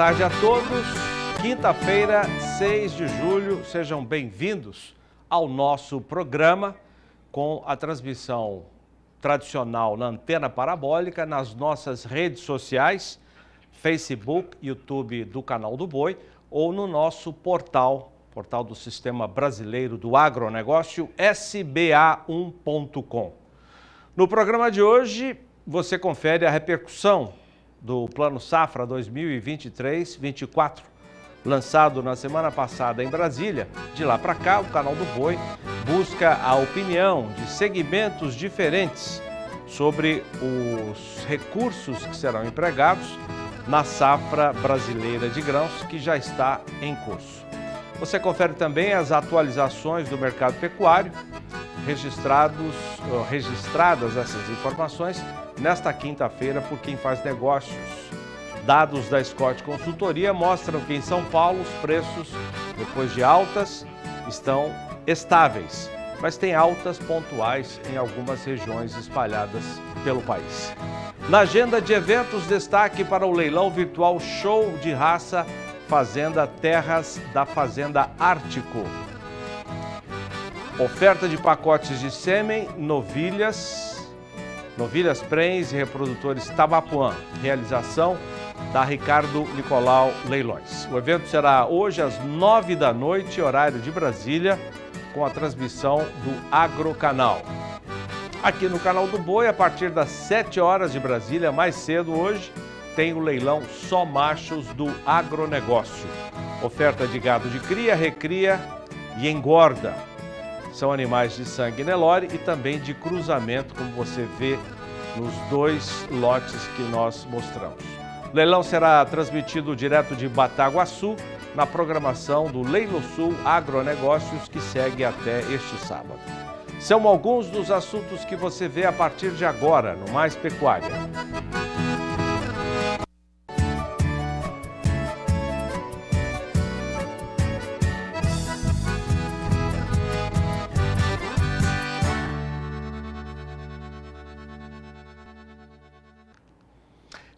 tarde a todos. Quinta-feira, 6 de julho, sejam bem-vindos ao nosso programa com a transmissão tradicional na antena parabólica, nas nossas redes sociais, Facebook, YouTube do canal do Boi ou no nosso portal, portal do Sistema Brasileiro do Agronegócio, sba1.com. No programa de hoje, você confere a repercussão do Plano Safra 2023-24, lançado na semana passada em Brasília. De lá para cá, o canal do Boi busca a opinião de segmentos diferentes sobre os recursos que serão empregados na safra brasileira de grãos que já está em curso. Você confere também as atualizações do mercado pecuário, registrados, eh, registradas essas informações nesta quinta-feira por quem faz negócios. Dados da Scott Consultoria mostram que em São Paulo os preços, depois de altas, estão estáveis, mas tem altas pontuais em algumas regiões espalhadas pelo país. Na agenda de eventos, destaque para o leilão virtual Show de Raça Fazenda Terras da Fazenda Ártico. Oferta de pacotes de sêmen, novilhas, Novilhas Prens e Reprodutores Tabapuã. Realização da Ricardo Nicolau Leilões. O evento será hoje às nove da noite, horário de Brasília, com a transmissão do Agrocanal. Aqui no canal do Boi, a partir das 7 horas de Brasília, mais cedo hoje, tem o leilão Só Machos do Agronegócio. Oferta de gado de cria, recria e engorda. São animais de sangue Nelore e também de cruzamento, como você vê nos dois lotes que nós mostramos. O leilão será transmitido direto de Bataguaçu na programação do Leilo Sul Agronegócios que segue até este sábado. São alguns dos assuntos que você vê a partir de agora no Mais Pecuária.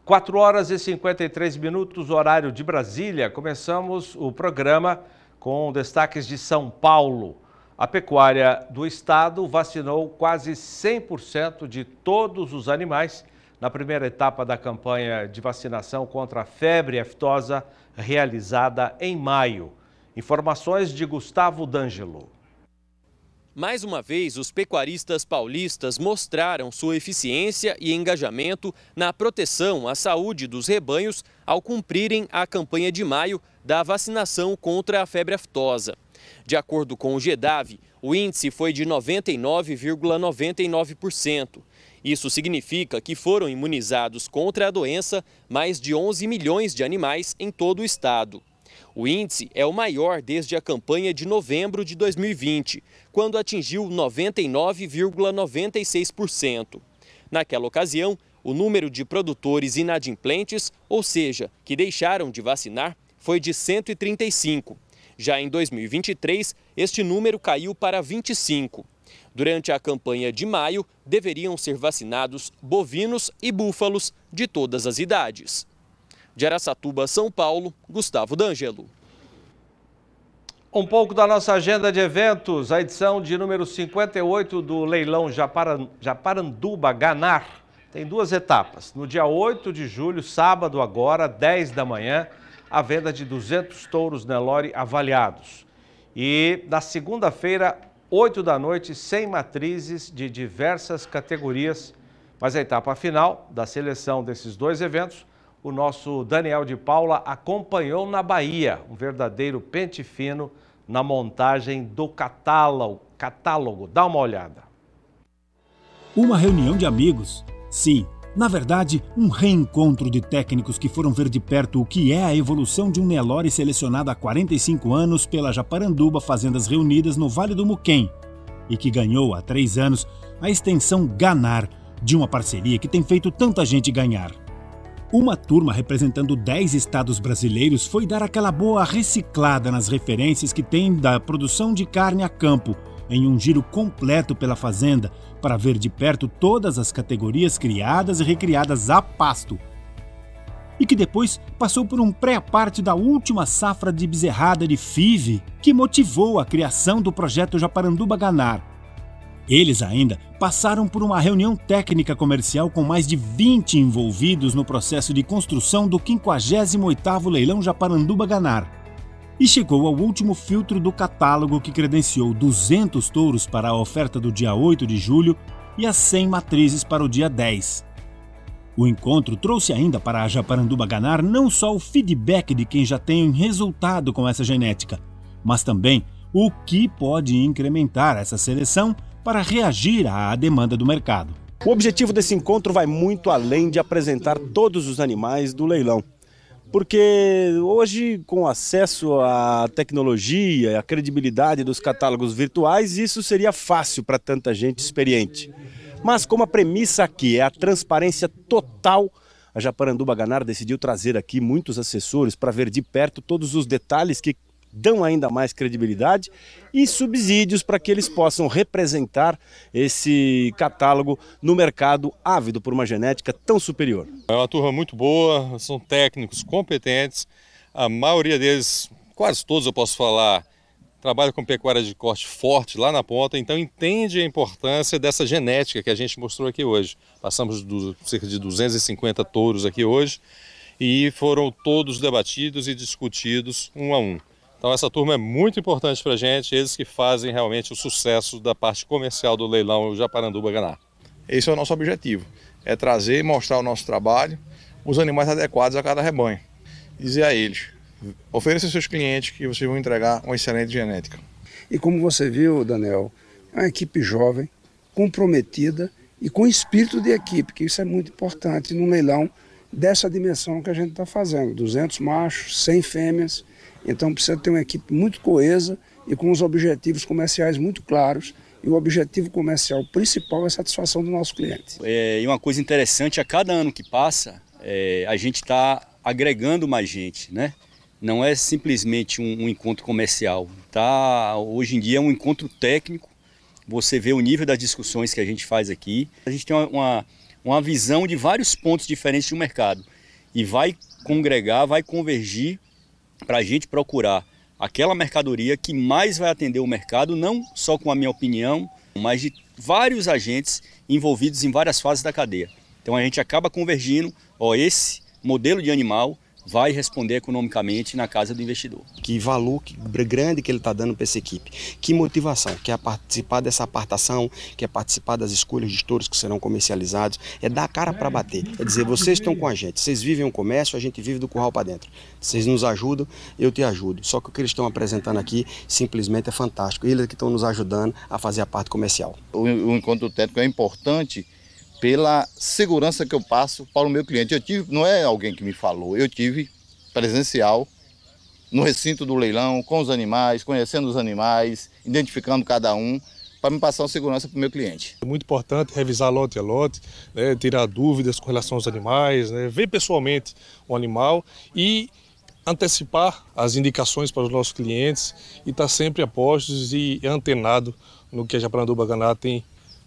4 horas e 53 minutos, horário de Brasília. Começamos o programa com destaques de São Paulo. A pecuária do estado vacinou quase 100% de todos os animais na primeira etapa da campanha de vacinação contra a febre aftosa realizada em maio. Informações de Gustavo D'Angelo. Mais uma vez, os pecuaristas paulistas mostraram sua eficiência e engajamento na proteção à saúde dos rebanhos ao cumprirem a campanha de maio da vacinação contra a febre aftosa. De acordo com o GEDAV, o índice foi de 99,99%. ,99%. Isso significa que foram imunizados contra a doença mais de 11 milhões de animais em todo o estado. O índice é o maior desde a campanha de novembro de 2020, quando atingiu 99,96%. Naquela ocasião, o número de produtores inadimplentes, ou seja, que deixaram de vacinar, foi de 135. Já em 2023, este número caiu para 25. Durante a campanha de maio, deveriam ser vacinados bovinos e búfalos de todas as idades. De Aracatuba, São Paulo, Gustavo D'Angelo. Um pouco da nossa agenda de eventos, a edição de número 58 do leilão Japaranduba Ganar. Tem duas etapas. No dia 8 de julho, sábado agora, 10 da manhã, a venda de 200 touros Nelore avaliados. E na segunda-feira, 8 da noite, 100 matrizes de diversas categorias. Mas a etapa final da seleção desses dois eventos o nosso Daniel de Paula acompanhou na Bahia, um verdadeiro pente fino na montagem do catálogo. catálogo. Dá uma olhada. Uma reunião de amigos. Sim, na verdade, um reencontro de técnicos que foram ver de perto o que é a evolução de um Nelore selecionado há 45 anos pela Japaranduba Fazendas Reunidas no Vale do Muquém e que ganhou há três anos a extensão Ganar de uma parceria que tem feito tanta gente ganhar. Uma turma representando 10 estados brasileiros foi dar aquela boa reciclada nas referências que tem da produção de carne a campo, em um giro completo pela fazenda, para ver de perto todas as categorias criadas e recriadas a pasto. E que depois passou por um pré-parte da última safra de bezerrada de FIV, que motivou a criação do projeto Japaranduba Ganar, eles ainda passaram por uma reunião técnica comercial com mais de 20 envolvidos no processo de construção do 58º Leilão Japaranduba Ganar. E chegou ao último filtro do catálogo que credenciou 200 touros para a oferta do dia 8 de julho e as 100 matrizes para o dia 10. O encontro trouxe ainda para a Japaranduba Ganar não só o feedback de quem já tem resultado com essa genética, mas também o que pode incrementar essa seleção para reagir à demanda do mercado. O objetivo desse encontro vai muito além de apresentar todos os animais do leilão. Porque hoje, com acesso à tecnologia e à credibilidade dos catálogos virtuais, isso seria fácil para tanta gente experiente. Mas, como a premissa aqui é a transparência total, a Japaranduba Ganar decidiu trazer aqui muitos assessores para ver de perto todos os detalhes que dão ainda mais credibilidade e subsídios para que eles possam representar esse catálogo no mercado ávido por uma genética tão superior. É uma turma muito boa, são técnicos competentes, a maioria deles, quase todos eu posso falar, trabalha com pecuária de corte forte lá na ponta, então entende a importância dessa genética que a gente mostrou aqui hoje. Passamos de cerca de 250 touros aqui hoje e foram todos debatidos e discutidos um a um. Então essa turma é muito importante para a gente, eles que fazem realmente o sucesso da parte comercial do leilão Japaranduba Ganar. Esse é o nosso objetivo, é trazer e mostrar o nosso trabalho, os animais adequados a cada rebanho. Dizer a eles, ofereça aos seus clientes que vocês vão entregar uma excelente genética. E como você viu, Daniel, é uma equipe jovem, comprometida e com espírito de equipe, que isso é muito importante num leilão dessa dimensão que a gente está fazendo, 200 machos, 100 fêmeas, então precisa ter uma equipe muito coesa e com os objetivos comerciais muito claros. E o objetivo comercial principal é a satisfação do nosso cliente. É, e uma coisa interessante, a cada ano que passa, é, a gente está agregando mais gente, né? Não é simplesmente um, um encontro comercial. Tá, hoje em dia é um encontro técnico. Você vê o nível das discussões que a gente faz aqui. A gente tem uma, uma, uma visão de vários pontos diferentes do mercado. E vai congregar, vai convergir para a gente procurar aquela mercadoria que mais vai atender o mercado, não só com a minha opinião, mas de vários agentes envolvidos em várias fases da cadeia. Então a gente acaba convergindo, ó, esse modelo de animal vai responder economicamente na casa do investidor. Que valor grande que ele está dando para essa equipe, que motivação, que é participar dessa apartação, que é participar das escolhas de touros que serão comercializados, é dar a cara para bater, é dizer, vocês estão com a gente, vocês vivem o um comércio, a gente vive do curral para dentro, vocês nos ajudam, eu te ajudo. Só que o que eles estão apresentando aqui simplesmente é fantástico, eles que estão nos ajudando a fazer a parte comercial. O, o encontro técnico é importante, pela segurança que eu passo para o meu cliente. Eu tive, não é alguém que me falou, eu tive presencial no recinto do leilão, com os animais, conhecendo os animais, identificando cada um, para me passar uma segurança para o meu cliente. É muito importante revisar lote a lote, né, tirar dúvidas com relação aos animais, né, ver pessoalmente o animal e antecipar as indicações para os nossos clientes e estar tá sempre a postos e antenado no que a Japaranduba Ganá tem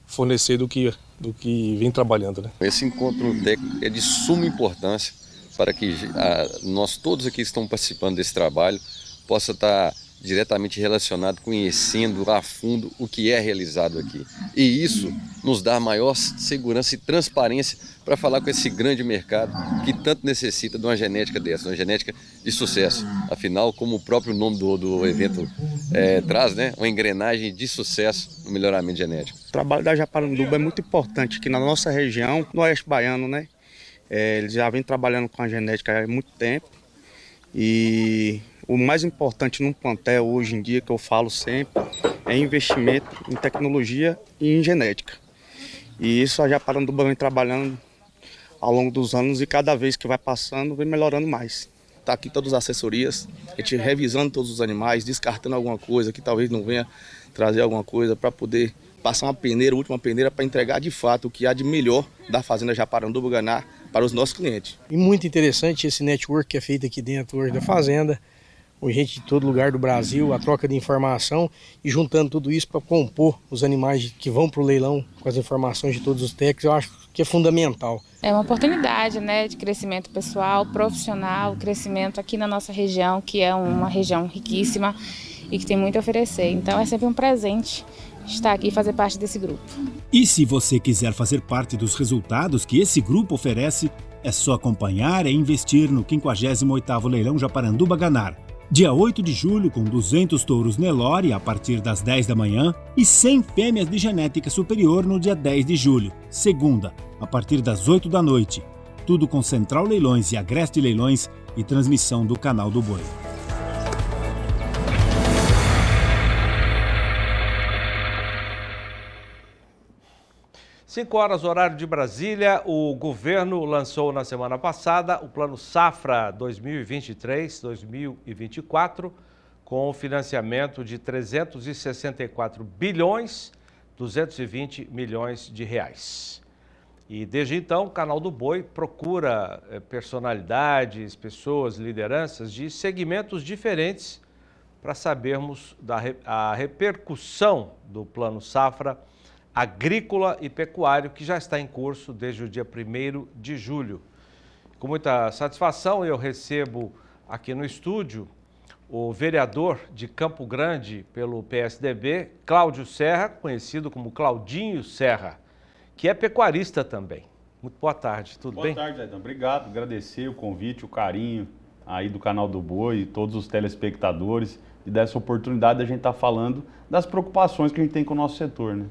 fornecido que do que vem trabalhando. Né? Esse encontro né, é de suma importância para que a, ah, nós todos aqui que estão participando desse trabalho possa estar tá diretamente relacionado, conhecendo a fundo o que é realizado aqui. E isso nos dá maior segurança e transparência para falar com esse grande mercado que tanto necessita de uma genética dessa, de uma genética de sucesso. Afinal, como o próprio nome do, do evento é, traz, né, uma engrenagem de sucesso no melhoramento genético. O trabalho da Japaranduba é muito importante aqui na nossa região, no Oeste Baiano, né? É, eles já vêm trabalhando com a genética há muito tempo e o mais importante num plantel hoje em dia, que eu falo sempre, é investimento em tecnologia e em genética. E isso a Japaranduba vem trabalhando ao longo dos anos e cada vez que vai passando vem melhorando mais. Está aqui todas as assessorias, a gente revisando todos os animais, descartando alguma coisa que talvez não venha trazer alguma coisa para poder passar uma peneira, última peneira, para entregar de fato o que há de melhor da Fazenda Japaranduba Ganar para os nossos clientes. E muito interessante esse network que é feito aqui dentro hoje da Fazenda com gente de todo lugar do Brasil, a troca de informação e juntando tudo isso para compor os animais que vão para o leilão com as informações de todos os técnicos, eu acho que é fundamental. É uma oportunidade né, de crescimento pessoal, profissional, crescimento aqui na nossa região, que é uma região riquíssima e que tem muito a oferecer. Então é sempre um presente estar aqui e fazer parte desse grupo. E se você quiser fazer parte dos resultados que esse grupo oferece, é só acompanhar e é investir no 58º Leilão Japaranduba Ganar Dia 8 de julho, com 200 touros Nelore a partir das 10 da manhã e 100 fêmeas de genética superior no dia 10 de julho, segunda, a partir das 8 da noite. Tudo com Central Leilões e Agreste Leilões e transmissão do Canal do Boi. 5 horas, horário de Brasília, o governo lançou na semana passada o Plano Safra 2023-2024, com financiamento de 364 bilhões 220 milhões de reais. E desde então, o Canal do Boi procura eh, personalidades, pessoas, lideranças de segmentos diferentes para sabermos da, a repercussão do Plano Safra agrícola e pecuário, que já está em curso desde o dia 1 de julho. Com muita satisfação, eu recebo aqui no estúdio o vereador de Campo Grande pelo PSDB, Cláudio Serra, conhecido como Claudinho Serra, que é pecuarista também. Muito boa tarde, tudo boa bem? Boa tarde, Edson. Obrigado, agradecer o convite, o carinho aí do canal do Boi e todos os telespectadores e dessa oportunidade a gente estar tá falando das preocupações que a gente tem com o nosso setor, né?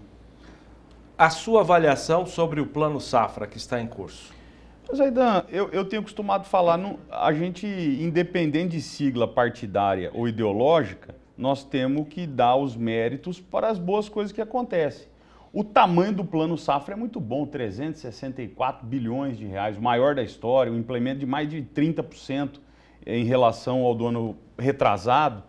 a sua avaliação sobre o plano Safra que está em curso? Zaidan, eu, eu tenho costumado falar, a gente, independente de sigla partidária ou ideológica, nós temos que dar os méritos para as boas coisas que acontecem. O tamanho do plano Safra é muito bom, 364 bilhões de reais, o maior da história, um implemento de mais de 30% em relação ao do ano retrasado.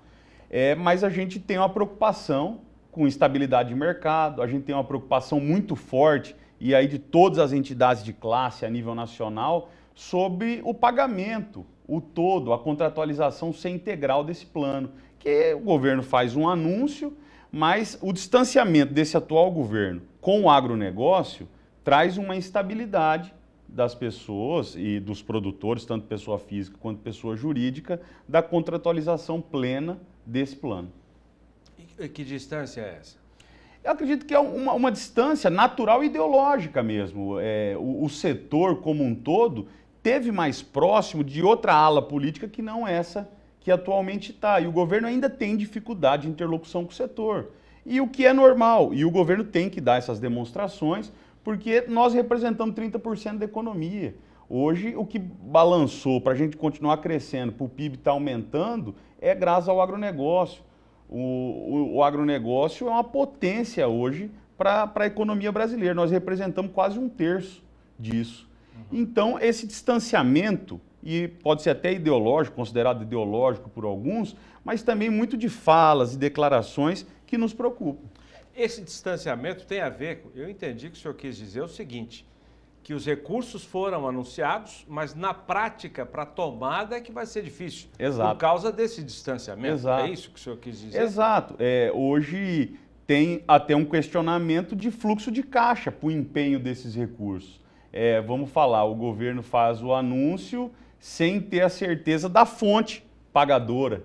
É, mas a gente tem uma preocupação com estabilidade de mercado, a gente tem uma preocupação muito forte, e aí de todas as entidades de classe a nível nacional, sobre o pagamento, o todo, a contratualização ser integral desse plano. Que o governo faz um anúncio, mas o distanciamento desse atual governo com o agronegócio traz uma instabilidade das pessoas e dos produtores, tanto pessoa física quanto pessoa jurídica, da contratualização plena desse plano. Eh, que distância é essa? Eu acredito que é uma, uma distância natural e ideológica mesmo. É, o, o setor como um todo teve mais próximo de outra ala política que não essa que atualmente está. E o governo ainda tem dificuldade de interlocução com o setor. E o que é normal, e o governo tem que dar essas demonstrações, porque nós representamos 30% da economia. Hoje, o que balançou para a gente continuar crescendo, para o PIB estar tá aumentando, é graças ao agronegócio. O, o, o agronegócio é uma potência hoje para a economia brasileira. Nós representamos quase um terço disso. Uhum. Então, esse distanciamento, e pode ser até ideológico, considerado ideológico por alguns, mas também muito de falas e declarações que nos preocupam. Esse distanciamento tem a ver, eu entendi que o senhor quis dizer é o seguinte, que os recursos foram anunciados, mas na prática, para tomada, é que vai ser difícil. Exato. Por causa desse distanciamento. Exato. É isso que o senhor quis dizer? Exato. É, hoje tem até um questionamento de fluxo de caixa para o empenho desses recursos. É, vamos falar, o governo faz o anúncio sem ter a certeza da fonte pagadora,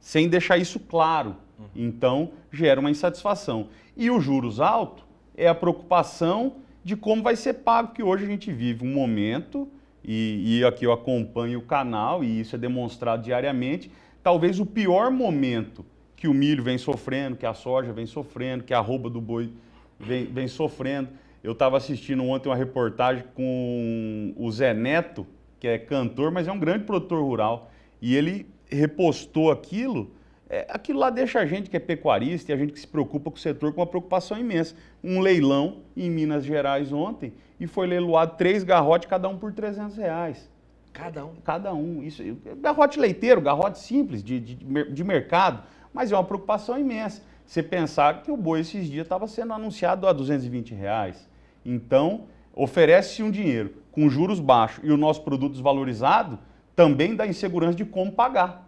sem deixar isso claro. Uhum. Então, gera uma insatisfação. E os juros altos é a preocupação de como vai ser pago, que hoje a gente vive um momento, e, e aqui eu acompanho o canal, e isso é demonstrado diariamente, talvez o pior momento que o milho vem sofrendo, que a soja vem sofrendo, que a rouba do boi vem, vem sofrendo. Eu estava assistindo ontem uma reportagem com o Zé Neto, que é cantor, mas é um grande produtor rural, e ele repostou aquilo é, aquilo lá deixa a gente que é pecuarista e a gente que se preocupa com o setor com uma preocupação imensa. Um leilão em Minas Gerais ontem e foi leiloado três garrotes, cada um por 300 reais. Cada um? Cada um. Isso, garrote leiteiro, garrote simples, de, de, de mercado, mas é uma preocupação imensa. Você pensar que o boi esses dias estava sendo anunciado a 220 reais. Então, oferece-se um dinheiro com juros baixos e o nosso produto desvalorizado, também dá insegurança de como pagar.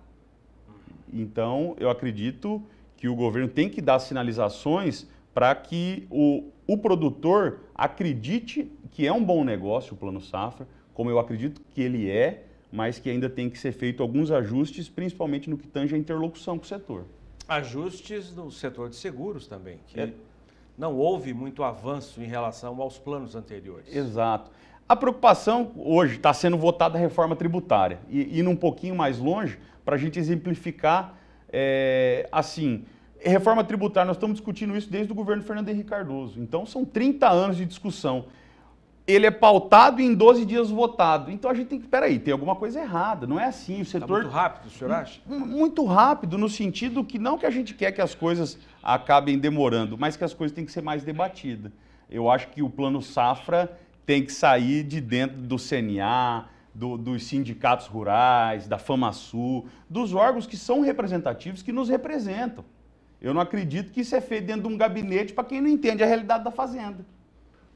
Então, eu acredito que o governo tem que dar sinalizações para que o, o produtor acredite que é um bom negócio o plano safra, como eu acredito que ele é, mas que ainda tem que ser feito alguns ajustes, principalmente no que tange a interlocução com o setor. Ajustes no setor de seguros também, que é. não houve muito avanço em relação aos planos anteriores. Exato. A preocupação hoje está sendo votada a reforma tributária. E indo um pouquinho mais longe, para a gente exemplificar é, assim. Reforma tributária, nós estamos discutindo isso desde o governo Fernando Henrique Cardoso. Então, são 30 anos de discussão. Ele é pautado e em 12 dias votado. Então, a gente tem que. Peraí, tem alguma coisa errada. Não é assim. O tá setor. Tá muito rápido, o senhor acha? Hum, muito rápido, no sentido que não que a gente quer que as coisas acabem demorando, mas que as coisas têm que ser mais debatidas. Eu acho que o plano Safra tem que sair de dentro do CNA, do, dos sindicatos rurais, da Famasu, dos órgãos que são representativos, que nos representam. Eu não acredito que isso é feito dentro de um gabinete para quem não entende a realidade da fazenda.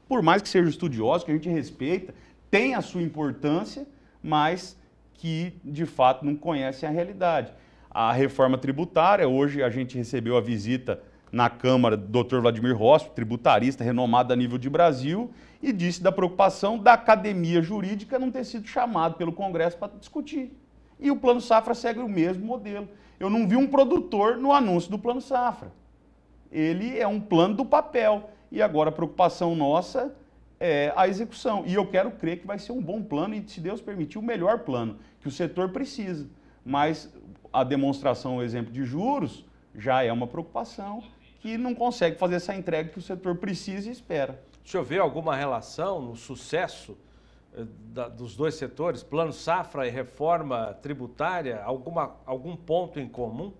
Por mais que seja estudioso, que a gente respeita, tem a sua importância, mas que de fato não conhecem a realidade. A reforma tributária, hoje a gente recebeu a visita na Câmara Dr. Vladimir Rossi, tributarista renomado a nível de Brasil, e disse da preocupação da academia jurídica não ter sido chamado pelo Congresso para discutir. E o Plano Safra segue o mesmo modelo. Eu não vi um produtor no anúncio do Plano Safra. Ele é um plano do papel. E agora a preocupação nossa é a execução. E eu quero crer que vai ser um bom plano e, se Deus permitir, o melhor plano que o setor precisa. Mas a demonstração, o exemplo de juros, já é uma preocupação que não consegue fazer essa entrega que o setor precisa e espera. Deixa eu ver alguma relação no sucesso eh, da, dos dois setores, plano safra e reforma tributária, alguma, algum ponto em comum?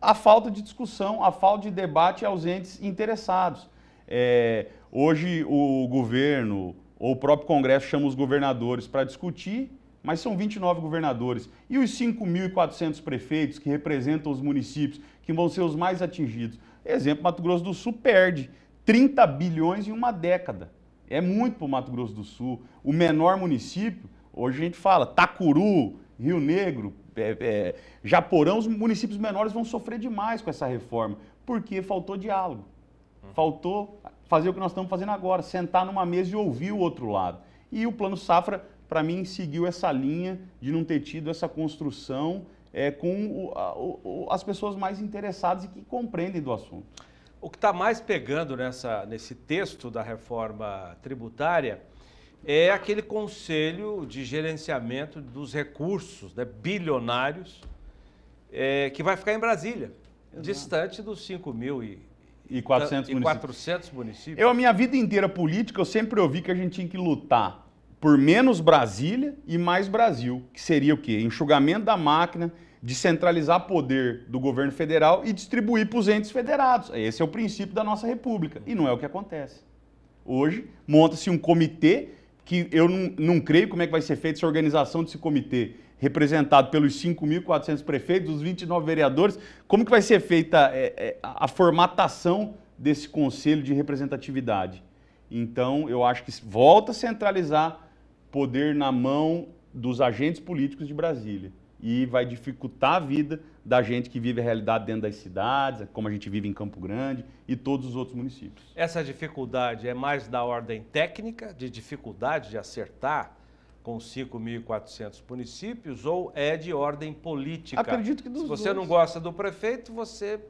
A falta de discussão, a falta de debate aos entes interessados. É, hoje o governo ou o próprio Congresso chama os governadores para discutir, mas são 29 governadores. E os 5.400 prefeitos que representam os municípios, que vão ser os mais atingidos? Exemplo, Mato Grosso do Sul perde 30 bilhões em uma década. É muito para o Mato Grosso do Sul. O menor município, hoje a gente fala, Tacuru, Rio Negro, é, é, Japorão, os municípios menores vão sofrer demais com essa reforma, porque faltou diálogo. Uhum. Faltou fazer o que nós estamos fazendo agora, sentar numa mesa e ouvir o outro lado. E o Plano Safra, para mim, seguiu essa linha de não ter tido essa construção é, com o, a, o, as pessoas mais interessadas e que compreendem do assunto. O que está mais pegando nessa, nesse texto da reforma tributária é aquele conselho de gerenciamento dos recursos né, bilionários é, que vai ficar em Brasília, Exato. distante dos 5 mil e, e, 400, e municípios. 400 municípios. Eu, a minha vida inteira política, eu sempre ouvi que a gente tinha que lutar por menos Brasília e mais Brasil, que seria o quê? Enxugamento da máquina, descentralizar poder do governo federal e distribuir para os entes federados. Esse é o princípio da nossa república e não é o que acontece. Hoje monta-se um comitê que eu não, não creio como é que vai ser feita essa organização desse comitê, representado pelos 5.400 prefeitos, dos 29 vereadores. Como que vai ser feita é, é, a formatação desse conselho de representatividade? Então, eu acho que volta a centralizar poder na mão dos agentes políticos de Brasília e vai dificultar a vida da gente que vive a realidade dentro das cidades, como a gente vive em Campo Grande e todos os outros municípios. Essa dificuldade é mais da ordem técnica, de dificuldade de acertar com 5.400 municípios, ou é de ordem política? Acredito que dos Se você dois. não gosta do prefeito, você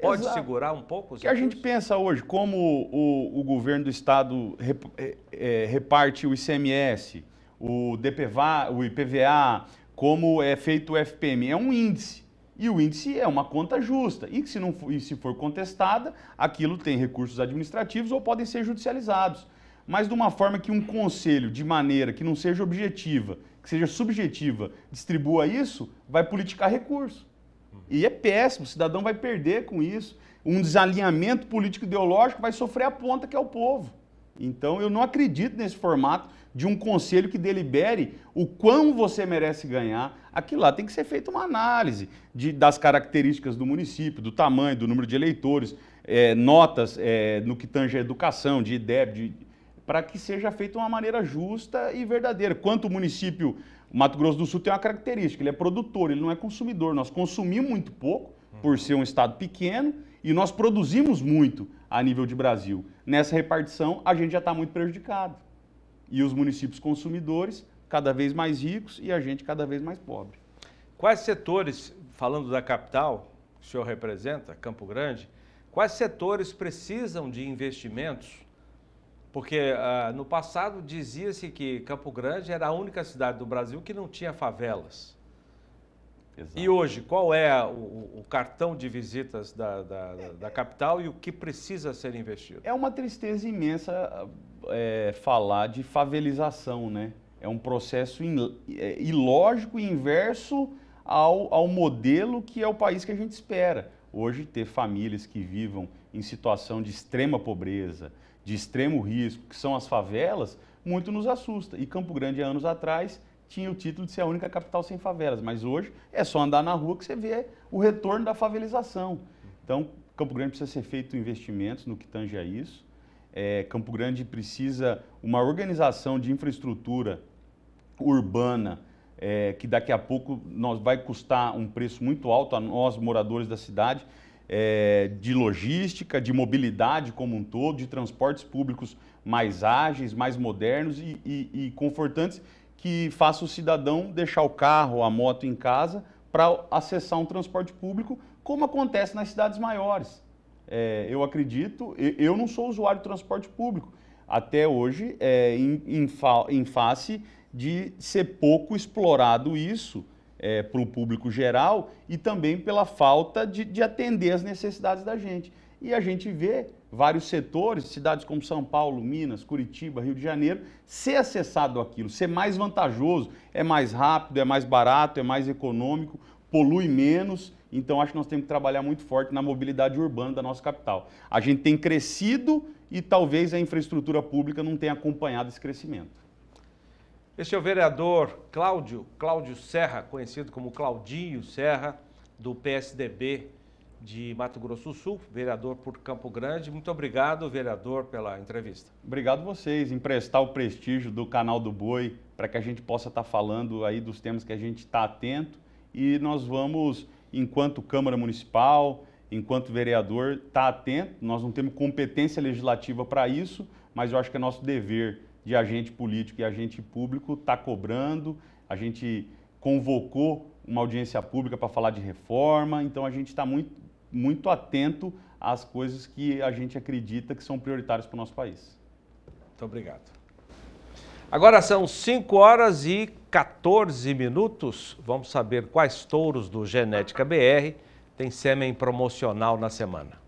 pode Exato. segurar um pouco? Que a gente pensa hoje como o, o governo do estado rep, é, é reparte o ICMS, o DPVA, o IPVA, como é feito o FPM, é um índice. E o índice é uma conta justa. E se não e se for contestada, aquilo tem recursos administrativos ou podem ser judicializados. Mas de uma forma que um conselho, de maneira que não seja objetiva, que seja subjetiva, distribua isso, vai politicar recurso. E é péssimo, o cidadão vai perder com isso. Um desalinhamento político-ideológico vai sofrer a ponta que é o povo. Então eu não acredito nesse formato de um conselho que delibere o quão você merece ganhar. Aqui lá tem que ser feita uma análise de, das características do município, do tamanho, do número de eleitores, é, notas é, no que tange a educação, de IDEB, para que seja feita de uma maneira justa e verdadeira. Quanto o município o Mato Grosso do Sul tem uma característica, ele é produtor, ele não é consumidor. Nós consumimos muito pouco, por ser um estado pequeno, e nós produzimos muito a nível de Brasil. Nessa repartição, a gente já está muito prejudicado. E os municípios consumidores cada vez mais ricos e a gente cada vez mais pobre. Quais setores, falando da capital, que o senhor representa, Campo Grande, quais setores precisam de investimentos porque ah, no passado dizia-se que Campo Grande era a única cidade do Brasil que não tinha favelas. Exato. E hoje, qual é o, o cartão de visitas da, da, da, capital e o que precisa ser investido? É uma tristeza imensa ah, é, falar de favelização, né? É um processo in, é, ilógico e inverso ao, ao modelo que é o país que a gente espera. Hoje, ter famílias que vivam em situação de extrema pobreza, de extremo risco, que são as favelas, muito nos assusta. E Campo Grande, anos atrás, tinha o título de ser a única capital sem favelas, mas hoje é só andar na rua que você vê o retorno da favelização. Então, Campo Grande precisa ser feito investimentos no que tange a isso. É, Campo Grande precisa uma organização de infraestrutura urbana é, que daqui a pouco nós vai custar um preço muito alto a nós moradores da cidade é, de logística, de mobilidade como um todo, de transportes públicos mais ágeis, mais modernos e, e, e confortantes, que faça o cidadão deixar o carro, a moto em casa para acessar um transporte público, como acontece nas cidades maiores. É, eu acredito, eu não sou usuário de transporte público, até hoje, é, em, em, fa em face de ser pouco explorado isso é, para o público geral e também pela falta de, de atender às necessidades da gente. E a gente vê vários setores, cidades como São Paulo, Minas, Curitiba, Rio de Janeiro, ser acessado aquilo, ser mais vantajoso, é mais rápido, é mais barato, é mais econômico, polui menos. Então acho que nós temos que trabalhar muito forte na mobilidade urbana da nossa capital. A gente tem crescido e talvez a infraestrutura pública não tenha acompanhado esse crescimento. Este é o vereador Cláudio, Cláudio Serra, conhecido como Claudinho Serra, do PSDB de Mato Grosso do Sul, vereador por Campo Grande. Muito obrigado, vereador, pela entrevista. Obrigado vocês, emprestar o prestígio do canal do Boi para que a gente possa estar tá falando aí dos temas que a gente está atento e nós vamos, enquanto Câmara Municipal, enquanto vereador, estar tá atento. Nós não temos competência legislativa para isso, mas eu acho que é nosso dever de agente político e agente público está cobrando, a gente convocou uma audiência pública para falar de reforma, então a gente está muito, muito atento às coisas que a gente acredita que são prioritárias para o nosso país. Muito obrigado. Agora são 5 horas e 14 minutos. Vamos saber quais touros do Genética BR têm sêmen promocional na semana.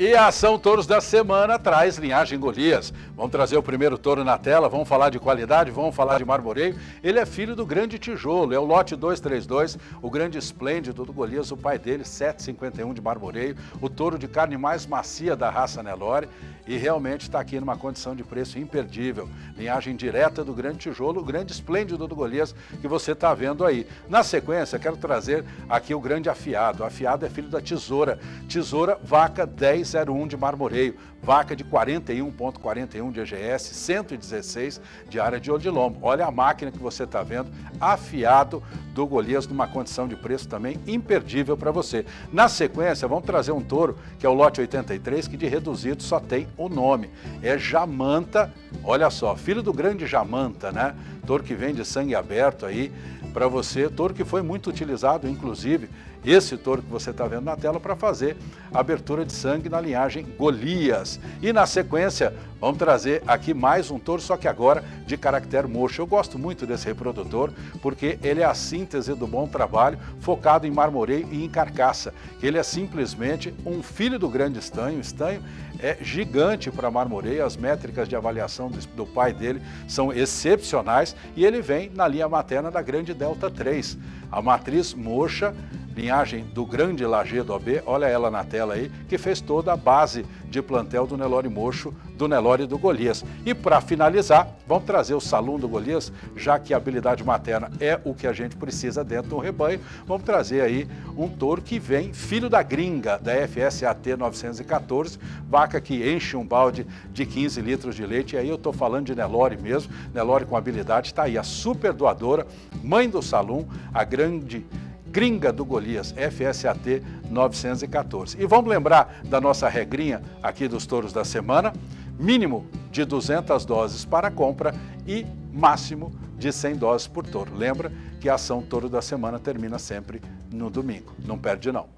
E a ação Touros da Semana traz Linhagem Golias. Vamos trazer o primeiro touro na tela, vamos falar de qualidade, vamos falar de marmoreio. Ele é filho do Grande Tijolo, é o lote 232, o grande esplêndido do Golias, o pai dele, 751 de marmoreio, o touro de carne mais macia da raça Nelore e realmente está aqui numa condição de preço imperdível. Linhagem direta do Grande Tijolo, o grande esplêndido do Golias que você está vendo aí. Na sequência, quero trazer aqui o grande afiado. O afiado é filho da tesoura. Tesoura, vaca 10 301 de Marmoreio, vaca de 41,41 de EGS, 116 de área de odilombo. Olha a máquina que você está vendo, afiado do Golias, numa condição de preço também imperdível para você. Na sequência, vamos trazer um touro, que é o lote 83, que de reduzido só tem o nome. É Jamanta, olha só, filho do grande Jamanta, né? Touro que vem de sangue aberto aí para você, touro que foi muito utilizado, inclusive, esse touro que você está vendo na tela, para fazer a abertura de sangue na linhagem Golias. E na sequência, vamos trazer aqui mais um touro, só que agora de caractere mocho. Eu gosto muito desse reprodutor, porque ele é a síntese do bom trabalho focado em marmoreio e em carcaça. Ele é simplesmente um filho do grande estanho. Estanho é gigante para Marmoreio, as métricas de avaliação do pai dele são excepcionais e ele vem na linha materna da Grande Delta 3. A matriz Mocha, linhagem do Grande Lagedo AB, olha ela na tela aí, que fez toda a base de plantel do Nelore Mocho, do Nelore e do Golias. E para finalizar, vamos trazer o Salum do Golias, já que a habilidade materna é o que a gente precisa dentro do rebanho, vamos trazer aí um touro que vem, filho da gringa, da FSAT 914, vá vaca que enche um balde de 15 litros de leite. E aí eu estou falando de Nelore mesmo. Nelore com habilidade está aí, a super doadora, mãe do Salum, a grande gringa do Golias, FSAT 914. E vamos lembrar da nossa regrinha aqui dos touros da semana: mínimo de 200 doses para compra e máximo de 100 doses por touro. Lembra que a ação Touro da Semana termina sempre no domingo. Não perde, não.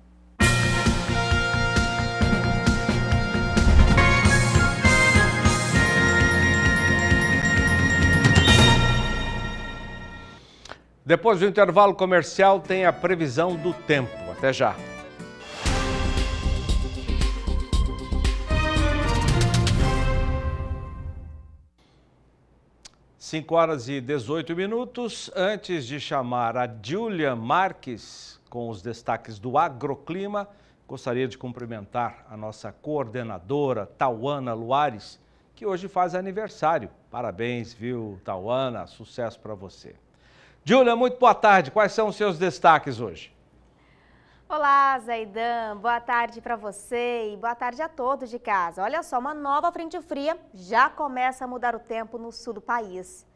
Depois do intervalo comercial, tem a previsão do tempo. Até já. Cinco horas e 18 minutos. Antes de chamar a Julia Marques com os destaques do agroclima, gostaria de cumprimentar a nossa coordenadora, Tauana Luares, que hoje faz aniversário. Parabéns, viu, Tauana? Sucesso para você. Júlia, muito boa tarde. Quais são os seus destaques hoje? Olá, Zaidan. Boa tarde para você e boa tarde a todos de casa. Olha só, uma nova frente fria já começa a mudar o tempo no sul do país.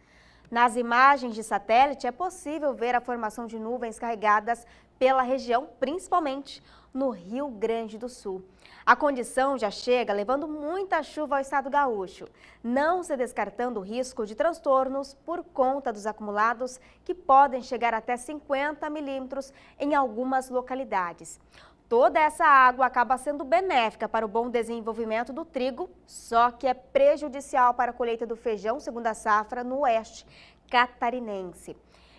Nas imagens de satélite é possível ver a formação de nuvens carregadas pela região, principalmente no Rio Grande do Sul. A condição já chega levando muita chuva ao estado gaúcho, não se descartando o risco de transtornos por conta dos acumulados que podem chegar até 50 milímetros em algumas localidades. Toda essa água acaba sendo benéfica para o bom desenvolvimento do trigo, só que é prejudicial para a colheita do feijão, segundo a safra, no oeste catarinense.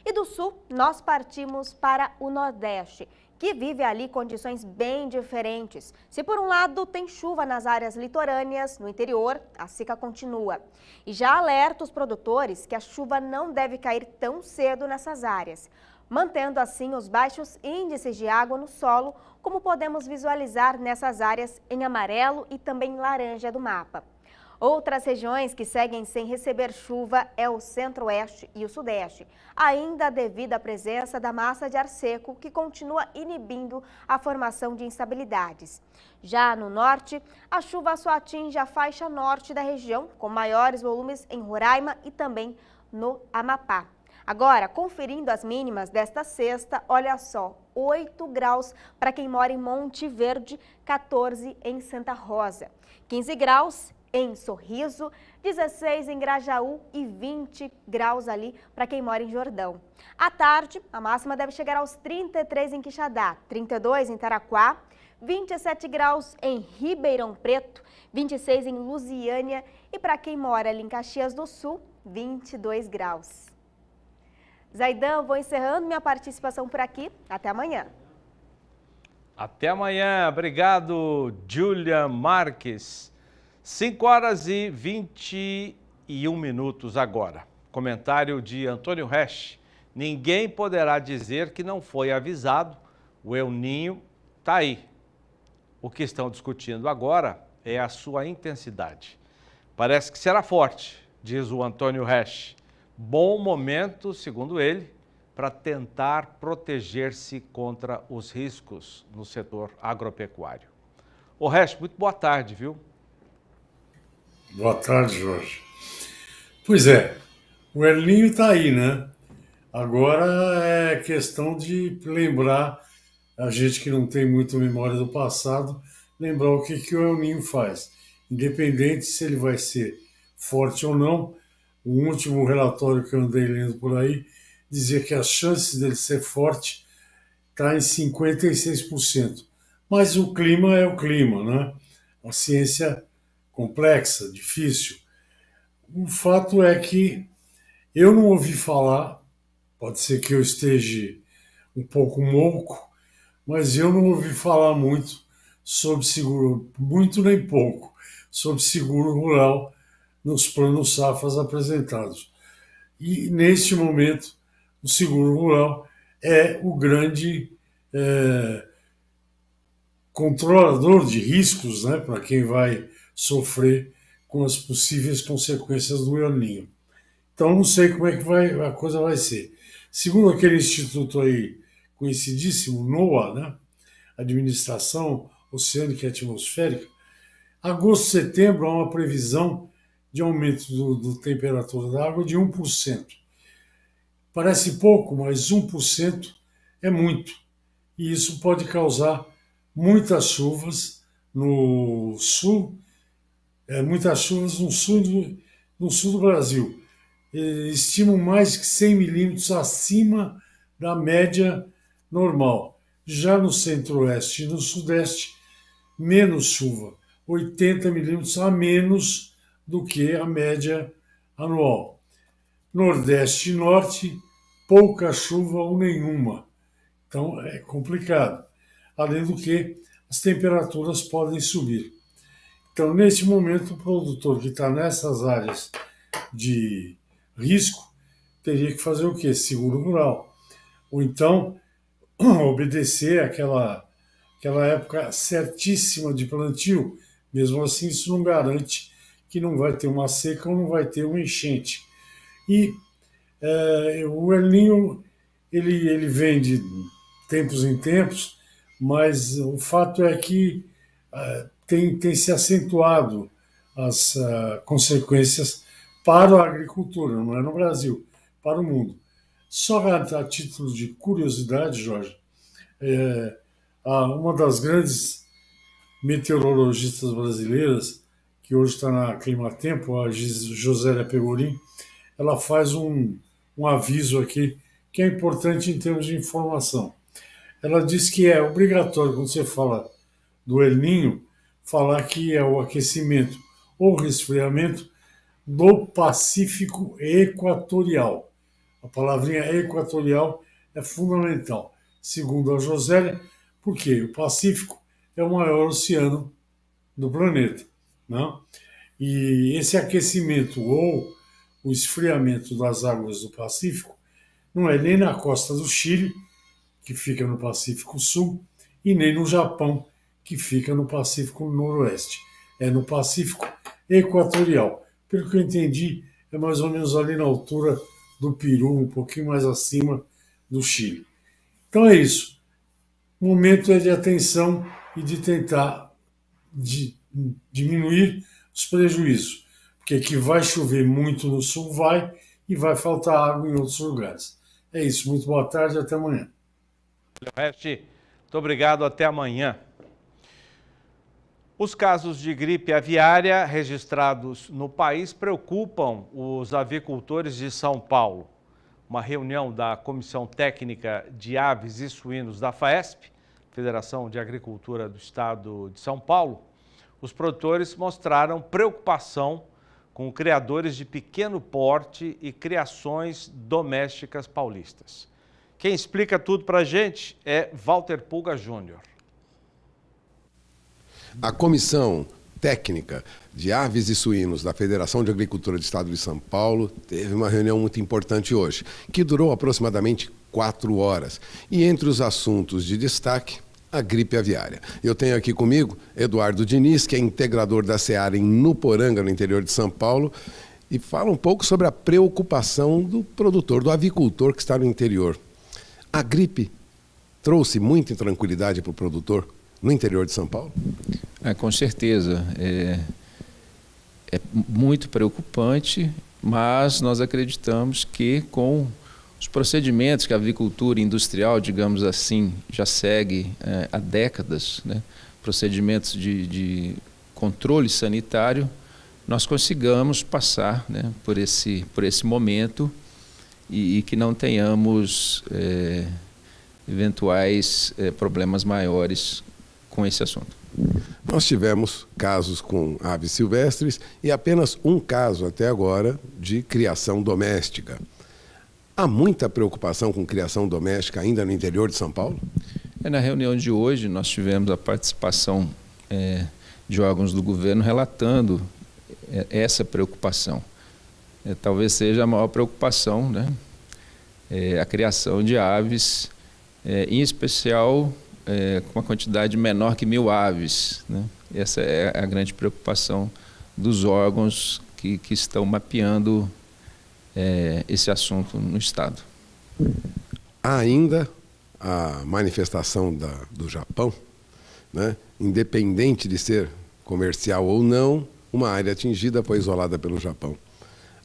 E do sul, nós partimos para o Nordeste, que vive ali condições bem diferentes. Se por um lado tem chuva nas áreas litorâneas, no interior, a seca continua. E já alerta os produtores que a chuva não deve cair tão cedo nessas áreas, mantendo assim os baixos índices de água no solo, como podemos visualizar nessas áreas em amarelo e também laranja do mapa. Outras regiões que seguem sem receber chuva é o centro-oeste e o sudeste, ainda devido à presença da massa de ar seco que continua inibindo a formação de instabilidades. Já no norte, a chuva só atinge a faixa norte da região, com maiores volumes em Roraima e também no Amapá. Agora, conferindo as mínimas desta sexta, olha só, 8 graus para quem mora em Monte Verde, 14 em Santa Rosa, 15 graus em Sorriso, 16 em Grajaú e 20 graus ali para quem mora em Jordão. À tarde, a máxima deve chegar aos 33 em Quixadá, 32 em Taraquá, 27 graus em Ribeirão Preto, 26 em Lusiânia e para quem mora ali em Caxias do Sul, 22 graus. Zaidan, vou encerrando minha participação por aqui. Até amanhã. Até amanhã. Obrigado, Julia Marques. 5 horas e 21 minutos agora. Comentário de Antônio Resch. Ninguém poderá dizer que não foi avisado. O El Ninho está aí. O que estão discutindo agora é a sua intensidade. Parece que será forte, diz o Antônio Resch. Bom momento, segundo ele, para tentar proteger-se contra os riscos no setor agropecuário. O Resch, muito boa tarde, viu? Boa tarde, Jorge. Pois é, o Elinho está aí, né? Agora é questão de lembrar a gente que não tem muita memória do passado, lembrar o que, que o Elinho faz. Independente se ele vai ser forte ou não, o último relatório que eu andei lendo por aí dizia que as chances dele ser forte está em 56%. Mas o clima é o clima, né? A ciência complexa, difícil. O fato é que eu não ouvi falar, pode ser que eu esteja um pouco louco, mas eu não ouvi falar muito sobre seguro, muito nem pouco, sobre seguro rural nos planos safas apresentados. E, neste momento, o seguro rural é o grande é, controlador de riscos né, para quem vai sofrer com as possíveis consequências do El Ninho. Então não sei como é que vai, a coisa vai ser. Segundo aquele instituto aí conhecidíssimo, NOAA, né? Administração Oceânica e Atmosférica, agosto, setembro há uma previsão de aumento do, do temperatura da água de 1%. Parece pouco, mas 1% é muito. E isso pode causar muitas chuvas no sul é, muitas chuvas no sul, do, no sul do Brasil. É, estimam mais que 100 milímetros acima da média normal. Já no centro-oeste e no sudeste, menos chuva, 80 milímetros a menos do que a média anual. Nordeste e norte, pouca chuva ou nenhuma. Então é complicado. Além do que, as temperaturas podem subir. Então, nesse momento, o produtor que está nessas áreas de risco teria que fazer o quê? Seguro rural. Ou então, obedecer aquela, aquela época certíssima de plantio. Mesmo assim, isso não garante que não vai ter uma seca ou não vai ter um enchente. E é, o El ele, ele vem de tempos em tempos, mas o fato é que é, tem, tem se acentuado as uh, consequências para a agricultura, não é no Brasil, para o mundo. Só a, a título de curiosidade, Jorge, é, uma das grandes meteorologistas brasileiras, que hoje está na Climatempo, a Josélia Pegorim, ela faz um, um aviso aqui que é importante em termos de informação. Ela diz que é obrigatório, quando você fala do El Ninho, falar que é o aquecimento ou resfriamento do Pacífico Equatorial. A palavrinha equatorial é fundamental, segundo a Josélia, porque o Pacífico é o maior oceano do planeta. Não? Né? E esse aquecimento ou o esfriamento das águas do Pacífico não é nem na costa do Chile, que fica no Pacífico Sul, e nem no Japão, que fica no Pacífico Noroeste. É no Pacífico Equatorial. Pelo que eu entendi, é mais ou menos ali na altura do Peru, um pouquinho mais acima do Chile. Então é isso. O momento é de atenção e de tentar de diminuir os prejuízos, porque que vai chover muito no sul vai e vai faltar água em outros lugares. É isso. Muito boa tarde, até amanhã. Muito obrigado, até amanhã. Os casos de gripe aviária registrados no país preocupam os avicultores de São Paulo. Uma reunião da Comissão Técnica de Aves e Suínos da FAESP, Federação de Agricultura do Estado de São Paulo, os produtores mostraram preocupação com criadores de pequeno porte e criações domésticas paulistas. Quem explica tudo para a gente é Walter Pulga Júnior. A comissão técnica de aves e suínos da Federação de Agricultura do Estado de São Paulo teve uma reunião muito importante hoje, que durou aproximadamente quatro horas. E entre os assuntos de destaque, a gripe aviária. Eu tenho aqui comigo Eduardo Diniz, que é integrador da Seara em Nuporanga, no interior de São Paulo, e fala um pouco sobre a preocupação do produtor, do avicultor que está no interior. A gripe trouxe muita intranquilidade para o produtor? no interior de São Paulo? É, com certeza. É, é muito preocupante, mas nós acreditamos que com os procedimentos que a agricultura industrial, digamos assim, já segue é, há décadas, né? procedimentos de, de, controle sanitário, nós consigamos passar né, por, esse, por esse momento e, e que não tenhamos é, eventuais é, problemas maiores com esse assunto? Nós tivemos casos com aves silvestres e apenas um caso até agora de criação doméstica. Há muita preocupação com criação doméstica ainda no interior de São Paulo? É, na reunião de hoje, nós tivemos a participação é, de órgãos do governo relatando é, essa preocupação. É, talvez seja a maior preocupação, né? É, a criação de aves, é, em especial é, com uma quantidade menor que mil aves. Né? Essa é a grande preocupação dos órgãos que, que estão mapeando é, esse assunto no Estado. Há ainda a manifestação da, do Japão, né? independente de ser comercial ou não, uma área atingida foi isolada pelo Japão.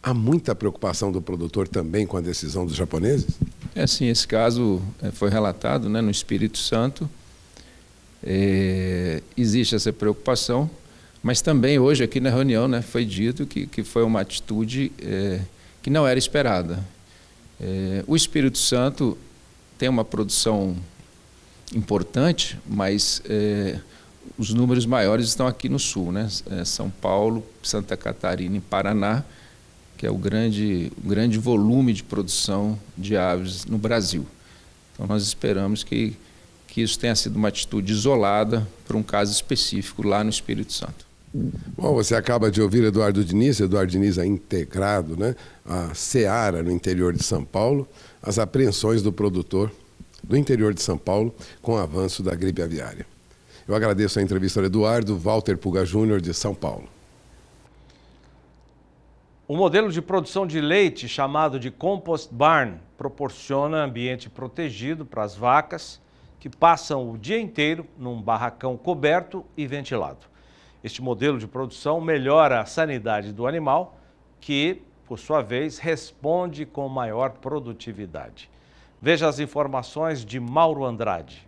Há muita preocupação do produtor também com a decisão dos japoneses? É assim, esse caso é, foi relatado né, no Espírito Santo. É, existe essa preocupação, mas também hoje aqui na reunião né, foi dito que, que foi uma atitude é, que não era esperada. É, o Espírito Santo tem uma produção importante, mas é, os números maiores estão aqui no sul, né? É, São Paulo, Santa Catarina e Paraná que é o grande, o grande volume de produção de aves no Brasil. Então nós esperamos que, que isso tenha sido uma atitude isolada para um caso específico lá no Espírito Santo. Bom, você acaba de ouvir Eduardo Diniz, Eduardo Diniz é integrado né, a Seara no interior de São Paulo, as apreensões do produtor do interior de São Paulo com o avanço da gripe aviária. Eu agradeço a entrevista ao Eduardo Walter Puga Júnior de São Paulo. O modelo de produção de leite, chamado de compost barn, proporciona ambiente protegido para as vacas que passam o dia inteiro num barracão coberto e ventilado. Este modelo de produção melhora a sanidade do animal, que, por sua vez, responde com maior produtividade. Veja as informações de Mauro Andrade.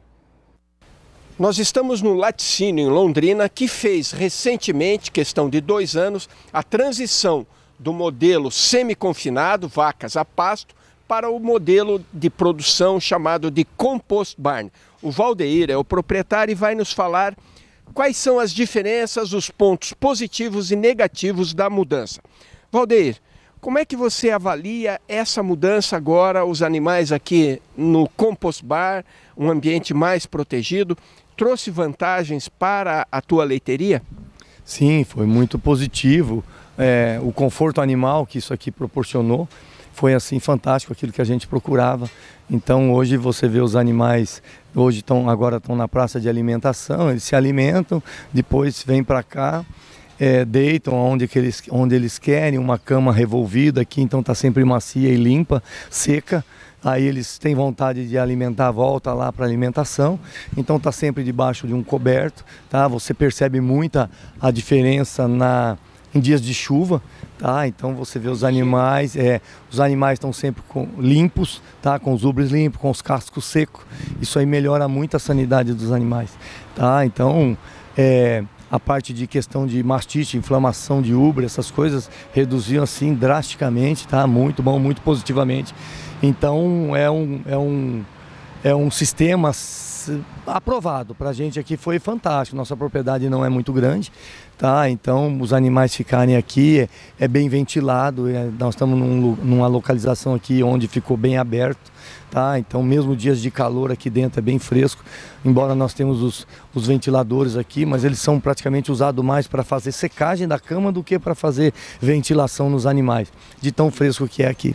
Nós estamos no laticínio em Londrina, que fez recentemente, questão de dois anos, a transição do modelo semi-confinado, vacas a pasto, para o modelo de produção chamado de compost barn. O Valdeir é o proprietário e vai nos falar quais são as diferenças, os pontos positivos e negativos da mudança. Valdeir, como é que você avalia essa mudança agora, os animais aqui no compost bar, um ambiente mais protegido, trouxe vantagens para a tua leiteria? Sim, foi muito positivo é, o conforto animal que isso aqui proporcionou. Foi assim fantástico aquilo que a gente procurava. Então hoje você vê os animais, hoje estão agora estão na praça de alimentação, eles se alimentam, depois vêm para cá, é, deitam onde, que eles, onde eles querem, uma cama revolvida aqui, então está sempre macia e limpa, seca aí eles têm vontade de alimentar, volta lá para alimentação. Então está sempre debaixo de um coberto, tá? Você percebe muita a diferença na em dias de chuva, tá? Então você vê os animais, é, os animais estão sempre com, limpos, tá? Com os ubres limpos, com os cascos secos. Isso aí melhora muito a sanidade dos animais, tá? Então, é, a parte de questão de mastite, inflamação de ubre, essas coisas reduziam assim drasticamente, tá? Muito bom, muito positivamente. Então é um, é um, é um sistema eh, aprovado. Para a gente aqui foi fantástico. Nossa propriedade não é muito grande, tá? Então os animais ficarem aqui, é, é bem ventilado. É, nós estamos num, numa localização aqui onde ficou bem aberto, tá? Então mesmo dias de calor aqui dentro é bem fresco. Embora nós temos os, os ventiladores aqui, mas eles são praticamente usados mais para fazer secagem da cama do que para fazer ventilação nos animais, de tão fresco que é aqui.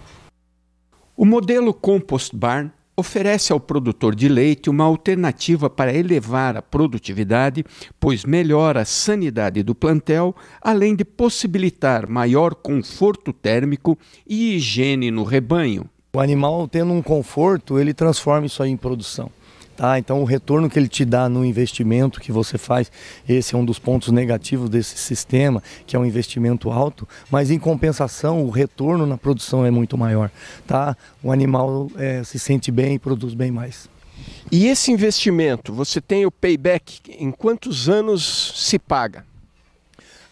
O modelo Compost Barn oferece ao produtor de leite uma alternativa para elevar a produtividade, pois melhora a sanidade do plantel, além de possibilitar maior conforto térmico e higiene no rebanho. O animal, tendo um conforto, ele transforma isso aí em produção. Tá? Então o retorno que ele te dá no investimento que você faz, esse é um dos pontos negativos desse sistema, que é um investimento alto, mas em compensação o retorno na produção é muito maior. Tá? O animal é, se sente bem e produz bem mais. E esse investimento, você tem o payback em quantos anos se paga?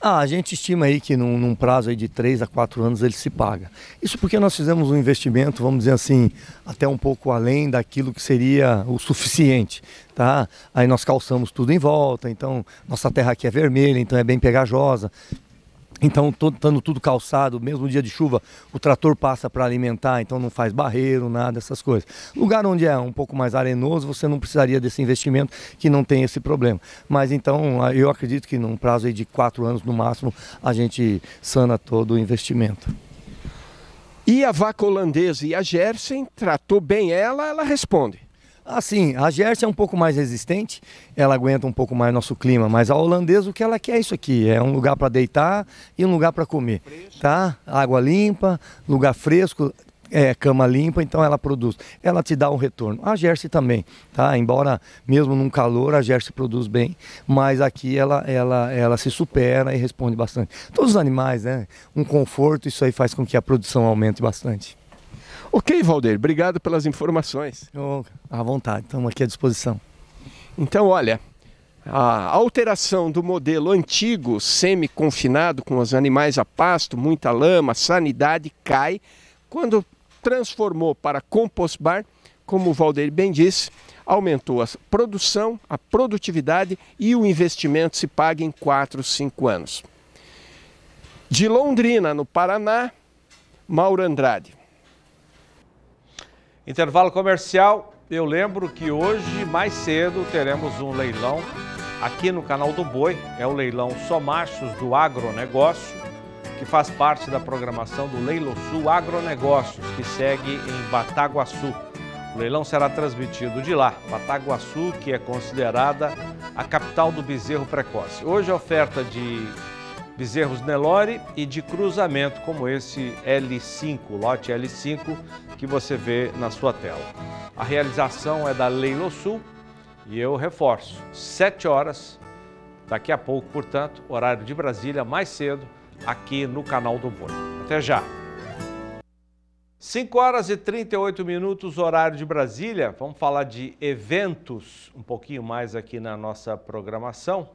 Ah, a gente estima aí que num, num prazo aí de 3 a 4 anos ele se paga. Isso porque nós fizemos um investimento, vamos dizer assim, até um pouco além daquilo que seria o suficiente, tá? Aí nós calçamos tudo em volta, então nossa terra aqui é vermelha, então é bem pegajosa. Então, estando tudo calçado, mesmo dia de chuva, o trator passa para alimentar, então não faz barreiro, nada, essas coisas. Lugar onde é um pouco mais arenoso, você não precisaria desse investimento, que não tem esse problema. Mas então, eu acredito que num prazo de quatro anos no máximo, a gente sana todo o investimento. E a vaca holandesa e a Gersen, tratou bem ela, ela responde. Assim, a Gerson é um pouco mais resistente, ela aguenta um pouco mais nosso clima, mas a holandesa o que ela quer é isso aqui, é um lugar para deitar e um lugar para comer, tá? Água limpa, lugar fresco, é, cama limpa, então ela produz. Ela te dá um retorno. A Jersey também, tá? Embora mesmo num calor, a Jersey produz bem, mas aqui ela, ela, ela se supera e responde bastante. Todos os animais, né? Um conforto, isso aí faz com que a produção aumente bastante. Ok, Valdeir, obrigado pelas informações. Oh, à vontade, estamos aqui à disposição. Então, olha, a alteração do modelo antigo semi-confinado com os animais a pasto, muita lama, sanidade cai quando transformou para compost bar, como o Valdeir bem disse, aumentou a produção, a produtividade e o investimento se paga em 4, 5 anos. De Londrina, no Paraná, Mauro Andrade. Intervalo comercial. Eu lembro que hoje, mais cedo, teremos um leilão aqui no canal do Boi. É o leilão machos do Agronegócio, que faz parte da programação do Leilo Sul Agronegócios, que segue em Bataguaçu. O leilão será transmitido de lá, Bataguaçu, que é considerada a capital do bezerro precoce. Hoje a oferta de bezerros Nelore e de cruzamento, como esse L5, lote L5 que você vê na sua tela. A realização é da Leilo Sul e eu reforço, 7 horas, daqui a pouco, portanto, horário de Brasília, mais cedo, aqui no canal do Boi. Até já! 5 horas e 38 minutos, horário de Brasília. Vamos falar de eventos um pouquinho mais aqui na nossa programação.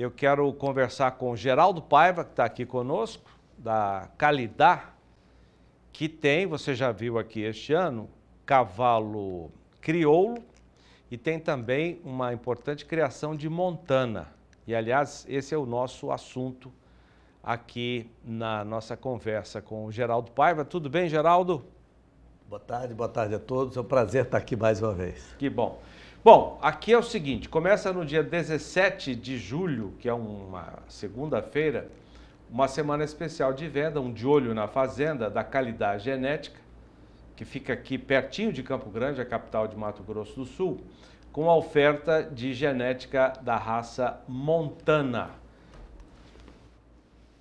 Eu quero conversar com Geraldo Paiva, que está aqui conosco, da Calidá, que tem, você já viu aqui este ano, cavalo crioulo e tem também uma importante criação de montana. E, aliás, esse é o nosso assunto aqui na nossa conversa com o Geraldo Paiva. Tudo bem, Geraldo? Boa tarde, boa tarde a todos. É um prazer estar aqui mais uma vez. Que bom. Bom, aqui é o seguinte: começa no dia 17 de julho, que é uma segunda-feira, uma semana especial de venda, um de olho na fazenda da qualidade genética, que fica aqui pertinho de Campo Grande, a capital de Mato Grosso do Sul, com a oferta de genética da raça montana.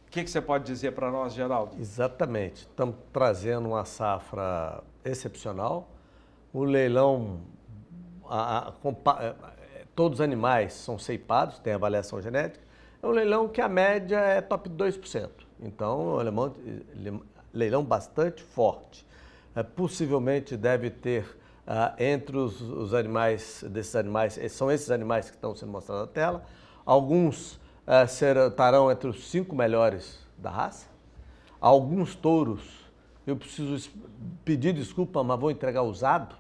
O que, que você pode dizer para nós, Geraldo? Exatamente. Estamos trazendo uma safra excepcional. O leilão a, a, é, é, todos os animais são ceipados, tem avaliação genética, é um leilão que a média é top 2%. Então, é um leilão bastante forte. É, possivelmente deve ter ah, entre os, os, animais, desses animais, eh, são esses animais que estão sendo mostrados na tela, alguns ah, serão, estarão entre os cinco melhores da raça, alguns touros, eu preciso pedir desculpa, mas vou entregar usado,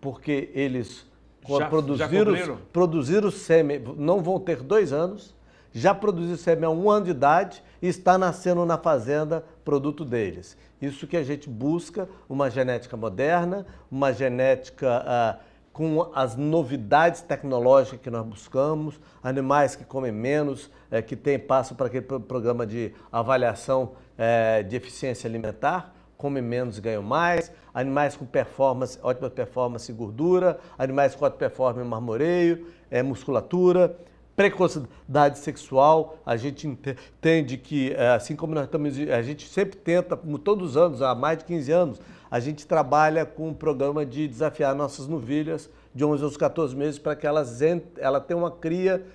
porque eles já, produzir, já os, produzir o sêmen, não vão ter dois anos, já produziu sêmen há um ano de idade e está nascendo na fazenda produto deles. Isso que a gente busca, uma genética moderna, uma genética ah, com as novidades tecnológicas que nós buscamos, animais que comem menos, eh, que tem passo para aquele programa de avaliação eh, de eficiência alimentar, comem menos e ganham mais, animais com performance, ótima performance e gordura, animais com ótima performance em marmoreio, é, musculatura, precocidade sexual. A gente entende que, é, assim como nós estamos, a gente sempre tenta, como todos os anos, há mais de 15 anos, a gente trabalha com um programa de desafiar nossas novilhas de 11 aos 14 meses para que elas ela tenham uma cria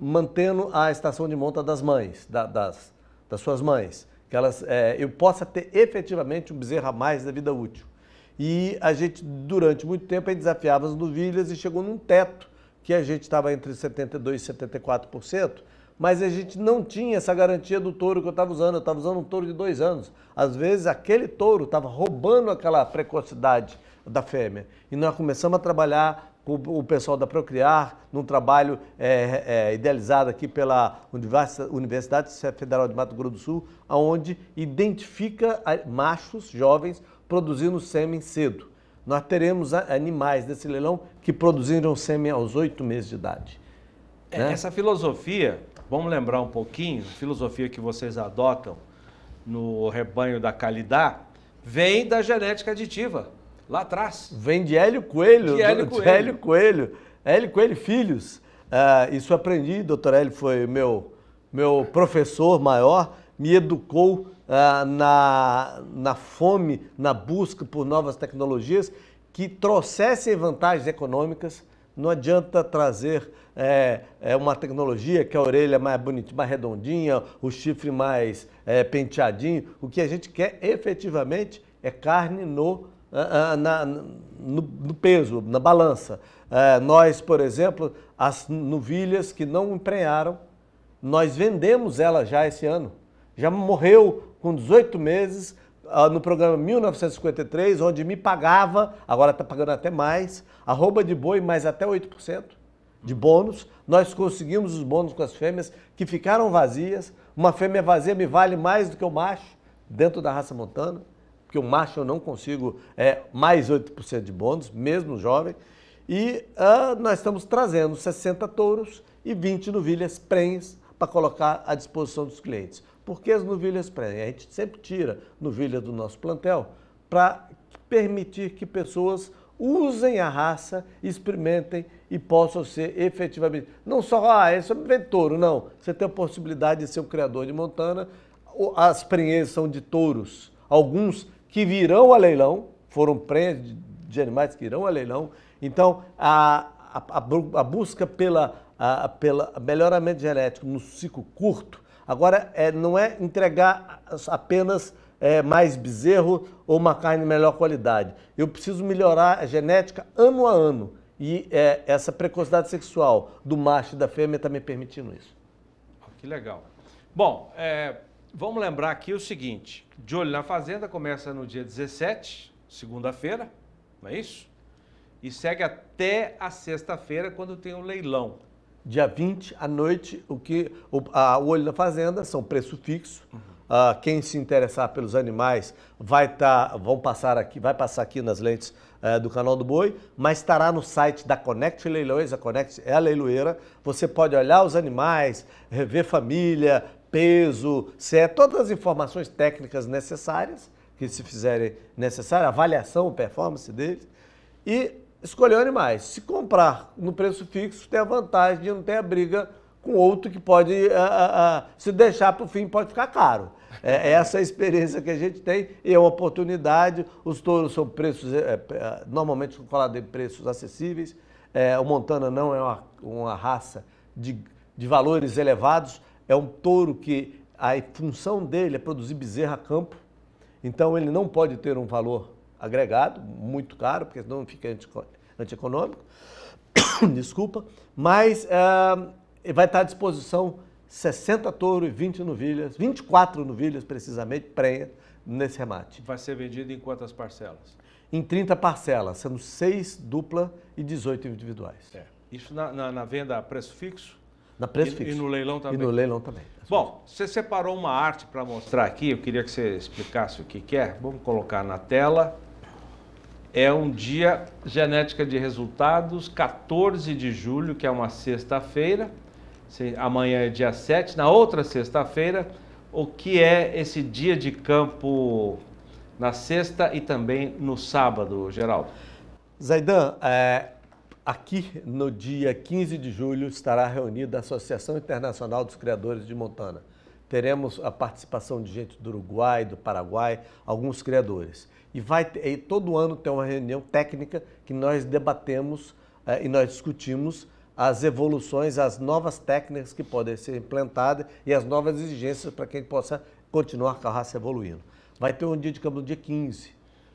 mantendo a estação de monta das mães, da, das, das suas mães que elas, é, eu possa ter efetivamente um bezerro a mais da vida útil. E a gente, durante muito tempo, desafiava as novilhas e chegou num teto, que a gente estava entre 72% e 74%, mas a gente não tinha essa garantia do touro que eu estava usando. Eu estava usando um touro de dois anos. Às vezes, aquele touro estava roubando aquela precocidade da fêmea. E nós começamos a trabalhar com o pessoal da Procriar, num trabalho é, é, idealizado aqui pela Universidade Federal de Mato Grosso do Sul, onde identifica machos jovens produzindo sêmen cedo. Nós teremos animais desse leilão que produziram sêmen aos oito meses de idade. É, né? Essa filosofia, vamos lembrar um pouquinho, filosofia que vocês adotam no rebanho da Calidá, vem da genética aditiva lá atrás. Vem de Hélio Coelho. De Hélio Coelho. De Hélio Coelho. Hélio Coelho Filhos. Uh, isso aprendi, doutor Hélio foi meu, meu professor maior, me educou uh, na, na fome, na busca por novas tecnologias que trouxessem vantagens econômicas. Não adianta trazer é, é uma tecnologia que a orelha é mais bonitinha, mais redondinha, o chifre mais é, penteadinho. O que a gente quer efetivamente é carne no ah, ah, na, no, no, peso, na balança. É, nós, por exemplo, as novilhas que não emprenharam, nós vendemos elas já esse ano. Já morreu com 18 meses ah, no programa 1953, onde me pagava, agora está pagando até mais, arroba de boi mais até 8% de bônus. Nós conseguimos os bônus com as fêmeas que ficaram vazias. Uma fêmea vazia me vale mais do que o macho dentro da raça montana porque o macho eu não consigo é, mais 8% de bônus, mesmo jovem. E uh, nós estamos trazendo 60 touros e 20 novilhas prens para colocar à disposição dos clientes. Por que as novilhas prens? A gente sempre tira novilha do nosso plantel para permitir que pessoas usem a raça, experimentem e possam ser efetivamente. Não só, ah, é um touro, não. Você tem a possibilidade de ser um criador de montana. As prenhes são de touros. Alguns que virão a leilão, foram prêmios de animais que irão a leilão. Então, a, a, a busca pela, a, pela melhoramento genético no ciclo curto, agora é, não é entregar apenas é, mais bezerro ou uma carne de melhor qualidade. Eu preciso melhorar a genética ano a ano. E é, essa precocidade sexual do macho e da fêmea está me permitindo isso. Que legal. Bom, é, Vamos lembrar aqui o seguinte: de olho na fazenda começa no dia 17, segunda-feira, não é isso? E segue até a sexta-feira, quando tem o um leilão. Dia 20 à noite, o que o, a, o olho na fazenda são preço fixo. Uhum. Uh, quem se interessar pelos animais vai tá, vão passar aqui, vai passar aqui nas lentes uh, do canal do Boi, mas estará no site da Connect Leilões. A Connect é a leiloeira. Você pode olhar os animais, rever família, peso, se é todas as informações técnicas necessárias, que se fizerem necessária, avaliação, performance deles, e escolher animais. Se comprar no preço fixo, tem a vantagem de não ter a briga com outro que pode, eh, eh, eh, se deixar para o fim, pode ficar caro. É, é essa é a experiência que a gente tem e é uma oportunidade. Os touros são preços, é, normalmente falado falar de preços acessíveis. É, o Montana não é uma, uma raça de, de valores elevados, é um touro que a função dele é produzir bezerra a campo, então ele não pode ter um valor agregado, muito caro, porque senão fica antieconômico, desculpa, mas é, vai estar à disposição 60 touros e 20 novilhas, 24 novilhas precisamente, prenha, nesse remate. Vai ser vendido em quantas parcelas? Em 30 parcelas, sendo 6 dupla e 18 individuais. É. Isso na, na, na venda a preço fixo? Na preço e, fixo. E no leilão também. E no leilão também. Bom, você separou uma arte para mostrar aqui, eu queria que você explicasse o que, que é. Vamos colocar na tela. É um dia genética de resultados, 14 de julho, que é uma sexta-feira. Amanhã é dia 7. Na outra sexta-feira, o que é esse dia de campo na sexta e também no sábado, Geraldo? Zaidan, é, Aqui, no dia 15 de julho, estará reunida a Associação Internacional dos Criadores de Montana. Teremos a participação de gente do Uruguai, do Paraguai, alguns criadores. E, vai, e todo ano tem uma reunião técnica que nós debatemos eh, e nós discutimos as evoluções, as novas técnicas que podem ser implantadas e as novas exigências para que a gente possa continuar com a raça evoluindo. Vai ter um dia de campo no dia 15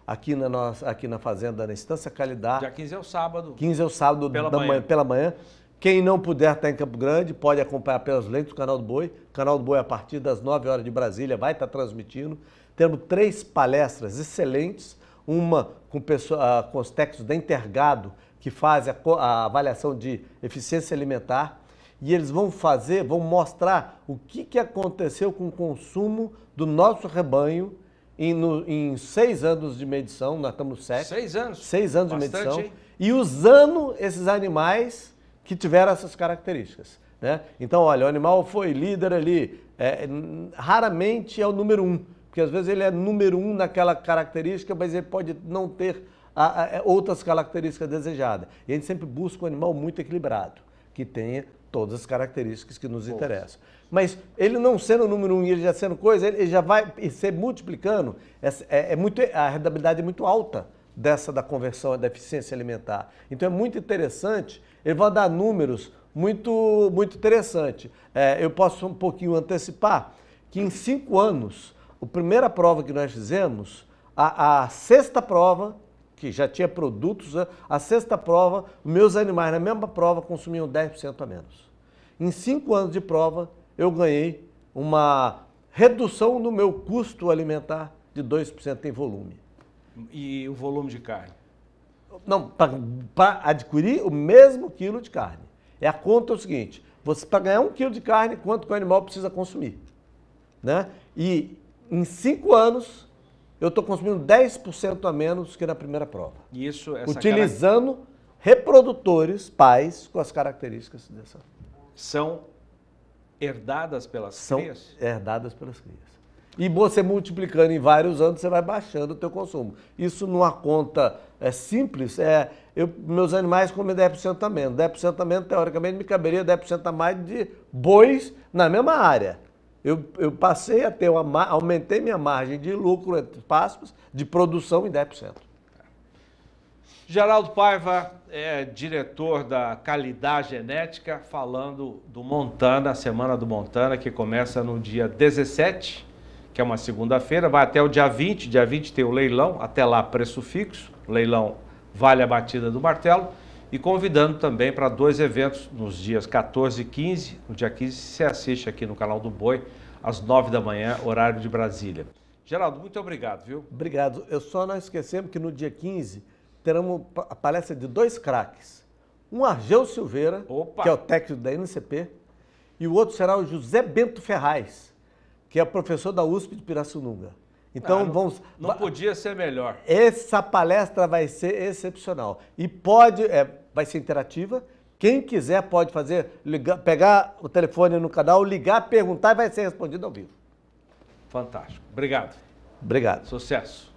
aqui na, nossa, aqui na fazenda, na Estância Calidá. Dia 15 é o sábado. 15 é o sábado pela, manhã. manhã. pela manhã. Quem não puder estar tá em Campo Grande pode acompanhar pelas lentes do Canal do Boi. O Canal do Boi, a partir das 9 horas de Brasília, vai estar tá transmitindo. Temos três palestras excelentes, uma com, pessoa, ah, com os técnicos da Intergado, que fazem a, a avaliação de eficiência alimentar e eles vão fazer, vão mostrar o que, que aconteceu com o consumo do nosso rebanho em, no, em seis anos de medição, nós estamos sete. Seis anos? Seis anos Bastante, de medição. Hein? E usando esses animais que tiveram essas características. Né? Então, olha, o animal foi líder ali. É, raramente é o número um, porque às vezes ele é número um naquela característica, mas ele pode não ter a, a, é, outras características desejadas. E a gente sempre busca um animal muito equilibrado, que tenha todas as características que nos Poxa. interessam. Mas ele não sendo o número um e ele já sendo coisa, ele já vai ser multiplicando. É, é, é muito, a rentabilidade é muito alta dessa da conversão da eficiência alimentar. Então é muito interessante, ele vai dar números muito, muito interessante. É, eu posso um pouquinho antecipar que em cinco anos, a primeira prova que nós fizemos, a, a sexta prova, que já tinha produtos, né, a sexta prova, meus animais na mesma prova consumiam 10% a menos. Em cinco anos de prova, eu ganhei uma redução no meu custo alimentar de 2% em volume. E o volume de carne? Não, para adquirir o mesmo quilo de carne. É a conta é o seguinte: você para ganhar um quilo de carne, quanto que o animal precisa consumir? Né? E em cinco anos eu estou consumindo 10% a menos que na primeira prova. Isso, Utilizando cara... reprodutores, pais, com as características dessa. São herdadas pelas São crias? herdadas pelas crias. E você multiplicando em vários anos, você vai baixando o teu consumo. Isso numa conta é, simples, é, eu, meus animais comem 10% a menos. 10% a menos, teoricamente, me caberia 10% a mais de bois na mesma área. Eu, eu passei a ter uma, aumentei minha margem de lucro, entre aspas, de produção em 10%. Geraldo Paiva é diretor da Calidade Genética, falando do Montana, a Semana do Montana, que começa no dia 17, que é uma segunda-feira, vai até o dia 20. Dia 20 tem o leilão, até lá preço fixo, leilão vale a batida do martelo. E convidando também para dois eventos nos dias 14 e 15. No dia 15 você assiste aqui no canal do Boi, às 9 da manhã, horário de Brasília. Geraldo, muito obrigado, viu? Obrigado. Eu só não esquecemos que no dia 15 teremos a palestra de dois craques. Um Argel Silveira, Opa. que é o técnico da NCP, e o outro será o José Bento Ferraz, que é professor da USP de Pirassununga. Então ah, não, vamos. Não podia ser melhor. Essa palestra vai ser excepcional. E pode, é, vai ser interativa. Quem quiser pode fazer, ligar, pegar o telefone no canal, ligar, perguntar e vai ser respondido ao vivo. Fantástico. Obrigado. Obrigado. Sucesso.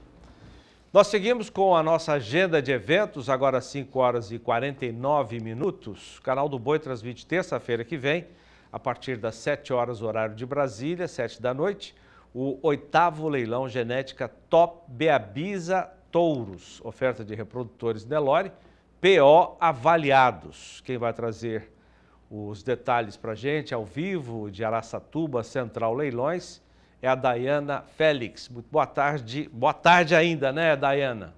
Nós seguimos com a nossa agenda de eventos, agora às 5 horas e 49 minutos. O canal do Boi transmite terça-feira que vem, a partir das 7 horas, horário de Brasília, 7 da noite, o oitavo leilão genética Top Beabisa Touros, oferta de reprodutores Nelore, PO avaliados. Quem vai trazer os detalhes para a gente ao vivo de Araçatuba Central Leilões é a Dayana Félix. Boa tarde, boa tarde ainda, né, Dayana?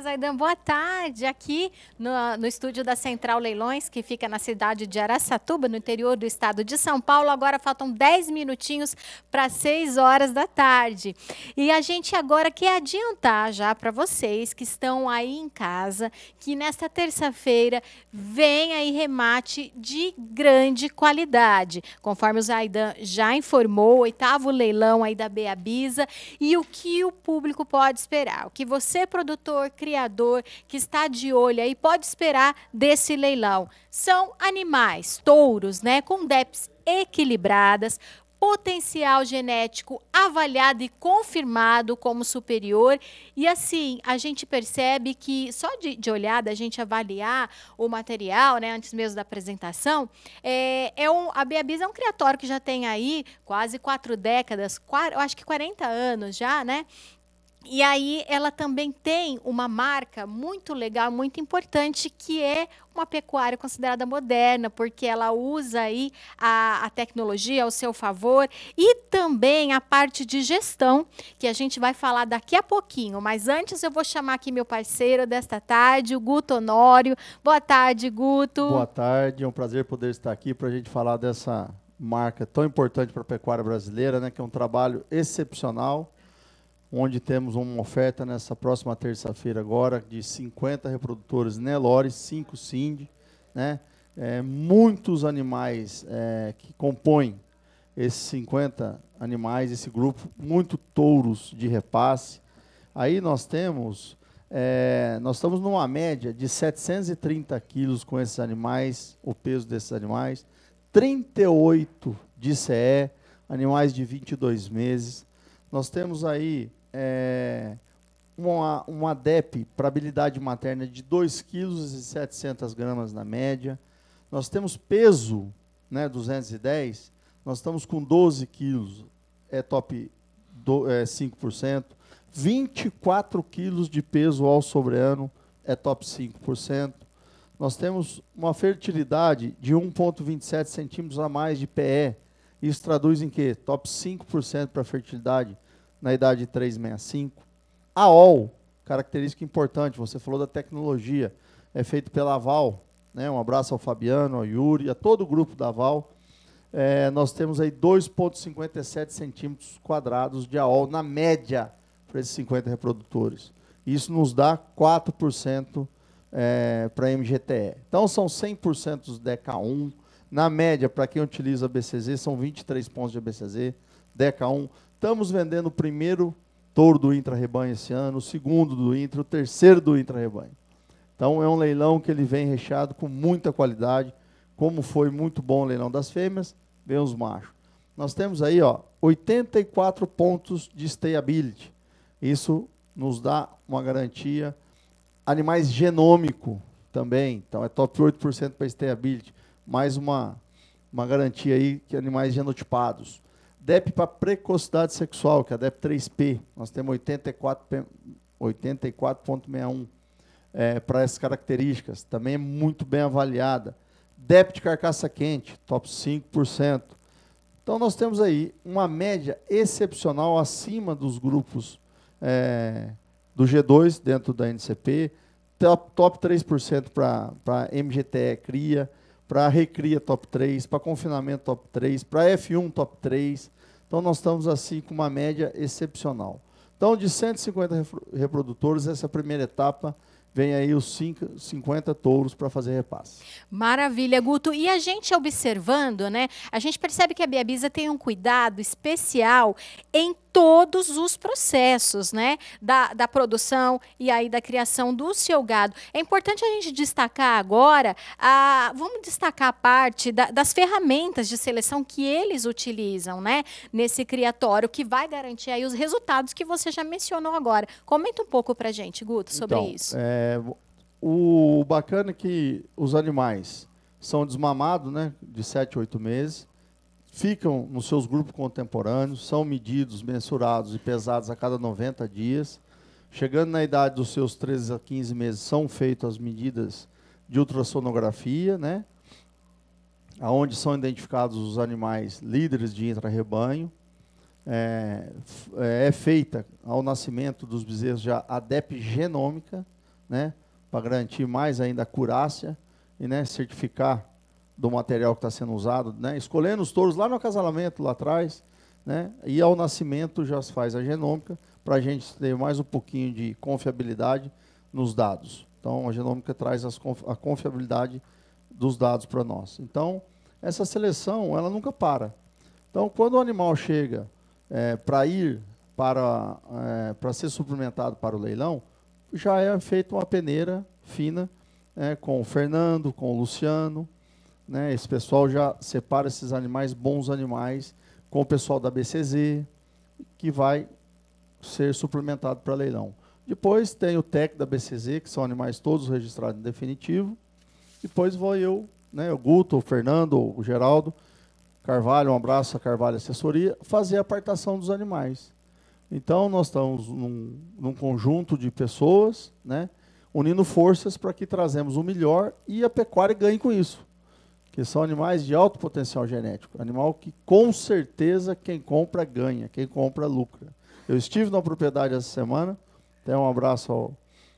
Zaidan, boa tarde. Aqui no, no, estúdio da Central Leilões, que fica na cidade de Araçatuba, no interior do estado de São Paulo. Agora faltam 10 minutinhos para 6 horas da tarde. E a gente agora quer adiantar já para vocês que estão aí em casa, que nesta terça-feira vem aí remate de grande qualidade. Conforme o Zaidan já informou, oitavo leilão aí da Beabisa e o que o público pode esperar. O que você, produtor, criador que está de olho aí pode esperar desse leilão? São animais, touros, né, com DEPs equilibradas, potencial genético avaliado e confirmado como superior. E assim, a gente percebe que só de, de olhada, a gente avaliar o material, né, antes mesmo da apresentação, é, é um, a Beabiz é um criatório que já tem aí quase quatro décadas, quatro, eu acho que 40 anos já, né? E aí ela também tem uma marca muito legal, muito importante, que é uma pecuária considerada moderna, porque ela usa aí a, a, tecnologia ao seu favor e também a parte de gestão, que a gente vai falar daqui a pouquinho. Mas antes eu vou chamar aqui meu parceiro desta tarde, o Guto Honório. Boa tarde, Guto. Boa tarde, é um prazer poder estar aqui para a gente falar dessa marca tão importante para a pecuária brasileira, né, que é um trabalho excepcional onde temos uma oferta nessa próxima terça-feira agora de 50 reprodutores Nelore, 5 Cindy, né? É, muitos animais é, que compõem esses 50 animais, esse grupo, muito touros de repasse. Aí nós temos, é, nós estamos numa média de 730 quilos com esses animais, o peso desses animais, 38 de CE, animais de 22 meses. Nós temos aí é, uma, um ADEP para habilidade materna de 2,7 kg na média. Nós temos peso, né, 210, nós estamos com 12 quilos, é top do, é, 5%. 24 quilos de peso ao sobre ano é top 5%. Nós temos uma fertilidade de 1,27 centímetros a mais de PE. Isso traduz em quê? Top 5% para fertilidade na idade 365. AOL, característica importante, você falou da tecnologia, é feito pela Val. Né? Um abraço ao Fabiano, ao Yuri, a todo o grupo da Val. É, nós temos aí 2,57 centímetros quadrados de AOL na média para esses 50 reprodutores. Isso nos dá 4% é, para MGTE. Então são 100% dk 1 Na média, para quem utiliza BCZ, são 23 pontos de BCZ, DECA1 estamos vendendo o primeiro touro do intra-rebanho esse ano, o segundo do intra, o terceiro do intra-rebanho. Então é um leilão que ele vem recheado com muita qualidade, como foi muito bom o leilão das fêmeas, vem os machos. Nós temos aí ó, 84 pontos de stayability. Isso nos dá uma garantia. Animais genômico também, então é top 8% para stayability. Mais uma, uma garantia aí que animais genotipados. DEP para precocidade sexual, que é a DEP 3P, nós temos 84,61 é, para essas características, também é muito bem avaliada. DEP de carcaça quente, top 5%. Então nós temos aí uma média excepcional acima dos grupos é, do G2 dentro da NCP, top, top 3% para MGTE CRIA, para Recria top 3, para Confinamento top 3, para F1 top 3, então, nós estamos assim com uma média excepcional. Então, de 150 reprodutores, essa primeira etapa vem aí os 50 touros para fazer repasse. Maravilha, Guto. E a gente observando, né? A gente percebe que a Biabisa tem um cuidado especial em todos os processos né, da, da produção e aí da criação do seu gado. É importante a gente destacar agora, a, vamos destacar a parte da, das ferramentas de seleção que eles utilizam né, nesse criatório, que vai garantir aí os resultados que você já mencionou agora. Comenta um pouco para gente, Guto, sobre então, isso. É, o bacana é que os animais são desmamados né, de 7, 8 meses, ficam nos seus grupos contemporâneos, são medidos, mensurados e pesados a cada 90 dias. Chegando na idade dos seus 13 a 15 meses, são feitas as medidas de ultrassonografia, né? aonde são identificados os animais líderes de intra-rebanho. É, é, é, feita ao nascimento dos bezerros já a DEP genômica, né, para garantir mais ainda a curácia e né, certificar do material que está sendo usado, né? escolhendo os touros lá no acasalamento, lá atrás, né? e ao nascimento já se faz a genômica, para a gente ter mais um pouquinho de confiabilidade nos dados. Então, a genômica traz as, a confiabilidade dos dados para nós. Então, essa seleção, ela nunca para. Então, quando o animal chega é, para ir, para, é, para ser suplementado para o leilão, já é feita uma peneira fina é, com o Fernando, com o Luciano, né? Esse pessoal já separa esses animais, bons animais, com o pessoal da BCZ, que vai ser suplementado para leilão. Depois tem o TEC da BCZ, que são animais todos registrados em definitivo. Depois vou eu, né, o Guto, o Fernando, o Geraldo, Carvalho, um abraço a Carvalho Assessoria, fazer a apartação dos animais. Então, nós estamos num, num conjunto de pessoas, né, unindo forças para que trazemos o melhor e a pecuária ganhe com isso que são animais de alto potencial genético. Animal que com certeza quem compra ganha, quem compra lucra. Eu estive na propriedade essa semana, até um abraço ao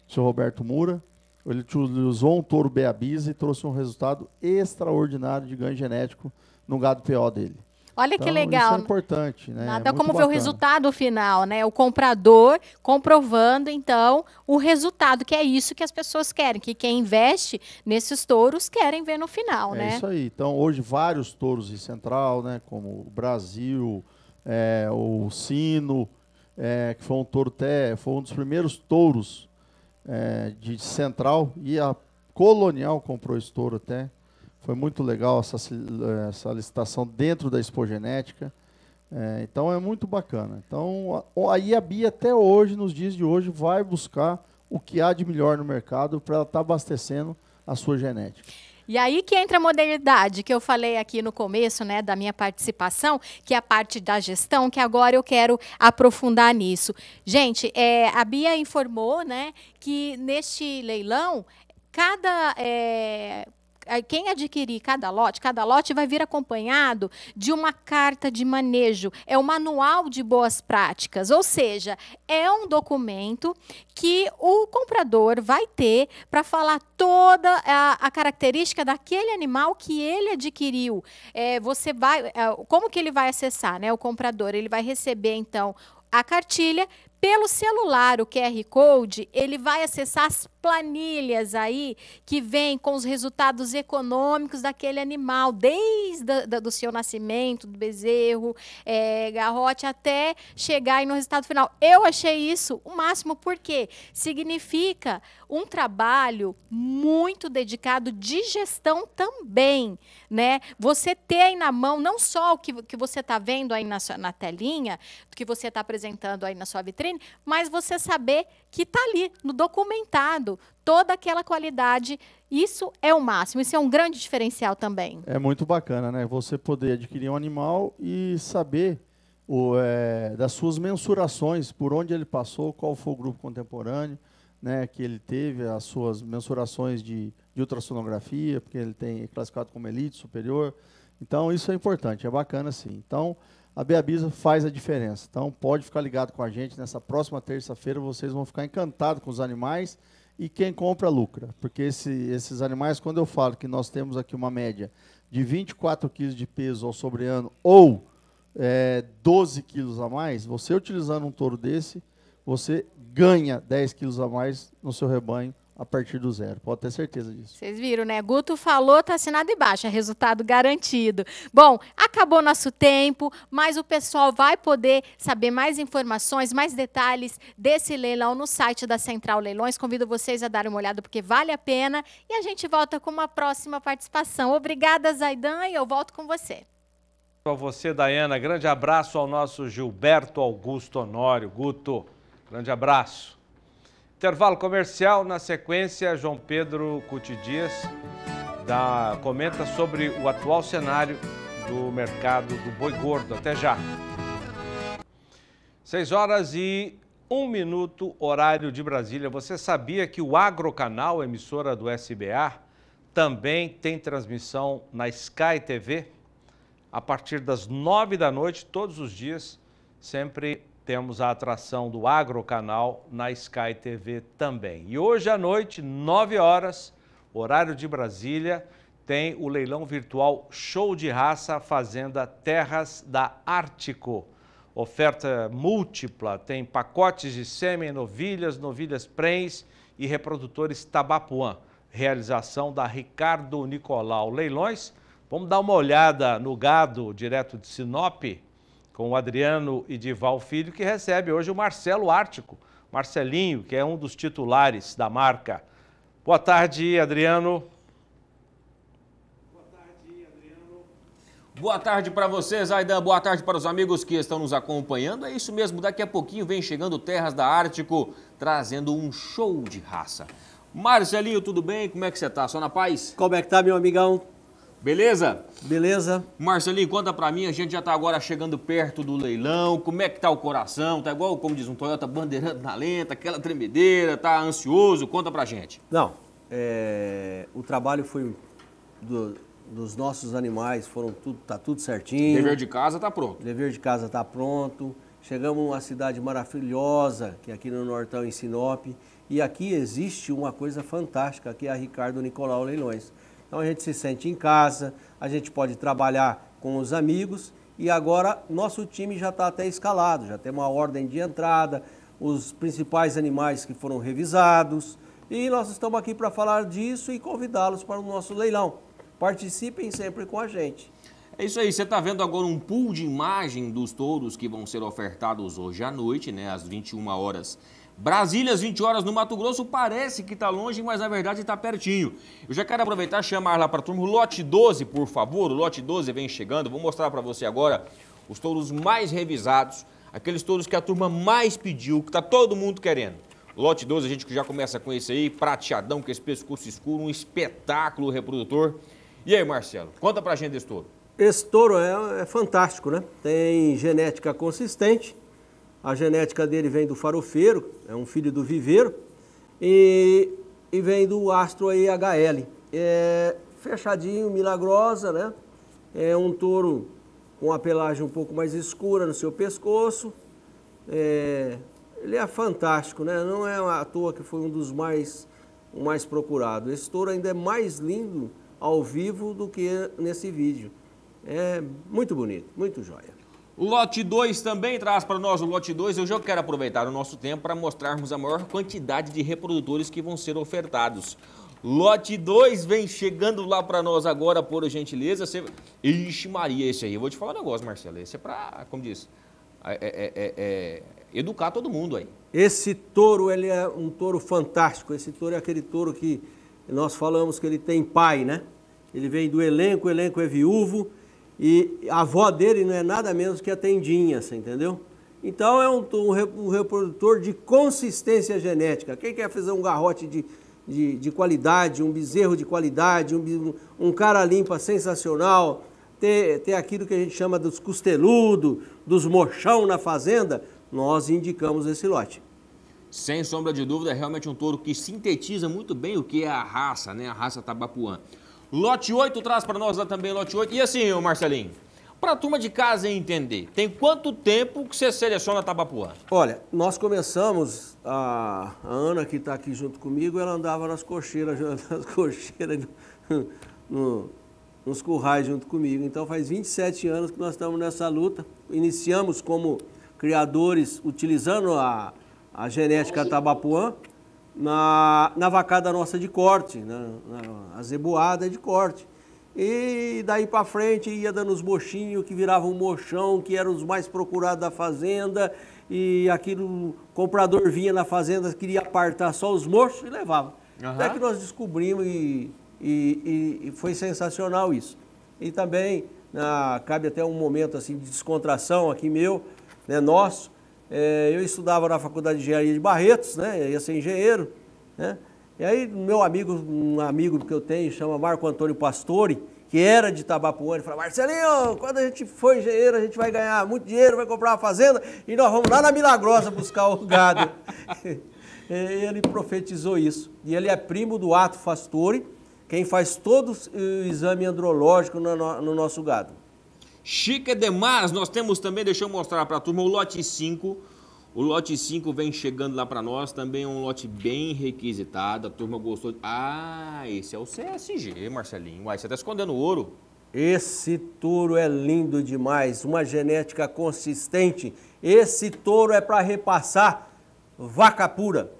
senhor Roberto Mura. Ele usou um touro beabisa e trouxe um resultado extraordinário de ganho genético no gado PO dele. Olha então, que legal. Isso é importante, né? Nada é como bacana. ver o resultado final, né? O comprador comprovando, então, o resultado, que é isso que as pessoas querem, que quem investe nesses touros querem ver no final, é né? É isso aí. Então, hoje, vários touros em Central, né? Como o Brasil, é, o Sino, é, que foi um touro até, foi um dos primeiros touros é, de Central, e a Colonial comprou esse touro até. Foi muito legal essa, eh, essa licitação dentro da Expogenética. É, eh, então é muito bacana. Então aí a Bia até hoje, nos dias de hoje, vai buscar o que há de melhor no mercado para estar tá abastecendo a sua genética. E aí que entra a modernidade, que eu falei aqui no começo, né, da minha participação, que é a parte da gestão, que agora eu quero aprofundar nisso. Gente, é, a Bia informou, né, que neste leilão cada é, quem adquirir cada lote, cada lote vai vir acompanhado de uma carta de manejo, é o um manual de boas práticas, ou seja, é um documento que o comprador vai ter para falar toda a, a, característica daquele animal que ele adquiriu. É, você vai, é, como que ele vai acessar, né? O comprador ele vai receber então a cartilha pelo celular, o QR Code, ele vai acessar as planilhas aí que vêm com os resultados econômicos daquele animal, desde da, do seu nascimento, do bezerro, é, garrote, até chegar aí no resultado final. Eu achei isso o máximo porque significa um trabalho muito dedicado de gestão também, né? Você ter aí na mão não só o que, que você está vendo aí na, sua, na telinha, que você está apresentando aí na sua vitrine, mas você saber que está ali, no documentado, toda aquela qualidade. Isso é o máximo, isso é um grande diferencial também. É muito bacana, né? Você poder adquirir um animal e saber o, é, das suas mensurações, por onde ele passou, qual foi o grupo contemporâneo, né, que ele teve, as suas mensurações de, de ultrassonografia, porque ele tem classificado como elite, superior. Então, isso é importante, é bacana sim. Então, a Beabisa faz a diferença. Então pode ficar ligado com a gente. Nessa próxima terça-feira vocês vão ficar encantados com os animais e quem compra lucra. Porque esse, esses animais, quando eu falo que nós temos aqui uma média de 24 quilos de peso ao sobre ano ou é, 12 quilos a mais, você utilizando um touro desse, você ganha 10 quilos a mais no seu rebanho a partir do zero. Pode ter certeza disso. Vocês viram, né? Guto falou, tá assinado embaixo, é resultado garantido. Bom, acabou nosso tempo, mas o pessoal vai poder saber mais informações, mais detalhes desse leilão no site da Central Leilões. Convido vocês a dar uma olhada porque vale a pena e a gente volta com uma próxima participação. Obrigada, Zaidan, e eu volto com você. A você, Dayana. Grande abraço ao nosso Gilberto Augusto Honório. Guto, grande abraço. Intervalo comercial, na sequência, João Pedro Cutidias Dias comenta sobre o atual cenário do mercado do boi gordo. Até já. 6 horas e um minuto, horário de Brasília. Você sabia que o Agrocanal, emissora do SBA, também tem transmissão na Sky TV? A partir das 9 da noite, todos os dias, sempre temos a atração do Agrocanal na Sky TV também. E hoje à noite, 9 horas, horário de Brasília, tem o leilão virtual Show de Raça Fazenda Terras da Ártico. Oferta múltipla, tem pacotes de sêmen, novilhas, novilhas prens e reprodutores Tabapuã. Realização da Ricardo Nicolau Leilões. Vamos dar uma olhada no gado direto de Sinop com o Adriano e Dival Filho, que recebe hoje o Marcelo Ártico, Marcelinho, que é um dos titulares da marca. Boa tarde, Adriano. Boa tarde para vocês, Aidan. Boa tarde para os amigos que estão nos acompanhando. É isso mesmo, daqui a pouquinho vem chegando Terras da Ártico, trazendo um show de raça. Marcelinho, tudo bem? Como é que você tá? Só na paz? Como é que tá, meu amigão? Beleza? Beleza. Marcelinho, conta pra mim, a gente já tá agora chegando perto do leilão, como é que tá o coração? Tá igual, como diz um Toyota bandeirando na lenta, aquela tremedeira, tá ansioso? Conta pra gente. Não, é, o trabalho foi do, dos nossos animais, foram tudo, tá tudo certinho. Dever de casa tá pronto. Dever de casa tá pronto. Chegamos numa cidade maravilhosa, que é aqui no Nortão, em Sinop. E aqui existe uma coisa fantástica, que é a Ricardo Nicolau Leilões. Então a gente se sente em casa, a gente pode trabalhar com os amigos e agora nosso time já está até escalado, já tem uma ordem de entrada, os principais animais que foram revisados e nós estamos aqui para falar disso e convidá-los para o nosso leilão. Participem sempre com a gente. É isso aí, você está vendo agora um pool de imagem dos touros que vão ser ofertados hoje à noite, né, às 21 horas Brasília, às 20 horas no Mato Grosso, parece que está longe, mas na verdade está pertinho. Eu já quero aproveitar e chamar lá para a turma o lote 12, por favor. O lote 12 vem chegando. Vou mostrar para você agora os touros mais revisados, aqueles touros que a turma mais pediu, que está todo mundo querendo. lote 12 a gente já começa com esse aí, prateadão, com esse pescoço escuro, um espetáculo reprodutor. E aí, Marcelo, conta para a gente desse touro. Esse touro é, é fantástico, né? Tem genética consistente a genética dele vem do farofeiro, é um filho do viveiro, e, e vem do astro EHL. É fechadinho, milagrosa, né? É um touro com a pelagem um pouco mais escura no seu pescoço. É, ele é fantástico, né? Não é à toa que foi um dos mais, mais procurados. Esse touro ainda é mais lindo ao vivo do que nesse vídeo. É muito bonito, muito joia. Lote 2 também traz para nós o lote 2. Eu já quero aproveitar o nosso tempo para mostrarmos a maior quantidade de reprodutores que vão ser ofertados. Lote 2 vem chegando lá para nós agora, por gentileza. Você... Ixi, Maria, esse aí. Eu vou te falar um negócio, Marcelo. Esse é para, como diz, é é, é, é, é, educar todo mundo aí. Esse touro, ele é um touro fantástico. Esse touro é aquele touro que nós falamos que ele tem pai, né? Ele vem do elenco, o elenco é viúvo e a avó dele não é nada menos que a Tendinha, você entendeu? Então é um, um, reprodutor de consistência genética. Quem quer fazer um garrote de, de, de qualidade, um bezerro de qualidade, um, um cara limpa sensacional, ter, ter aquilo que a gente chama dos costeludos, dos mochão na fazenda, nós indicamos esse lote. Sem sombra de dúvida, é realmente um touro que sintetiza muito bem o que é a raça, né? A raça tabapuã. Lote 8 traz para nós lá também, lote 8. E assim, Marcelinho, para a turma de casa entender, tem quanto tempo que você seleciona Tabapuã? Olha, nós começamos, a, a Ana que está aqui junto comigo, ela andava nas cocheiras, nas cocheiras no, no, nos currais junto comigo. Então faz 27 anos que nós estamos nessa luta. Iniciamos como criadores utilizando a, a genética Tabapuã na, na vacada nossa de corte, né? na, na zeboada é de corte. E daí para frente ia dando os mochinhos que viravam mochão, que eram os mais procurados da fazenda. E aquilo, o comprador vinha na fazenda, queria apartar só os mochos e levava. Uhum. Até que nós descobrimos e, e, e, e foi sensacional isso. E também cabe até um momento assim de descontração aqui meu, né, nosso, é, eu estudava na Faculdade de Engenharia de Barretos, né? Ia ser engenheiro, né? E aí meu amigo, um amigo que eu tenho, chama Marco Antônio Pastore, que era de Tabapuã, ele falou, Marcelinho, quando a gente for engenheiro, a gente vai ganhar muito dinheiro, vai comprar uma fazenda e nós vamos lá na Milagrosa buscar o gado. ele profetizou isso. E ele é primo do Ato Pastore, quem faz todo o exame andrológico no nosso gado. Chica demais, nós temos também, deixa eu mostrar para a turma, o lote 5. O lote 5 vem chegando lá para nós, também é um lote bem requisitado, a turma gostou. Ah, esse é o CSG, Marcelinho. Uai, você está escondendo ouro. Esse touro é lindo demais, uma genética consistente. Esse touro é para repassar vaca pura,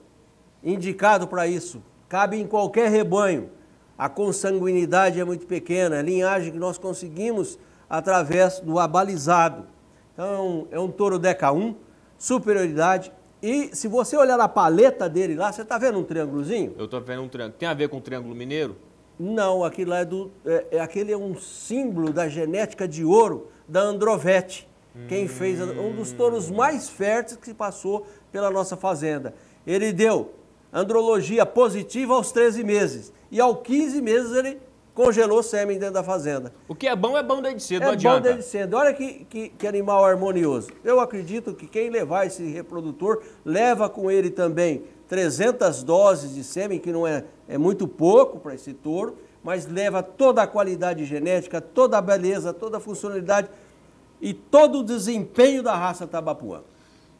indicado para isso. Cabe em qualquer rebanho. A consanguinidade é muito pequena, a linhagem que nós conseguimos através do abalizado. Então, é um touro Deca 1, superioridade. E se você olhar na paleta dele lá, você está vendo um triângulozinho? Eu estou vendo um triângulo. Tem a ver com o Triângulo Mineiro? Não, aquele lá é do. É, é, aquele é um símbolo da genética de ouro da Androvete. Quem fez um dos touros hum. mais férteis que passou pela nossa fazenda. Ele deu andrologia positiva aos 13 meses. E aos 15 meses ele congelou o sêmen dentro da fazenda. O que é bom é bom desde cedo, é não adianta. É bom desde cedo. Olha que, que, que, animal harmonioso. Eu acredito que quem levar esse reprodutor, leva com ele também 300 doses de sêmen, que não é, é muito pouco para esse touro, mas leva toda a qualidade genética, toda a beleza, toda a funcionalidade e todo o desempenho da raça tabapuã.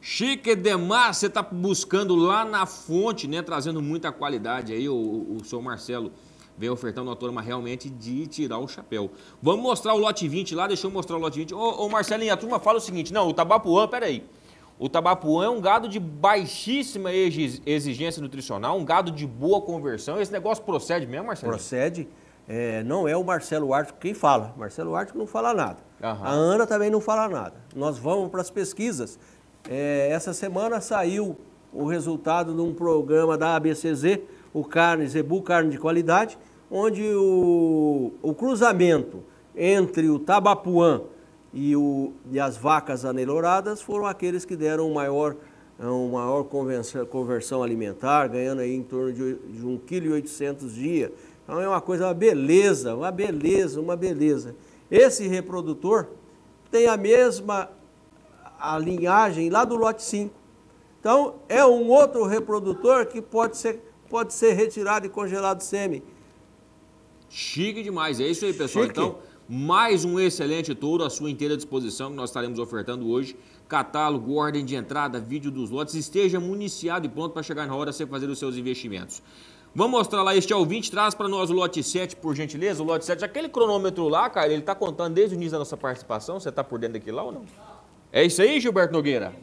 Chique Demar, você está buscando lá na fonte, né? Trazendo muita qualidade aí, o, o, o seu Marcelo vem ofertando uma turma realmente de tirar o chapéu. Vamos mostrar o lote 20 lá, deixa eu mostrar o lote 20. Ô, ô Marcelinho, a turma fala o seguinte, não, o Tabapuã, peraí. O Tabapuã é um gado de baixíssima exigência nutricional, um gado de boa conversão. Esse negócio procede mesmo, Marcelo? Procede. É, não é o Marcelo Ártico quem fala. Marcelo Ártico não fala nada. Uhum. A Ana também não fala nada. Nós vamos para as pesquisas. É, essa semana saiu o resultado de um programa da ABCZ o carne, zebu carne de qualidade, onde o, o cruzamento entre o tabapuã e, o, e as vacas aneloradas foram aqueles que deram maior, um é, maior conversão, conversão alimentar, ganhando aí em torno de, de 1,8 kg dia. Então é uma coisa, uma beleza, uma beleza, uma beleza. Esse reprodutor tem a mesma a linhagem lá do lote 5. Então é um outro reprodutor que pode ser pode ser retirado e congelado o sêmen. Chique demais, é isso aí, pessoal. Chique. Então, mais um excelente touro à sua inteira disposição que nós estaremos ofertando hoje. Catálogo, ordem de entrada, vídeo dos lotes, esteja municiado e pronto para chegar na hora de você fazer os seus investimentos. Vamos mostrar lá, este é o 20, traz para nós o lote 7, por gentileza. O lote 7, aquele cronômetro lá, cara, ele está contando desde o início da nossa participação. Você está por dentro daquilo lá ou não? É isso aí, Gilberto Nogueira?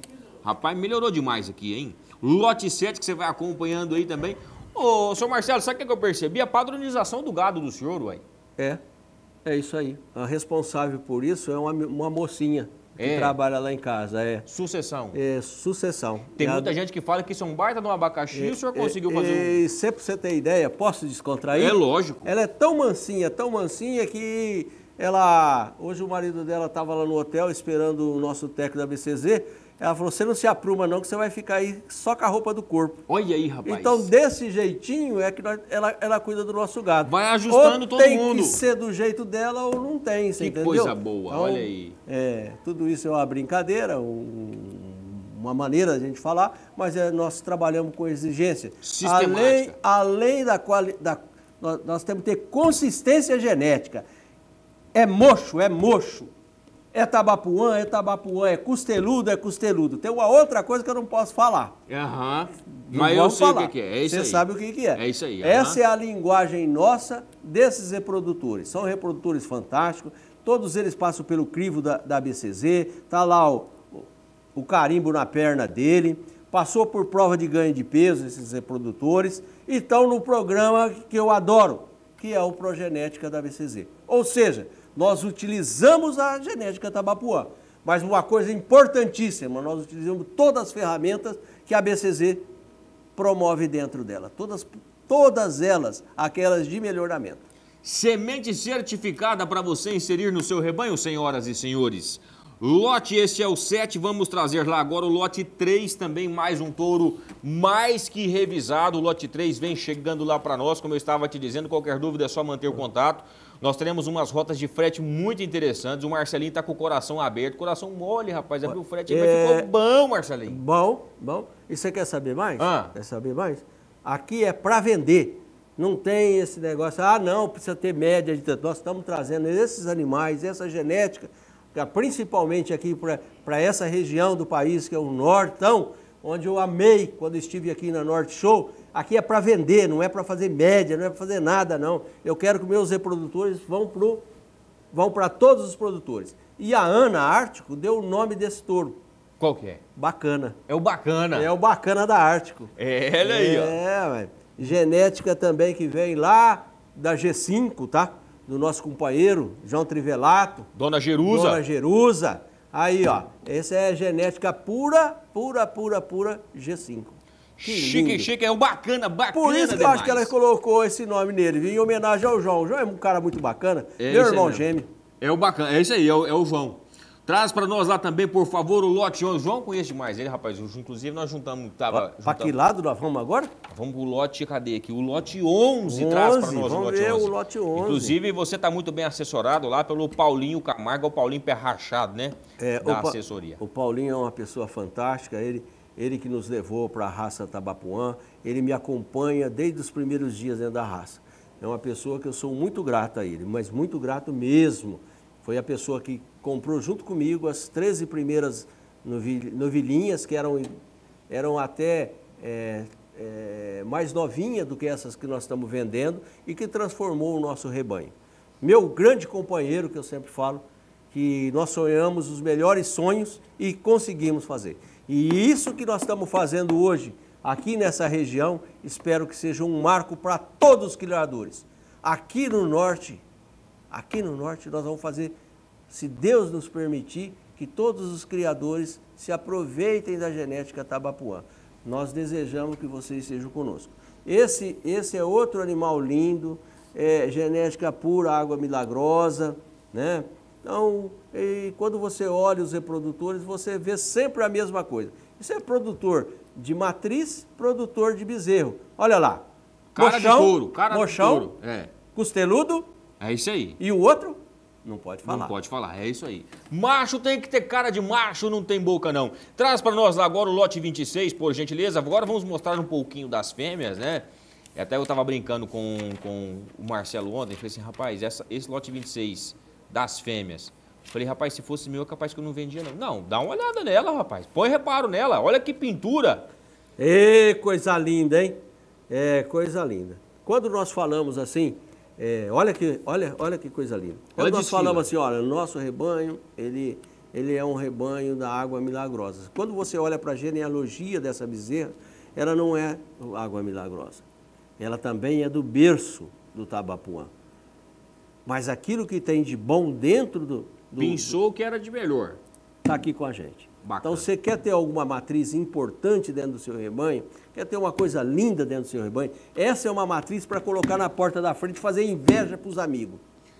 Rapaz, melhorou demais aqui, hein? Lote 7 que você vai acompanhando aí também. Ô, senhor Marcelo, sabe o que eu percebi? A padronização do gado do senhor, uai. É, é isso aí. A responsável por isso é uma, uma mocinha que é. trabalha lá em casa, é. Sucessão. É, sucessão. Tem é muita a... gente que fala que isso é um baita de um abacaxi é, e o senhor conseguiu é, fazer um... E sempre você ter ideia, posso descontrair? É lógico. Ela é tão mansinha, tão mansinha que ela... Hoje o marido dela estava lá no hotel esperando o nosso técnico da BCZ ela falou: você não se apruma, não, que você vai ficar aí só com a roupa do corpo. Olha aí, rapaz. Então, desse jeitinho é que nós, ela, ela cuida do nosso gado. Vai ajustando ou todo mundo. Tem que ser do jeito dela ou não tem, você que entendeu? coisa boa, então, olha aí. É, tudo isso é uma brincadeira, um, uma maneira a gente falar, mas é, nós trabalhamos com exigência. Sistemática. Além, além da qualidade. Nós, nós temos que ter consistência genética. É mocho, é mocho. É Tabapuã, é Tabapuã, é costeludo, é costeludo. Tem uma outra coisa que eu não posso falar. Aham. Uhum. Mas eu sei falar. o que é. é isso Você aí. sabe o que é. É isso aí. Uhum. Essa é a linguagem nossa desses reprodutores. São reprodutores fantásticos. Todos eles passam pelo crivo da, da BCZ. Tá lá o, o carimbo na perna dele. Passou por prova de ganho de peso esses reprodutores. E estão no programa que eu adoro, que é o Progenética da BCZ. Ou seja, nós utilizamos a genética tabapuã. Mas uma coisa importantíssima, nós utilizamos todas as ferramentas que a BCZ promove dentro dela. Todas, todas elas, aquelas de melhoramento. Semente certificada para você inserir no seu rebanho, senhoras e senhores. Lote, esse é o 7, vamos trazer lá agora o lote 3 também, mais um touro mais que revisado. O lote 3 vem chegando lá para nós, como eu estava te dizendo, qualquer dúvida é só manter o contato. Nós teremos umas rotas de frete muito interessantes. O Marcelinho está com o coração aberto, coração mole, rapaz. Abriu o frete, é... ficou bom, Marcelinho. Bom, bom. E você quer saber mais? Ah. Quer saber mais? Aqui é para vender. Não tem esse negócio, ah, não, precisa ter média de Nós estamos trazendo esses animais, essa genética, é principalmente aqui para essa região do país, que é o Nortão, onde eu amei quando estive aqui na Norte Show Aqui é para vender, não é para fazer média, não é para fazer nada, não. Eu quero que meus reprodutores vão para vão todos os produtores. E a Ana Ártico deu o nome desse touro. Qual que é? Bacana. É o bacana. É o bacana da Ártico. É, olha aí, ó. É, mas, genética também que vem lá da G5, tá? Do nosso companheiro, João Trivelato. Dona Jerusa. Dona Jerusa. Aí, ó, essa é genética pura, pura, pura, pura G5. Que chique, lindo. chique, é um bacana, bacana. Por isso que demais. eu acho que ela colocou esse nome nele, viu? em homenagem ao João. O João é um cara muito bacana, é meu irmão gêmeo. É o bacana, é isso aí, é o, é o João. Traz para nós lá também, por favor, o lote 11. João conhece demais ele, rapaz. Inclusive, nós juntamos. Tava, Para tá que lado nós vamos agora? Vamos pro lote, cadê aqui? O lote 11, 11 traz para nós vamos o lote ver 11. o lote 11. Inclusive, você está muito bem assessorado lá pelo Paulinho Camargo, é o Paulinho Pé Rachado, né? É, da o pa assessoria. O Paulinho é uma pessoa fantástica, ele ele que nos levou para a raça Tabapuã, ele me acompanha desde os primeiros dias dentro da raça. É uma pessoa que eu sou muito grato a ele, mas muito grato mesmo. Foi a pessoa que comprou junto comigo as 13 primeiras novilhinhas, que eram, eram até é, é, mais novinha do que essas que nós estamos vendendo e que transformou o nosso rebanho. Meu grande companheiro, que eu sempre falo, que nós sonhamos os melhores sonhos e conseguimos fazer. E isso que nós estamos fazendo hoje aqui nessa região, espero que seja um marco para todos os criadores. Aqui no norte, aqui no norte nós vamos fazer, se Deus nos permitir, que todos os criadores se aproveitem da genética tabapuã. Nós desejamos que vocês estejam conosco. Esse, esse é outro animal lindo, é, genética pura, água milagrosa, né? Então, quando você olha os reprodutores, você vê sempre a mesma coisa. Isso é produtor de matriz, produtor de bezerro. Olha lá. Cara mochão, de couro, cara mochão, de couro. É. Costeludo. É isso aí. E o outro? Não pode falar. Não pode falar, é isso aí. Macho tem que ter cara de macho, não tem boca não. Traz para nós agora o lote 26, por gentileza. Agora vamos mostrar um pouquinho das fêmeas, né? Até eu estava brincando com, com o Marcelo ontem, falei assim, rapaz, essa, esse lote 26 das fêmeas. Falei, rapaz, se fosse meu, é capaz que eu não vendia, não. Não, dá uma olhada nela, rapaz. Põe reparo nela. Olha que pintura. Ê, coisa linda, hein? É, coisa linda. Quando nós falamos assim, é, olha, que, olha, olha que coisa linda. Quando olha nós falamos assim, olha, nosso rebanho, ele, ele é um rebanho da água milagrosa. Quando você olha para a genealogia dessa bezerra, ela não é água milagrosa. Ela também é do berço do Tabapuã. Mas aquilo que tem de bom dentro do. do Pensou que era de melhor. Está aqui com a gente. Bacana. Então, você quer ter alguma matriz importante dentro do seu rebanho, quer ter uma coisa linda dentro do seu rebanho, essa é uma matriz para colocar na porta da frente e fazer inveja para os amigos.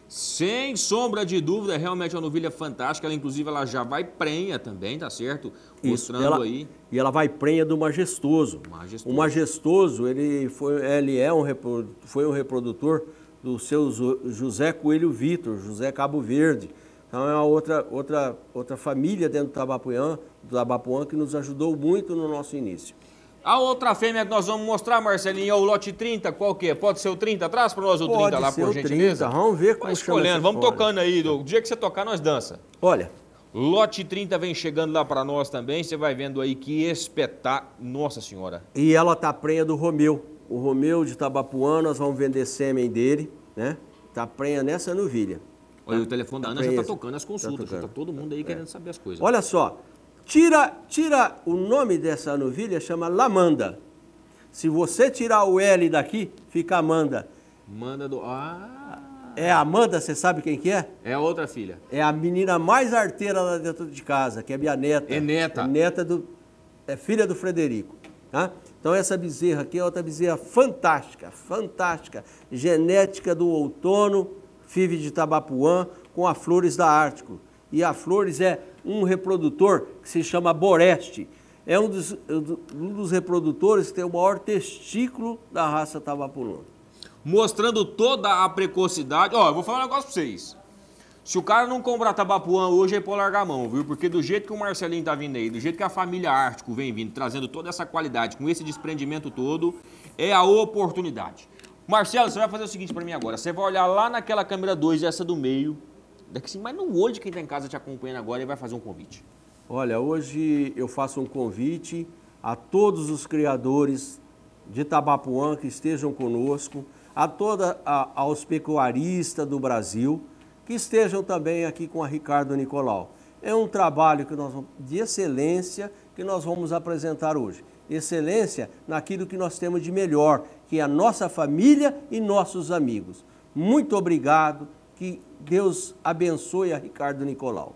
Sem sombra de dúvida, realmente é uma novilha fantástica. Ela, inclusive, ela já vai prenha também, tá certo? Mostrando ela, aí. E ela vai prenha do majestoso. majestoso. O majestoso, ele, foi, ele é um, foi um reprodutor do seu José Coelho Vitor, José Cabo Verde. Então é uma outra, outra, outra família dentro do Tabapuã, do Tabapuã que nos ajudou muito no nosso início. A outra fêmea que nós vamos mostrar, Marcelinho, é o lote 30, qual que é? Pode ser o 30? Traz para nós o 30 Pode lá, por gentileza. 30. Vamos ver como Vai escolhendo, vamos fora. tocando aí. Do dia que você tocar, nós dança. Olha. Lote 30 vem chegando lá para nós também. Você vai vendo aí que espetáculo. Nossa Senhora. E ela tá prenha do Romeu o Romeu de Tabapuã, nós vamos vender sêmen dele, né? Tá prenha nessa novilha. Olha, tá? o telefone da tá Ana já está tocando as tá consultas, tá, tocando. tá todo mundo aí é. querendo saber as coisas. Olha só, tira, tira o nome dessa novilha, chama Lamanda. Se você tirar o L daqui, fica Amanda. Amanda do... Ah... É a Amanda, você sabe quem que é? É a outra filha. É a menina mais arteira lá dentro de casa, que é minha neta. É neta. É neta do... É filha do Frederico, tá? Então essa bezerra aqui é outra bezerra fantástica, fantástica, genética do outono, FIV de Tabapuã, com a Flores da Ártico. E a Flores é um reprodutor que se chama Boreste. É um dos, é um dos reprodutores que tem o maior testículo da raça Tabapuã. Mostrando toda a precocidade. Ó, eu vou falar um negócio para vocês. Se o cara não comprar Tabapuã hoje, é por largar a mão, viu? Porque do jeito que o Marcelinho tá vindo aí, do jeito que a família Ártico vem vindo, trazendo toda essa qualidade, com esse desprendimento todo, é a oportunidade. Marcelo, você vai fazer o seguinte para mim agora. Você vai olhar lá naquela câmera 2, essa do meio, daqui sim, mas no olho de quem tá em casa te acompanhando agora e vai fazer um convite. Olha, hoje eu faço um convite a todos os criadores de Tabapuã que estejam conosco, a toda a, aos pecuaristas do Brasil que estejam também aqui com a Ricardo Nicolau. É um trabalho que nós, de excelência que nós vamos apresentar hoje. Excelência naquilo que nós temos de melhor, que é a nossa família e nossos amigos. Muito obrigado, que Deus abençoe a Ricardo Nicolau.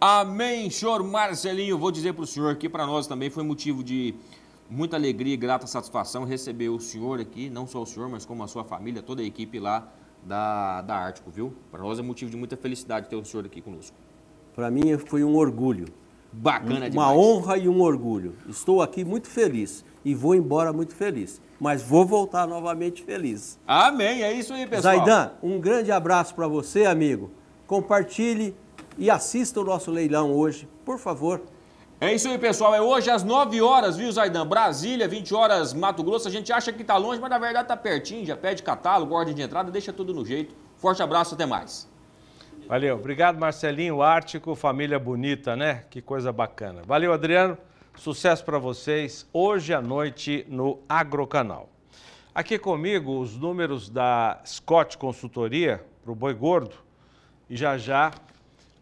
Amém, senhor Marcelinho. Vou dizer para o senhor que para nós também foi motivo de muita alegria e grata satisfação receber o senhor aqui, não só o senhor, mas como a sua família, toda a equipe lá da, da Ártico, viu? Para nós é motivo de muita felicidade ter o senhor aqui conosco. Para mim foi um orgulho. Bacana demais. Uma honra e um orgulho. Estou aqui muito feliz e vou embora muito feliz. Mas vou voltar novamente feliz. Amém, é isso aí, pessoal. Zaidan, um grande abraço para você, amigo. Compartilhe e assista o nosso leilão hoje, por favor. É isso aí, pessoal. É hoje às 9 horas, viu, Zaidan? Brasília, 20 horas, Mato Grosso. A gente acha que tá longe, mas na verdade tá pertinho. Já pede catálogo, ordem de entrada, deixa tudo no jeito. Forte abraço, até mais. Valeu. Obrigado, Marcelinho. Ártico, família bonita, né? Que coisa bacana. Valeu, Adriano. Sucesso para vocês hoje à noite no Agrocanal. Aqui comigo os números da Scott Consultoria para o Boi Gordo e já já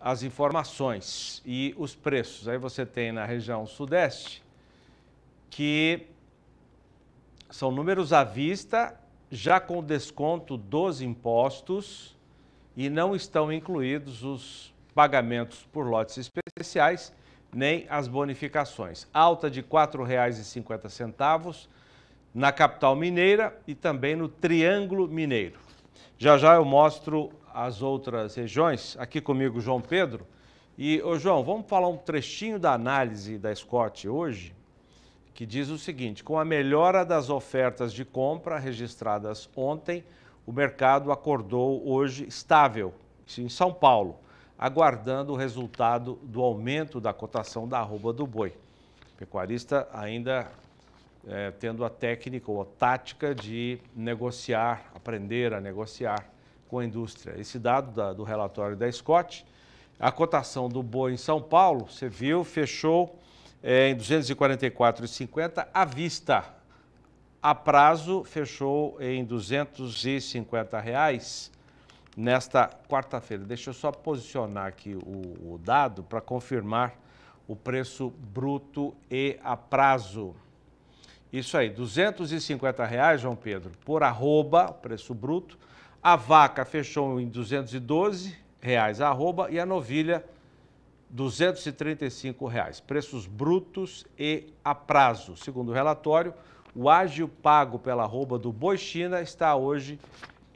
as informações e os preços. Aí você tem na região sudeste que são números à vista, já com desconto dos impostos e não estão incluídos os pagamentos por lotes especiais nem as bonificações. Alta de R$ 4,50 na capital mineira e também no Triângulo Mineiro. Já já eu mostro as outras regiões. Aqui comigo, João Pedro. E, ô João, vamos falar um trechinho da análise da Scott hoje, que diz o seguinte: com a melhora das ofertas de compra registradas ontem, o mercado acordou hoje estável em São Paulo, aguardando o resultado do aumento da cotação da arroba do boi. O pecuarista ainda é, tendo a técnica ou a tática de negociar, aprender a negociar com a indústria. Esse dado da, do relatório da Scott, a cotação do boi em São Paulo, você viu, fechou é, em 244,50 à vista. A prazo fechou em 250 reais nesta quarta-feira. Deixa eu só posicionar aqui o, o dado para confirmar o preço bruto e a prazo. Isso aí, 250 reais, João Pedro, por arroba, preço bruto, a vaca fechou em 212 reais a arroba e a novilha 235 reais. Preços brutos e a prazo. Segundo o relatório, o ágio pago pela arroba do boi China está hoje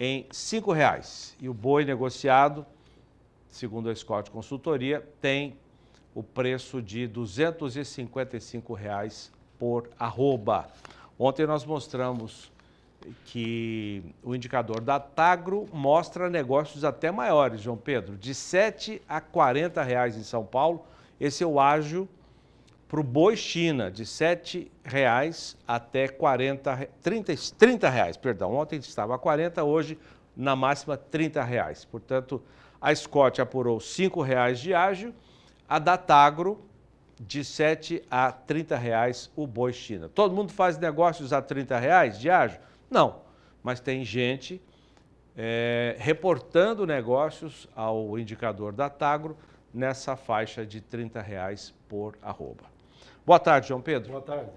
em R$ 5,00. E o boi negociado, segundo a Scott Consultoria, tem o preço de R$ 255 reais por arroba. Ontem nós mostramos que o indicador da Tagro mostra negócios até maiores, João Pedro, de 7 a 40 reais em São Paulo. Esse é o ágio para o boi China, de 7 reais até 40, 30, 30 reais. Perdão, ontem estava a 40, hoje na máxima 30 reais. Portanto, a Scott apurou 5 reais de ágio, a da Tagro de 7 a 30 reais o boi China. Todo mundo faz negócios a 30 reais de ágio? Não, mas tem gente é, reportando negócios ao indicador da Tagro nessa faixa de R$ reais por arroba. Boa tarde, João Pedro. Boa tarde.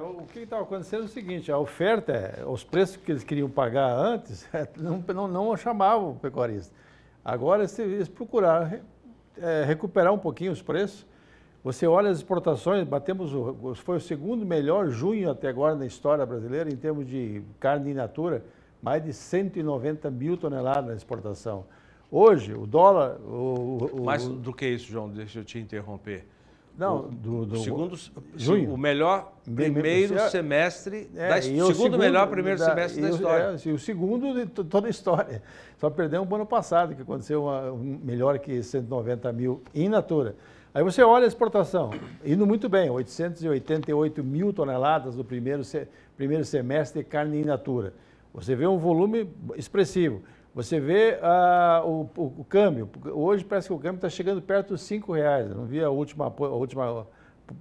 o que estava tá acontecendo é o seguinte, a oferta, os preços que eles queriam pagar antes, é, não, não, não chamavam o pecuarista. Agora eles procuraram é, recuperar um pouquinho os preços você olha as exportações, batemos o, foi o segundo melhor junho até agora na história brasileira em termos de carne in natura, mais de 190 mil toneladas na exportação. Hoje, o dólar... O, o, mais do que isso, João, deixa eu te interromper. Não, do, do segundo, junho. o melhor primeiro semestre, é, da, segundo, segundo, melhor primeiro da, semestre da eu, história. É, o segundo de toda a história. Só perdemos o ano passado, que aconteceu uma, um, melhor que 190 mil in natura. Aí você olha a exportação, indo muito bem, 888 mil toneladas no primeiro, primeiro semestre de carne in natura. Você vê um volume expressivo. Você vê uh, o, o, o, câmbio. Hoje parece que o câmbio está chegando perto dos R$ reais. Eu não vi a última, a última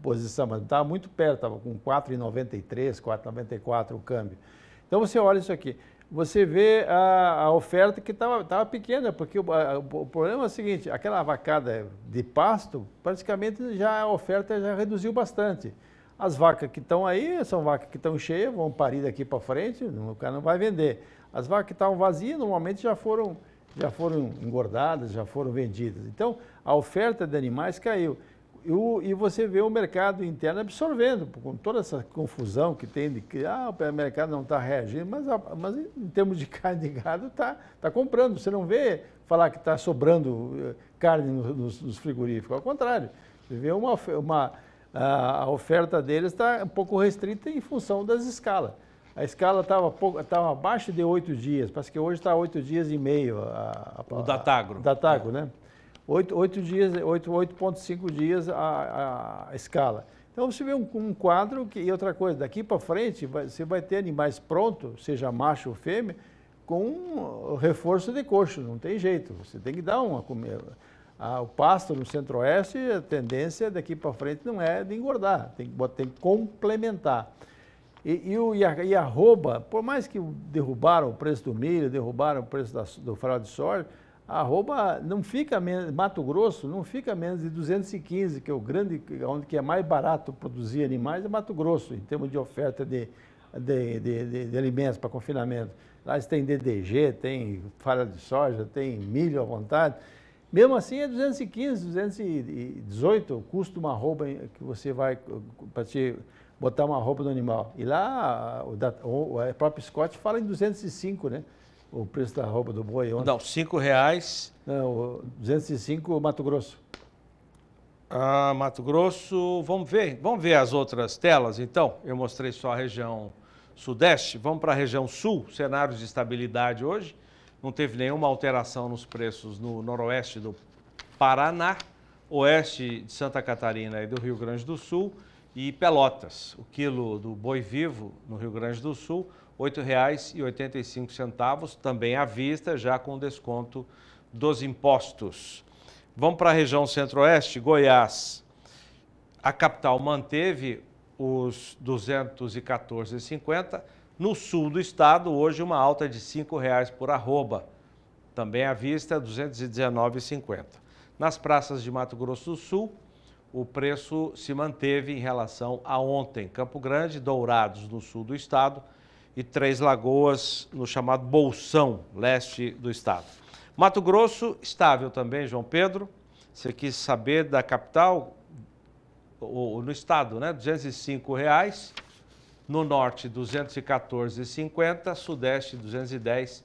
posição, mas estava muito perto, estava com 4,93, 4,94 o câmbio. Então você olha isso aqui você vê a, a oferta que estava pequena, porque o, a, o, problema é o seguinte, aquela vacada de pasto, praticamente já a oferta já reduziu bastante. As vacas que estão aí são vacas que estão cheias, vão parir daqui para frente, o cara não vai vender. As vacas que estavam vazias, normalmente já foram, já foram engordadas, já foram vendidas. Então, a oferta de animais caiu e você vê o mercado interno absorvendo, com toda essa confusão que tem de que ah, o mercado não está reagindo, mas, mas em termos de carne de gado está tá comprando. Você não vê falar que está sobrando eh, carne nos, nos, frigoríficos, ao contrário. Você vê uma, uma a oferta deles está um pouco restrita em função das escalas. A escala estava abaixo de oito dias, parece que hoje está oito dias e meio. A, a, o Datagro. Datagro, né? 8, 8 dias, 8,5 dias a, a, escala. Então você vê um, um quadro que, e outra coisa, daqui para frente vai, você vai ter animais prontos, seja macho ou fêmea, com um reforço de coxo, não tem jeito, você tem que dar uma comida. Ah, o pasto no centro-oeste, a tendência daqui para frente não é de engordar, tem que, tem que complementar. E, e, o, e, a, e a rouba, por mais que derrubaram o preço do milho, derrubaram o preço da, do farol de soja, arroba não fica menos, Mato Grosso não fica menos de 215, que é o grande, é onde que é mais barato produzir animais é Mato Grosso, em termos de oferta de, de, de, de, de alimentos para confinamento. Lá tem DDG, tem falha de soja, tem milho à vontade. Mesmo assim é 215, 218 o custo de uma roupa que você vai eh, para te botar uma roupa do animal. E lá ah, o, o, o próprio Scott fala em 205, né? o preço da roupa do boi ontem? Não, cinco reais. Não, 205 Mato Grosso. Ah, Mato Grosso, vamos ver, vamos ver as outras telas então. Eu mostrei só a região sudeste, vamos para a região sul, cenários de estabilidade hoje. Não teve nenhuma alteração nos preços no noroeste do Paraná, oeste de Santa Catarina e do Rio Grande do Sul e Pelotas. O quilo do boi vivo no Rio Grande do Sul R$ 8,85, também à vista, já com desconto dos impostos. Vamos para a região centro-oeste, Goiás. A capital manteve os 214,50. No sul do estado, hoje, uma alta de R$ 5,00 por arroba. Também à vista, R$ 219,50. Nas praças de Mato Grosso do Sul, o preço se manteve em relação a ontem. Campo Grande, Dourados, no sul do estado, R$ e Três Lagoas, no chamado Bolsão, leste do estado. Mato Grosso, estável também, João Pedro. Você quis saber da capital, ou, no estado, né? R$ 205. Reais. No norte, R$ 214,50. Sudeste, R$ 210.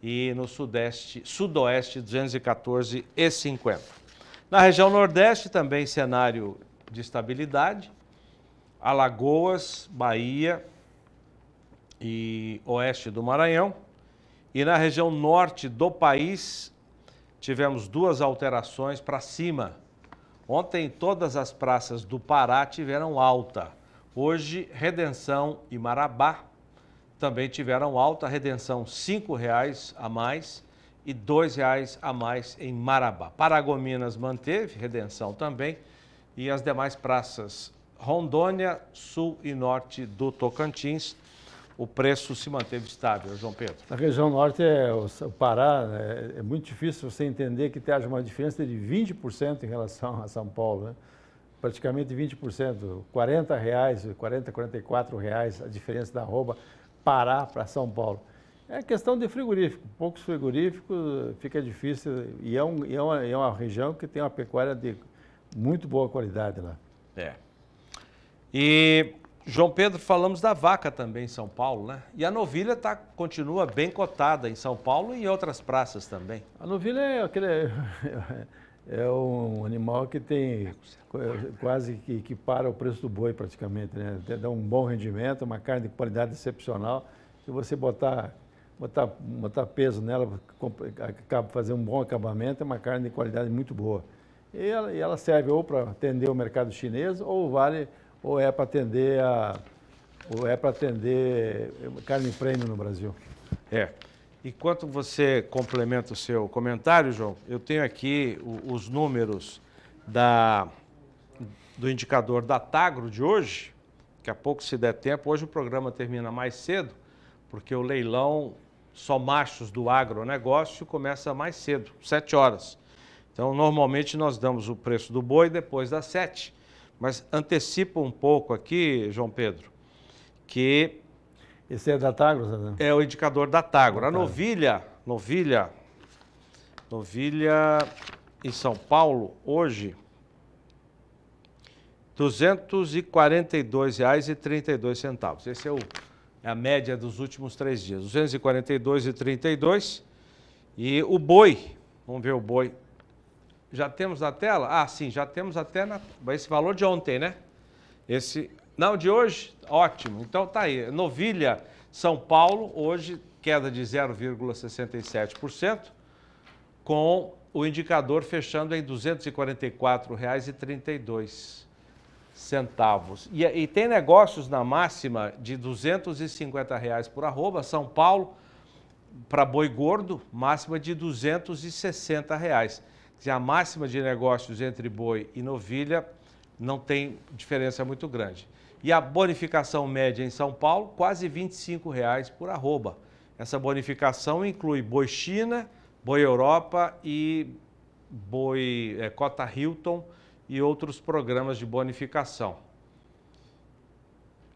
E no sudeste, sudoeste, R$ 214,50. Na região nordeste, também cenário de estabilidade. Alagoas, Bahia, e oeste do Maranhão. E na região norte do país, tivemos duas alterações para cima. Ontem, todas as praças do Pará tiveram alta. Hoje, Redenção e Marabá também tiveram alta. Redenção, R$ 5,00 a mais e R$ 2,00 a mais em Marabá. Paragominas manteve, Redenção também, e as demais praças Rondônia, Sul e Norte do Tocantins o preço se manteve estável, João Pedro? Na região norte, é, o Pará, é, é muito difícil você entender que haja uma diferença de 20% em relação a São Paulo. Né? Praticamente 20%, 40 reais, 40, 44 reais a diferença da arroba Pará para São Paulo. É questão de frigorífico. Poucos frigoríficos fica difícil. E é, um, é, uma, é uma região que tem uma pecuária de muito boa qualidade lá. É. E João Pedro, falamos da vaca também em São Paulo, né? E a novilha tá, continua bem cotada em São Paulo e em outras praças também. A novilha é aquele. É um animal que tem quase que, que para o preço do boi praticamente, né? Dá um bom rendimento, uma carne de qualidade excepcional. Se você botar, botar, botar peso nela, fazer um bom acabamento, é uma carne de qualidade muito boa. E ela, e ela serve ou para atender o mercado chinês ou vale ou é para atender a ou é para atender carne prêmio no Brasil? É. Enquanto você complementa o seu comentário, João, eu tenho aqui os números da, do indicador da Tagro de hoje. Daqui a pouco, se der tempo, hoje o programa termina mais cedo, porque o leilão só machos do agronegócio começa mais cedo, 7 horas. Então, normalmente nós damos o preço do boi depois das 7. Mas antecipa um pouco aqui, João Pedro, que. Esse é da Tagro, né? É o indicador da Tagro. A novilha, novilha, novilha em São Paulo, hoje, R$ 242,32. Esse é o é a média dos últimos três dias, 242,32. E o boi, vamos ver o boi já temos na tela? Ah, sim, já temos até na... esse valor de ontem, né? Esse. Não, de hoje? Ótimo. Então tá aí. Novilha, São Paulo, hoje queda de 0,67%, com o indicador fechando em R$ 244,32. E, e tem negócios na máxima de R$ 250 reais por arroba. São Paulo, para boi gordo, máxima de R$ 260. Reais se a máxima de negócios entre boi e novilha não tem diferença muito grande. E a bonificação média em São Paulo, quase R$ 25,00 por arroba. Essa bonificação inclui boi China, boi Europa e boi é, Cota Hilton e outros programas de bonificação.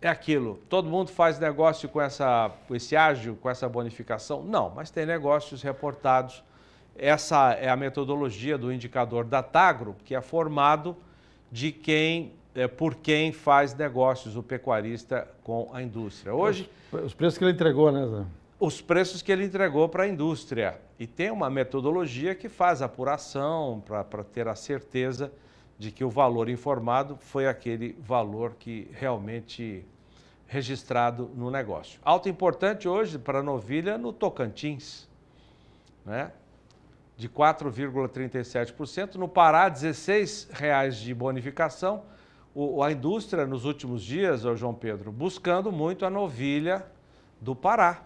É aquilo, todo mundo faz negócio com essa, com esse ágio, com essa bonificação? Não, mas tem negócios reportados essa é a metodologia do indicador da Tagro, que é formado de quem é, por quem faz negócios o pecuarista com a indústria. Hoje os preços que ele entregou, né? Zé? Os preços que ele entregou para a indústria e tem uma metodologia que faz apuração para ter a certeza de que o valor informado foi aquele valor que realmente registrado no negócio. Alto importante hoje para a novilha no Tocantins, né? de 4,37%. No Pará, R$ 16,00 de bonificação. O, a indústria, nos últimos dias, ó, João Pedro, buscando muito a novilha do Pará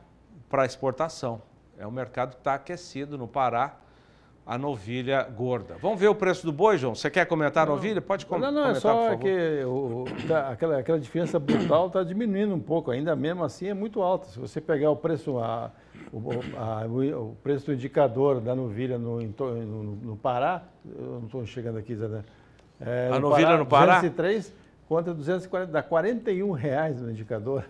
para exportação. É um mercado que está aquecido no Pará, a novilha gorda. Vamos ver o preço do boi, João? Você quer comentar não, a novilha? Pode com não, não, é comentar, é só que o, tá, aquela, aquela diferença brutal está diminuindo um pouco, ainda mesmo assim é muito alta. Se você pegar o preço... A, o, a, o, preço do indicador da novilha no, no, no Pará, eu não estou chegando aqui, Zé, né? É, a no novilha Pará, no Pará? 203 contra 240, dá 41 reais no indicador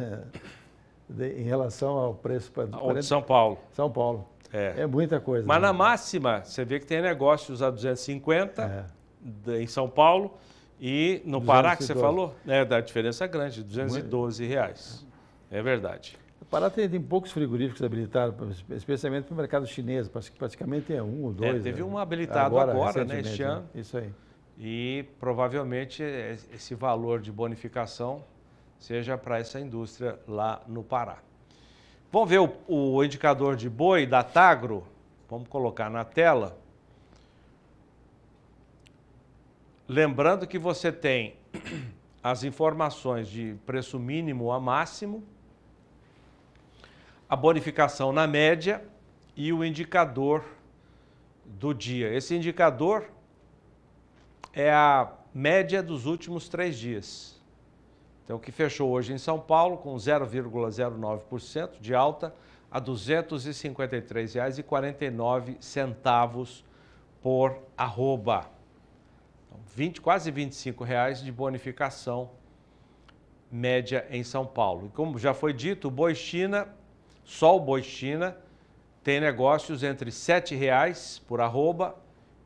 de, em relação ao preço... 40, de São Paulo. São Paulo. É, é muita coisa. Mas né? na máxima, você vê que tem negócios a 250 é. de, em São Paulo e no Pará, que você falou, né, dá diferença grande, 212 reais. É verdade. Pará tem, tem poucos frigoríficos habilitados, especialmente para o mercado chinês, praticamente é um ou é, dois. É, teve né? um habilitado agora, agora né, este né? ano. Né? Isso aí. E provavelmente é, esse valor de bonificação seja para essa indústria lá no Pará. Vamos ver o, o indicador de boi da Tagro? Vamos colocar na tela. Lembrando que você tem as informações de preço mínimo a máximo, a bonificação na média e o indicador do dia. Esse indicador é a média dos últimos três dias. Então, que fechou hoje em São Paulo com 0,09% de alta a R$ 253,49 por arroba. 20, então, quase R$ 25 reais de bonificação média em São Paulo. E como já foi dito, o Boi China só o boi China tem negócios entre R$ 7,00 por arroba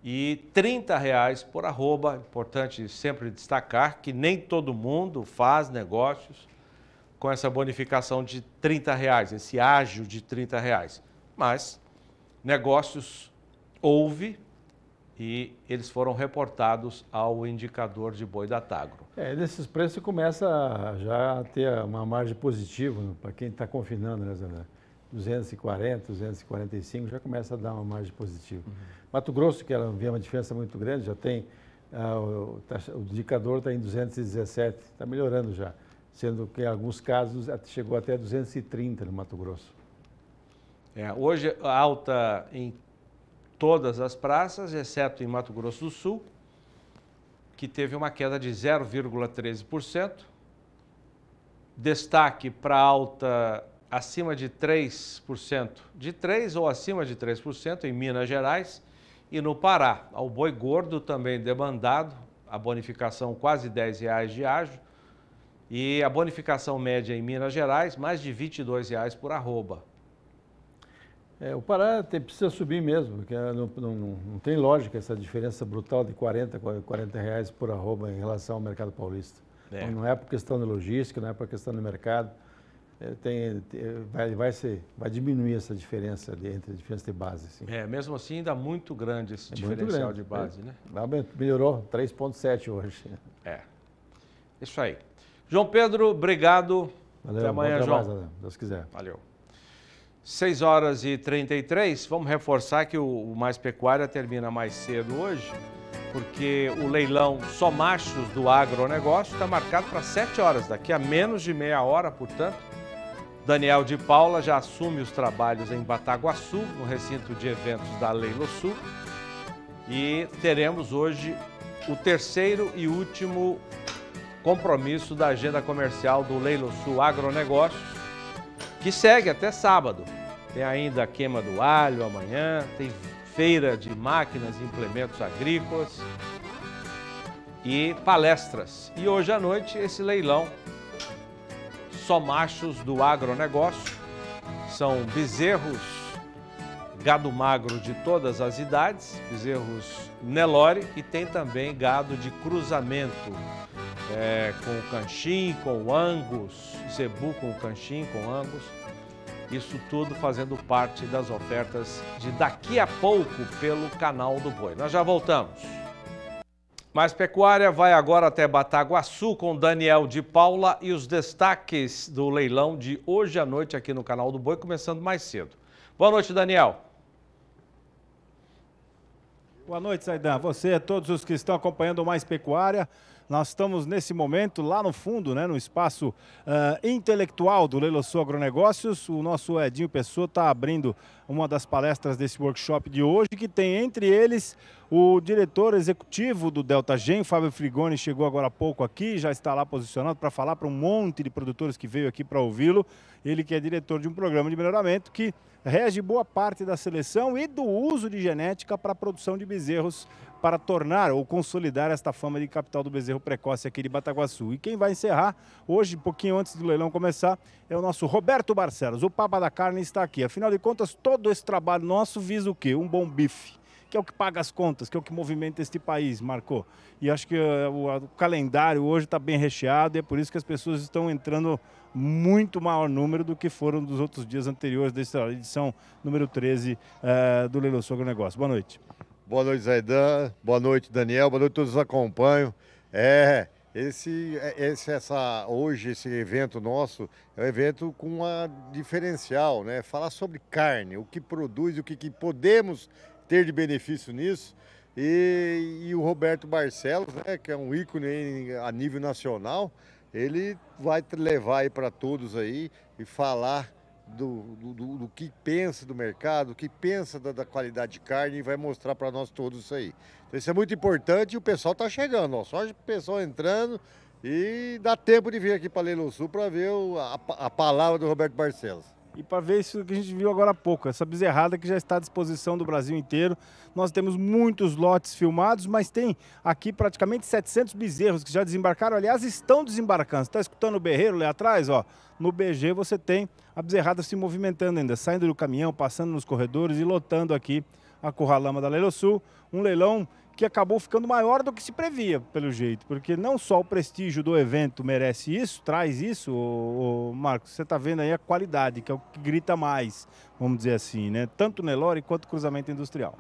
e R$ 30,00 por arroba. Importante sempre destacar que nem todo mundo faz negócios com essa bonificação de R$ reais, esse ágio de R$ reais. Mas negócios houve e eles foram reportados ao indicador de boi da Tagro. É, nesses preços começa já a ter uma margem positiva né, para quem está confinando, né, Zé? 240, 245, já começa a dar uma margem positiva. Uhum. Mato Grosso, que ela vê uma diferença muito grande, já tem, ah, o, tá, o, indicador está em 217, está melhorando já, sendo que em alguns casos chegou até 230 no Mato Grosso. É, hoje alta em todas as praças, exceto em Mato Grosso do Sul, que teve uma queda de 0,13%. Destaque para alta acima de 3%, de 3 ou acima de 3% em Minas Gerais e no Pará. Ao boi gordo também demandado, a bonificação quase 10 reais de ágio e a bonificação média em Minas Gerais mais de 22 reais por arroba. É, o Pará tem, precisa subir mesmo, porque é, não, não, não, tem lógica essa diferença brutal de 40, 40 reais por arroba em relação ao mercado paulista. É. Então, não é por questão de logística, não é por questão do mercado é, tem, vai, vai, ser, vai diminuir essa diferença de, entre a diferença de base. Sim. É, mesmo assim ainda muito grande esse é diferencial grande. de base, é. né? melhorou 3,7 hoje. É. Isso aí. João Pedro, obrigado. Valeu, Até amanhã, João. se Deus quiser. Valeu. 6 horas e 33, vamos reforçar que o Mais Pecuária termina mais cedo hoje, porque o leilão só machos do agronegócio está marcado para 7 horas, daqui a menos de meia hora, portanto, Daniel de Paula já assume os trabalhos em Bataguaçu, no recinto de eventos da Leilo Sul. E teremos hoje o terceiro e último compromisso da agenda comercial do Leilo Sul Agronegócios, que segue até sábado. Tem ainda a queima do alho amanhã, tem feira de máquinas e implementos agrícolas e palestras. E hoje à noite esse leilão só machos do agronegócio, são bezerros, gado magro de todas as idades, bezerros Nelore, e tem também gado de cruzamento, é, com o canchim, com o angus, zebu com o canchim, com o angus. Isso tudo fazendo parte das ofertas de daqui a pouco pelo canal do Boi. Nós já voltamos. Mais pecuária vai agora até Bataguaçu com Daniel de Paula e os destaques do leilão de hoje à noite aqui no canal do Boi, começando mais cedo. Boa noite, Daniel. Boa noite, Zaidan. Você, e todos os que estão acompanhando o Mais Pecuária. Nós estamos nesse momento lá no fundo, né, no espaço uh, intelectual do Leiloso Sul Agronegócios. O nosso Edinho Pessoa está abrindo uma das palestras desse workshop de hoje, que tem entre eles o diretor executivo do Delta Gen, Fábio Frigoni, chegou agora há pouco aqui, já está lá posicionado para falar para um monte de produtores que veio aqui para ouvi-lo. Ele que é diretor de um programa de melhoramento que rege boa parte da seleção e do uso de genética para a produção de bezerros para tornar ou consolidar esta fama de capital do bezerro precoce aqui de Bataguaçu. E quem vai encerrar hoje, um pouquinho antes do leilão começar, é o nosso Roberto Barcelos. O Papa da Carne está aqui. Afinal de contas, todo esse trabalho nosso visa o quê? Um bom bife. Que é o que paga as contas, que é o que movimenta este país, marcou. E acho que eh, o, calendário hoje está bem recheado e é por isso que as pessoas estão entrando muito maior número do que foram dos outros dias anteriores dessa edição número 13 uh, eh, do Leilão Negócio. Boa noite. Boa noite, Zaidan. Boa noite, Daniel. Boa noite a todos que acompanham. É, esse, é, esse, essa, hoje esse evento nosso é um evento com uma diferencial, né? Falar sobre carne, o que produz, o que, que podemos ter de benefício nisso. E, e, o Roberto Barcelos, né, que é um ícone a nível nacional, ele vai levar aí para todos aí e falar do, do, do, que pensa do mercado, o que pensa da, da, qualidade de carne e vai mostrar para nós todos isso aí. Então, isso é muito importante e o pessoal está chegando, ó, só o pessoal entrando e dá tempo de vir aqui para Leilão Sul para ver o, a, a palavra do Roberto Barcelos e para ver isso que a gente viu agora há pouco, essa bezerrada que já está à disposição do Brasil inteiro. Nós temos muitos lotes filmados, mas tem aqui praticamente 700 bezerros que já desembarcaram, aliás, estão desembarcando. está escutando o berreiro lá atrás? Ó, no BG você tem a bezerrada se movimentando ainda, saindo do caminhão, passando nos corredores e lotando aqui a Curralama da Leilo Sul. Um leilão que acabou ficando maior do que se previa, pelo jeito, porque não só o prestígio do evento merece isso, traz isso, ô, ô, Marcos, você está vendo aí a qualidade, que é o que grita mais, vamos dizer assim, né? Tanto Nelore quanto cruzamento industrial.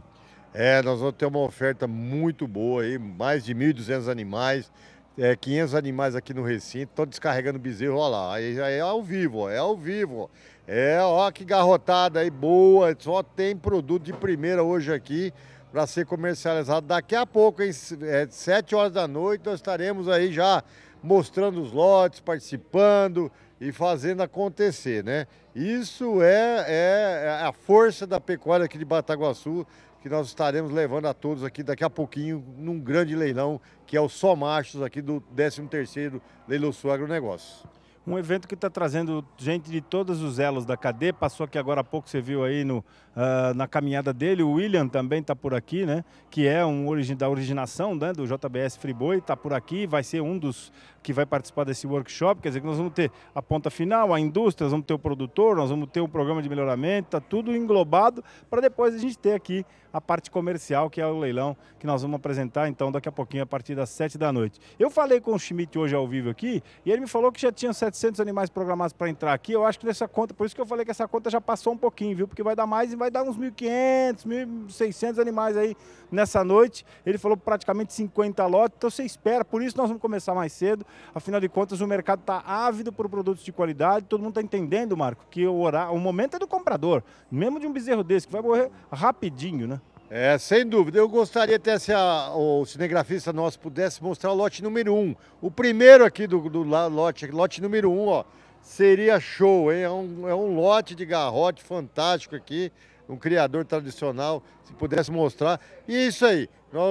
É, nós vamos ter uma oferta muito boa aí, mais de 1.200 animais, é, 500 animais aqui no recinto, estão descarregando bezerro, olha lá, aí é ao vivo, é ao vivo. É, ó, que garrotada aí, boa, só tem produto de primeira hoje aqui para ser comercializado daqui a pouco, em é, 7 horas da noite, nós estaremos aí já mostrando os lotes, participando e fazendo acontecer, né? Isso é, é, é, a força da pecuária aqui de Bataguaçu, que nós estaremos levando a todos aqui daqui a pouquinho num grande leilão, que é o Só Machos aqui do 13º Leilão Sul Agronegócio um evento que está trazendo gente de todos os elos da cadeia. Passou aqui agora há pouco, você viu aí no, uh, na caminhada dele. O William também está por aqui, né? Que é um da originação né? do JBS Friboi, está por aqui, vai ser um dos que vai participar desse workshop, quer dizer que nós vamos ter a ponta final, a indústria, nós vamos ter o produtor, nós vamos ter o programa de melhoramento, está tudo englobado para depois a gente ter aqui a parte comercial, que é o leilão que nós vamos apresentar então daqui a pouquinho, a partir das 7 da noite. Eu falei com o Schmidt hoje ao vivo aqui e ele me falou que já tinha 700 animais programados para entrar aqui. Eu acho que nessa conta, por isso que eu falei que essa conta já passou um pouquinho, viu? Porque vai dar mais e vai dar uns 1.500, 1.600 animais aí nessa noite. Ele falou praticamente 50 lotes, então você espera, por isso nós vamos começar mais cedo. Afinal de contas, o mercado está ávido por produtos de qualidade. Todo mundo está entendendo, Marco, que o, horário, o momento é do comprador. Mesmo de um bezerro desse, que vai morrer rapidinho, né? É, sem dúvida. Eu gostaria até se a, o cinegrafista nosso pudesse mostrar o lote número 1. Um. O primeiro aqui do, do lote, lote número 1, um, ó, seria show, hein? É um, é um lote de garrote fantástico aqui um criador tradicional, se pudesse mostrar. E é isso aí.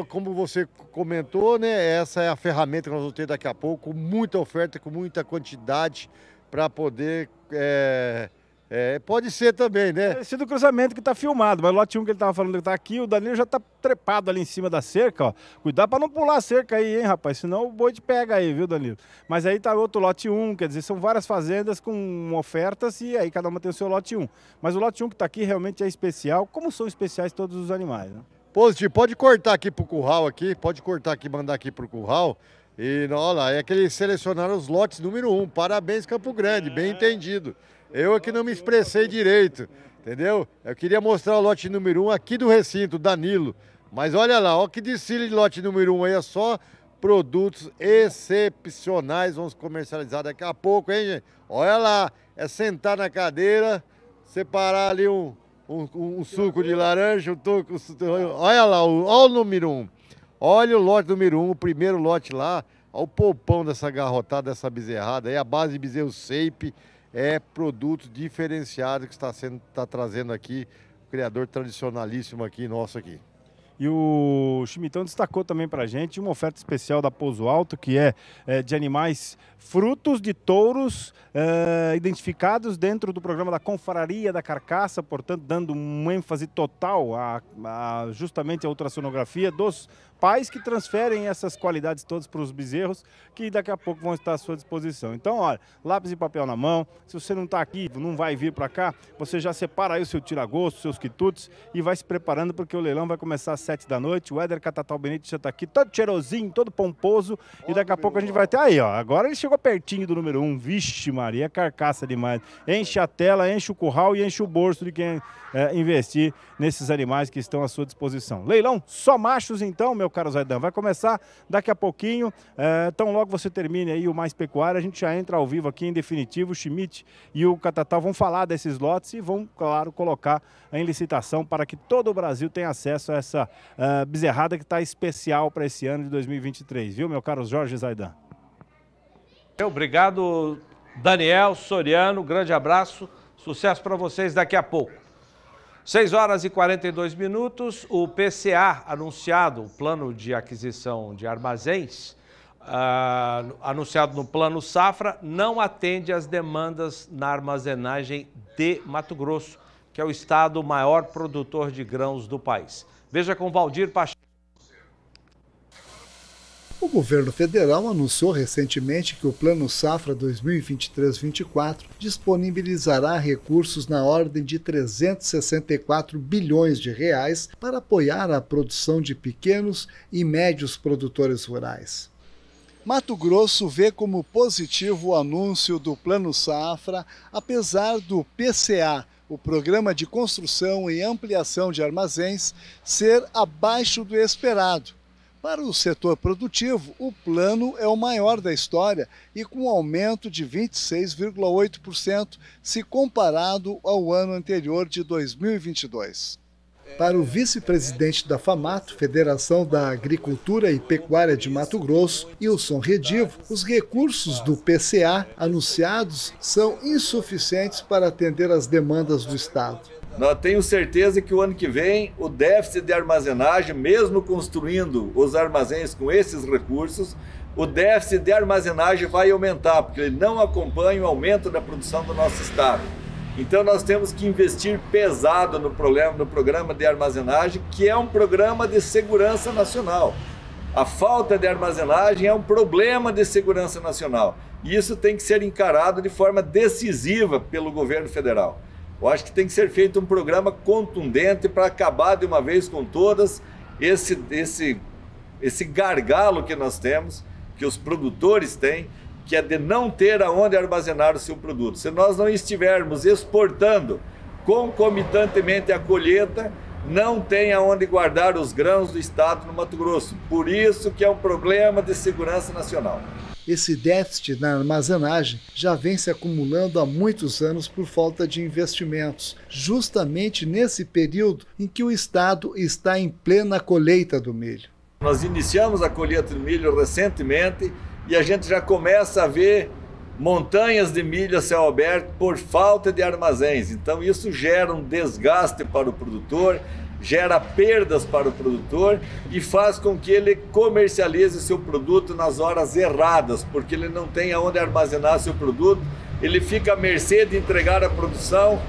como você comentou, né? Essa é a ferramenta que nós vamos ter daqui a pouco, com muita oferta, com muita quantidade para poder é, é, pode ser também, né? Esse do cruzamento que está filmado, mas o lote 1 que ele estava falando que está aqui, o Danilo já está trepado ali em cima da cerca, ó. Cuidado para não pular a cerca aí, hein, rapaz? Senão o boi te pega aí, viu, Danilo? Mas aí está outro lote 1, quer dizer, são várias fazendas com ofertas e aí cada uma tem o seu lote 1. Mas o lote 1 que está aqui realmente é especial, como são especiais todos os animais, né? Positivo, pode cortar aqui pro curral aqui, pode cortar aqui, mandar aqui pro curral. E olha lá, é que eles selecionaram os lotes número 1. Parabéns, Campo Grande, é. bem entendido. Eu aqui é não me expressei direito, entendeu? Eu queria mostrar o lote número 1 um aqui do recinto, Danilo. Mas olha lá, olha que desfile de lote número 1 um aí, é só produtos excepcionais. Vamos comercializar daqui a pouco, hein, gente? Olha lá, é sentar na cadeira, separar ali um, um, um suco de laranja, um toco, olha lá, olha o número 1. Um. Olha o lote número 1, um, o primeiro lote lá. Olha o polpão dessa garrotada, dessa bezerrada aí, a base de bezerro seipe é produto diferenciado que está, sendo, está trazendo aqui o criador tradicionalíssimo aqui nosso aqui. E o Chimitão destacou também para a gente uma oferta especial da Pouso Alto, que é, é de animais frutos de touros uh, identificados dentro do programa da Confraria da Carcaça, portanto, dando um ênfase total a, a justamente a ultrassonografia dos pais que transferem essas qualidades todas para os bezerros, que daqui a pouco vão estar à sua disposição. Então, olha, lápis e papel na mão, se você não está aqui, não vai vir para cá, você já separa aí o seu tiragosto, seus quitutes e vai se preparando porque o leilão vai começar às sete da noite, o Éder Catatal Benito já está aqui, todo cheirosinho, todo pomposo, e daqui a pouco a gente vai ter aí, ó, agora ele chegou chegava pertinho do número 1. Um. Vixe, Maria, é carcaça demais. Enche a tela, enche o curral e enche o bolso de quem é, investir nesses animais que estão à sua disposição. Leilão só machos, então, meu caro Zaidan. Vai começar daqui a pouquinho. É, tão logo você termine aí o Mais pecuário, a gente já entra ao vivo aqui em definitivo. O Schmidt e o Catatal vão falar desses lotes e vão, claro, colocar em licitação para que todo o Brasil tenha acesso a essa uh, bezerrada que está especial para esse ano de 2023, viu, meu caro Jorge Zaidan? Obrigado, Daniel Soriano. Grande abraço. Sucesso para vocês daqui a pouco. 6 horas e 42 minutos. O PCA anunciado, o plano de aquisição de armazéns, uh, anunciado no plano Safra, não atende às demandas na armazenagem de Mato Grosso, que é o estado maior produtor de grãos do país. Veja com Valdir Pacheco. O governo federal anunciou recentemente que o Plano Safra 2023-24 disponibilizará recursos na ordem de 364 bilhões de reais para apoiar a produção de pequenos e médios produtores rurais. Mato Grosso vê como positivo o anúncio do Plano Safra, apesar do PCA, o Programa de Construção e Ampliação de Armazéns, ser abaixo do esperado para o setor produtivo, o plano é o maior da história e com um aumento de 26,8% se comparado ao ano anterior de 2022. Para o vice-presidente da FAMATO, Federação da Agricultura e Pecuária de Mato Grosso, Wilson Redivo, os recursos do PCA anunciados são insuficientes para atender às demandas do Estado. Nós tenho certeza que o ano que vem o déficit de armazenagem, mesmo construindo os armazéns com esses recursos, o déficit de armazenagem vai aumentar, porque ele não acompanha o aumento da produção do nosso estado. Então nós temos que investir pesado no problema no programa de armazenagem, que é um programa de segurança nacional. A falta de armazenagem é um problema de segurança nacional. E isso tem que ser encarado de forma decisiva pelo governo federal. Eu acho que tem que ser feito um programa contundente para acabar de uma vez com todas esse, esse, esse gargalo que nós temos, que os produtores têm, que é de não ter aonde armazenar o seu produto. Se nós não estivermos exportando concomitantemente a colheita, não tem aonde guardar os grãos do Estado no Mato Grosso. Por isso que é um problema de segurança nacional. Esse déficit na armazenagem já vem se acumulando há muitos anos por falta de investimentos, justamente nesse período em que o Estado está em plena colheita do milho. Nós iniciamos a colheita do milho recentemente e a gente já começa a ver montanhas de milho a céu aberto por falta de armazéns. Então, isso gera um desgaste para o produtor, gera perdas para o produtor e faz com que ele comercialize seu produto nas horas erradas, porque ele não tem aonde armazenar seu produto, ele fica à mercê de entregar a produção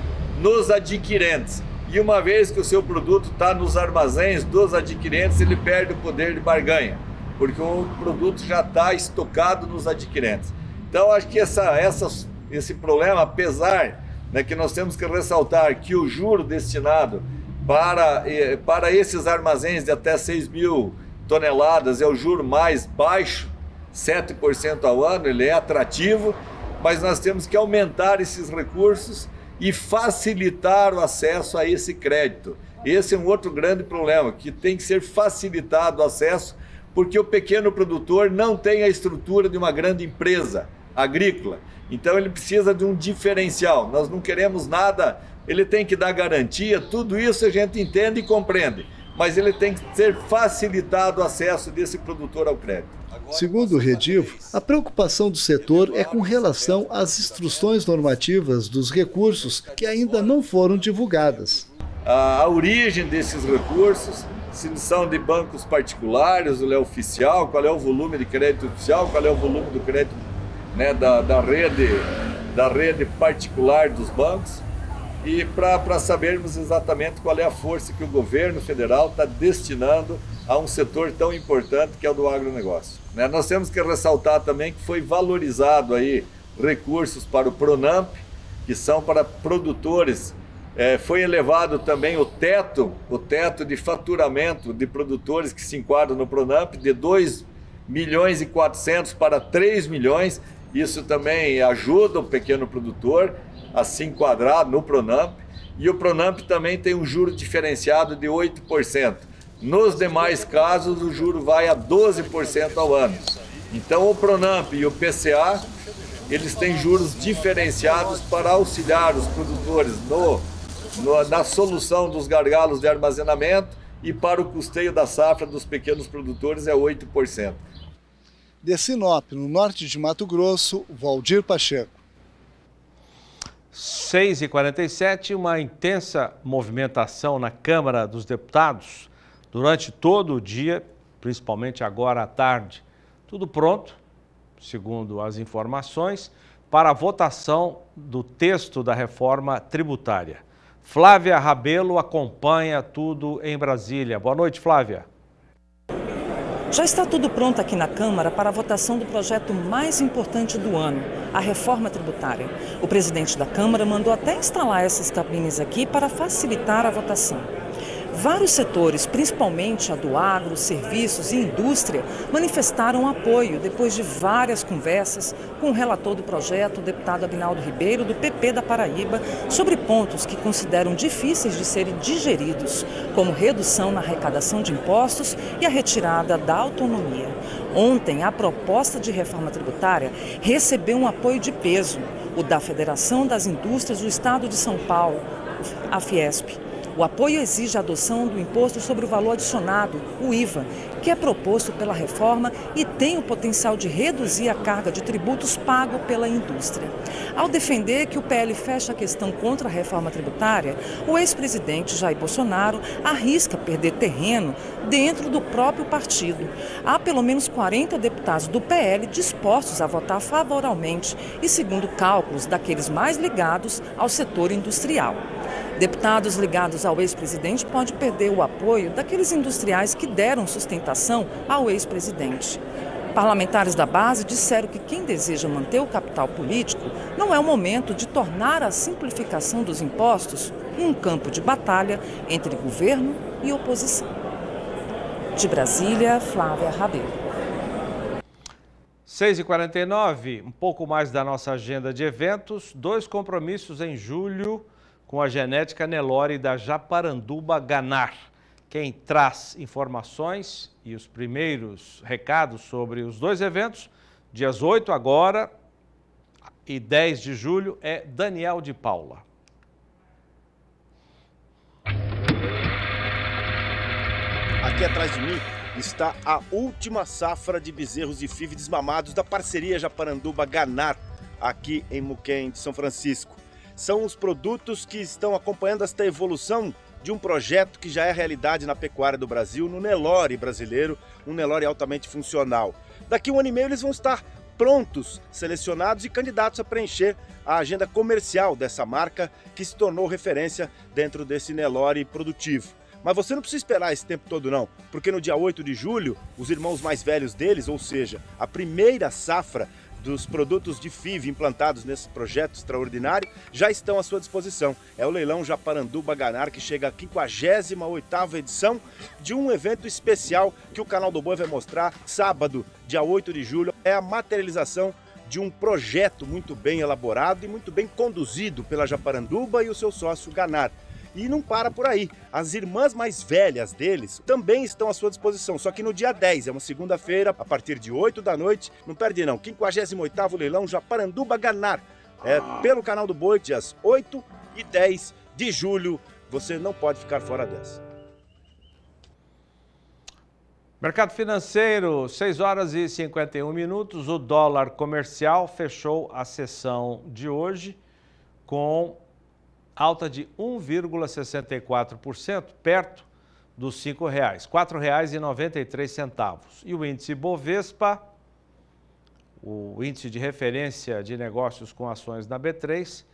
nos adquirentes. E uma vez que o seu produto está nos armazéns dos adquirentes, ele perde o poder de barganha, porque o produto já está estocado nos adquirentes. Então, acho que essa, essa, esse problema, apesar né, que nós temos que ressaltar que o juro destinado para, eh, para esses armazéns de até 6 mil toneladas é o juro mais baixo, 7% ao ano, ele é atrativo, mas nós temos que aumentar esses recursos e facilitar o acesso a esse crédito. Esse é um outro grande problema, que tem que ser facilitado o acesso, porque o pequeno produtor não tem a estrutura de uma grande empresa agrícola. Então ele precisa de um diferencial. Nós não queremos nada ele tem que dar garantia, tudo isso a gente entende e compreende, mas ele tem que ser facilitado o acesso desse produtor ao crédito. Segundo o Redivo, a preocupação do setor é com relação às instruções normativas dos recursos que ainda não foram divulgadas. A origem desses recursos, se são de bancos particulares, o é oficial, qual é o volume de crédito oficial, qual é o volume do crédito né, da, da, rede, da rede particular dos bancos e para sabermos exatamente qual é a força que o governo federal está destinando a um setor tão importante que é o do agronegócio. Né? Nós temos que ressaltar também que foi valorizado aí recursos para o Pronamp, que são para produtores. É, foi elevado também o teto, o teto de faturamento de produtores que se enquadram no Pronamp de 2 milhões e 400 para 3 milhões. Isso também ajuda o pequeno produtor a se enquadrar no Pronamp. E o Pronamp também tem um juro diferenciado de 8%. Nos demais casos, o juro vai a 12% ao ano. Então, o Pronamp e o PCA, eles têm juros diferenciados para auxiliar os produtores no, no, na solução dos gargalos de armazenamento e para o custeio da safra dos pequenos produtores é 8%. De Sinop, no norte de Mato Grosso, Valdir Pacheco. 6h47, uma intensa movimentação na Câmara dos Deputados durante todo o dia, principalmente agora à tarde. Tudo pronto, segundo as informações, para a votação do texto da reforma tributária. Flávia Rabelo acompanha tudo em Brasília. Boa noite, Flávia. Já está tudo pronto aqui na Câmara para a votação do projeto mais importante do ano, a reforma tributária. O presidente da Câmara mandou até instalar essas cabines aqui para facilitar a votação. Vários setores, principalmente a do agro, serviços e indústria, manifestaram apoio depois de várias conversas com o relator do projeto, o deputado Abinaldo Ribeiro, do PP da Paraíba, sobre pontos que consideram difíceis de serem digeridos, como redução na arrecadação de impostos e a retirada da autonomia. Ontem, a proposta de reforma tributária recebeu um apoio de peso, o da Federação das Indústrias do Estado de São Paulo, a Fiesp. O apoio exige a adoção do imposto sobre o valor adicionado, o IVA, que é proposto pela reforma e tem o potencial de reduzir a carga de tributos pago pela indústria. Ao defender que o PL fecha a questão contra a reforma tributária, o ex-presidente Jair Bolsonaro arrisca perder terreno dentro do próprio partido. Há pelo menos 40 deputados do PL dispostos a votar favoralmente e, segundo cálculos daqueles mais ligados ao setor industrial. Deputados ligados ao ex-presidente podem perder o apoio daqueles industriais que deram sustentação ao ex-presidente. Parlamentares da base disseram que quem deseja manter o capital político não é o momento de tornar a simplificação dos impostos um campo de batalha entre governo e oposição. De Brasília, Flávia Rabelo. 6h49, um pouco mais da nossa agenda de eventos, dois compromissos em julho com a genética Nelore da Japaranduba Ganar. Quem traz informações e os primeiros recados sobre os dois eventos, dias 8 agora e 10 de julho, é Daniel de Paula. Aqui atrás de mim está a última safra de bezerros e FIV desmamados da parceria Japaranduba Ganar, aqui em Muquém de São Francisco são os produtos que estão acompanhando esta evolução de um projeto que já é realidade na pecuária do Brasil, no Nelore brasileiro, um Nelore altamente funcional. Daqui um ano e meio eles vão estar prontos, selecionados e candidatos a preencher a agenda comercial dessa marca que se tornou referência dentro desse Nelore produtivo. Mas você não precisa esperar esse tempo todo não, porque no dia 8 de julho, os irmãos mais velhos deles, ou seja, a primeira safra dos produtos de FIV implantados nesse projeto extraordinário já estão à sua disposição. É o leilão Japaranduba Ganar que chega aqui a 58ª edição de um evento especial que o canal do Boi vai mostrar sábado, dia 8 de julho. É a materialização de um projeto muito bem elaborado e muito bem conduzido pela Japaranduba e o seu sócio Ganar. E não para por aí. As irmãs mais velhas deles também estão à sua disposição, só que no dia 10, é uma segunda-feira, a partir de 8 da noite. Não perde não, 58º Leilão Japaranduba Ganar. É ah. pelo canal do Boi, dias 8 e 10 de julho. Você não pode ficar fora dessa. Mercado financeiro, 6 horas e 51 minutos. O dólar comercial fechou a sessão de hoje com alta de 1,64%, perto dos R$ 5,00, R$ 4,93. E o índice Bovespa, o índice de referência de negócios com ações na B3,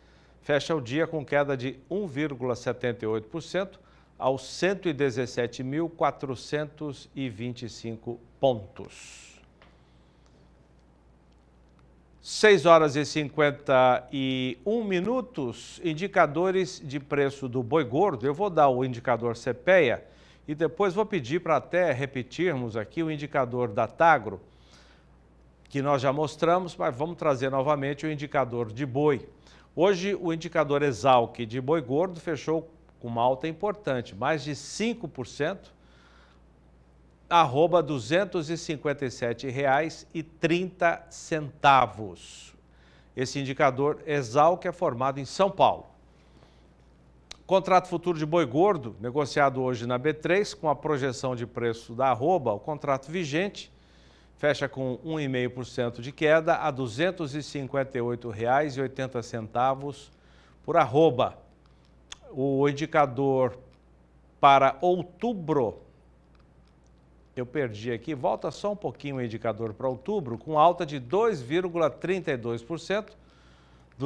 fecha o dia com queda de 1,78% aos 117.425 pontos. 6 horas e 51 minutos, indicadores de preço do boi gordo. Eu vou dar o indicador CPEA e depois vou pedir para até repetirmos aqui o indicador da Tagro, que nós já mostramos, mas vamos trazer novamente o indicador de boi. Hoje, o indicador Exalc de boi gordo fechou com uma alta importante, mais de 5%, arroba R$ 257,30. Esse indicador Exalc que é formado em São Paulo. Contrato futuro de boi gordo, negociado hoje na B3, com a projeção de preço da arroba, o contrato vigente fecha com 1,5% de queda a R$ 258,80 por arroba. O indicador para outubro eu perdi aqui, volta só um pouquinho o indicador para outubro, com alta de 2,32%, R$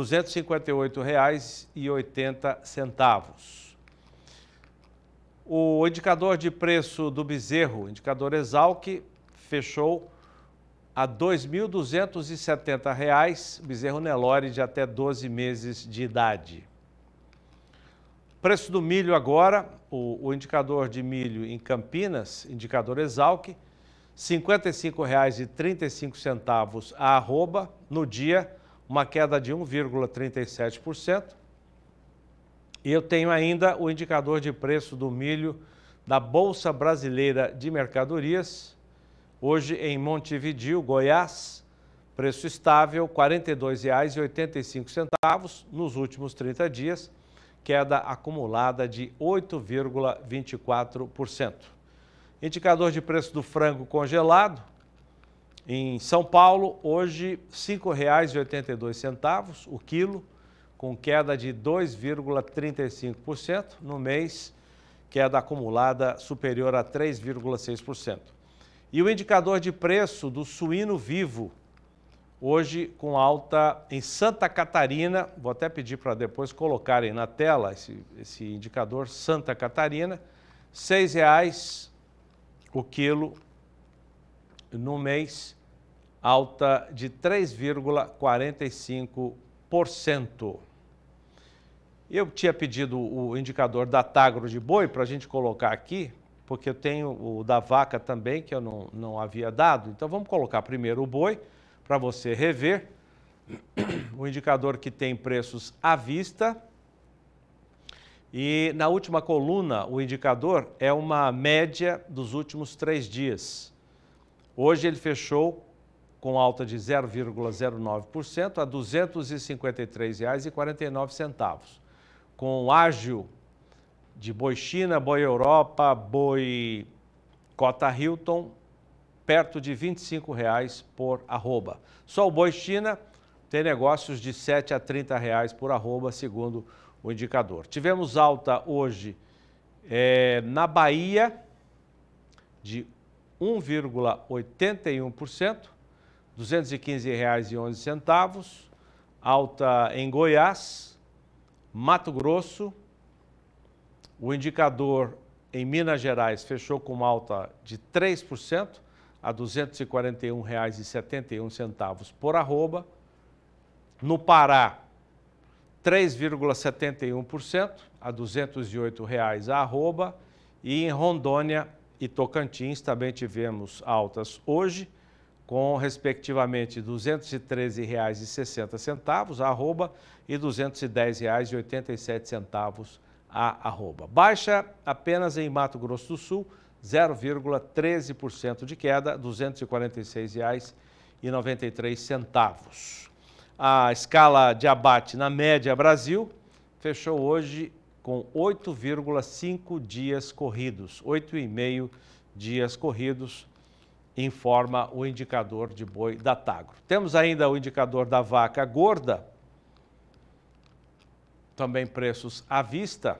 258,80. O indicador de preço do bezerro, indicador Exalc, fechou a R$ 2.270, bezerro Nelore de até 12 meses de idade. Preço do milho agora, o, o indicador de milho em Campinas, indicador Exalc, R$ 55,35 a arroba, no dia, uma queda de 1,37%. E eu tenho ainda o indicador de preço do milho da Bolsa Brasileira de Mercadorias, hoje em Montevidio, Goiás, preço estável, R$ 42,85 nos últimos 30 dias, queda acumulada de 8,24%. Indicador de preço do frango congelado em São Paulo, hoje R$ 5,82 o quilo, com queda de 2,35% no mês, queda acumulada superior a 3,6%. E o indicador de preço do suíno vivo hoje com alta em Santa Catarina. Vou até pedir para depois colocarem na tela esse, esse indicador Santa Catarina, R$ 6,00 o quilo no mês, alta de 3,45%. Eu tinha pedido o indicador da Tagro de boi para a gente colocar aqui, porque eu tenho o da vaca também, que eu não, não havia dado. Então vamos colocar primeiro o boi para você rever o indicador que tem preços à vista. E na última coluna, o indicador é uma média dos últimos três dias. Hoje ele fechou com alta de 0,09% a R$ 253,49. Com ágio de boi China, boi Europa, boi cota Hilton, perto de R$ 25,00 por arroba. Só o boi China tem negócios de R$ 7,00 a R$ 30,00 por arroba, segundo o indicador. Tivemos alta hoje é, na Bahia de 1,81%, R$ 215,11. Alta em Goiás, Mato Grosso. O indicador em Minas Gerais fechou com alta de 3%, a R$ 241,71 por arroba. No Pará, 3,71% a R$ 208,00 a arroba. E em Rondônia e Tocantins também tivemos altas hoje, com respectivamente R$ 213,60 a arroba e R$ 210,87 a arroba. Baixa apenas em Mato Grosso do Sul, 0,13% de queda, R$ 246,93. A escala de abate na média Brasil fechou hoje com 8,5 dias corridos, 8,5 dias corridos, informa o indicador de boi da Tagro. Temos ainda o indicador da vaca gorda, também preços à vista,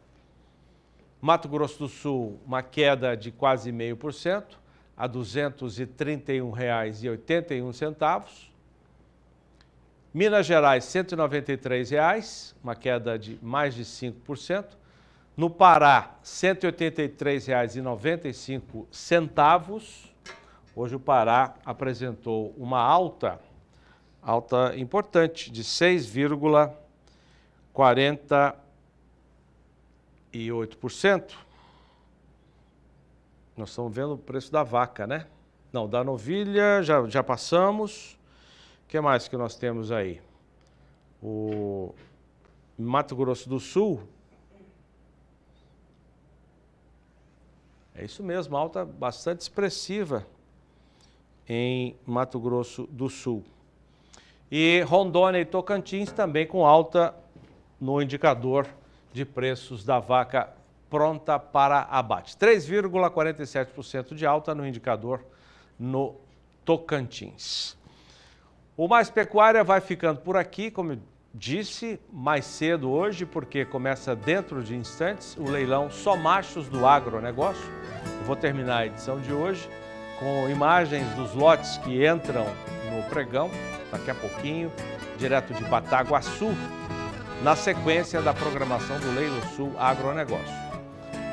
Mato Grosso do Sul, uma queda de quase 0,5% a R$ 231,81. Minas Gerais, R$ 193,00, uma queda de mais de 5%. No Pará, R$ 183,95. Hoje o Pará apresentou uma alta, alta importante, de 6,40%. 8%. Nós estamos vendo o preço da vaca, né? Não, da novilha já, já passamos. O que mais que nós temos aí? O Mato Grosso do Sul. É isso mesmo, alta bastante expressiva em Mato Grosso do Sul. E Rondônia e Tocantins também com alta no indicador de preços da vaca pronta para abate. 3,47% de alta no indicador no Tocantins. O Mais Pecuária vai ficando por aqui, como eu disse, mais cedo hoje, porque começa dentro de instantes o leilão Só Machos do Agronegócio. Eu vou terminar a edição de hoje com imagens dos lotes que entram no pregão, daqui a pouquinho, direto de Bataguaçu, na sequência da programação do Leilo Sul Agronegócio.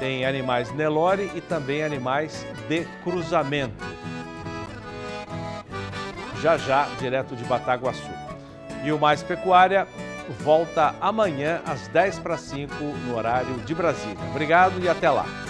Tem animais Nelore e também animais de cruzamento. Já já, direto de Bataguaçu. E o Mais Pecuária volta amanhã às 10 para 5 no horário de Brasília. Obrigado e até lá.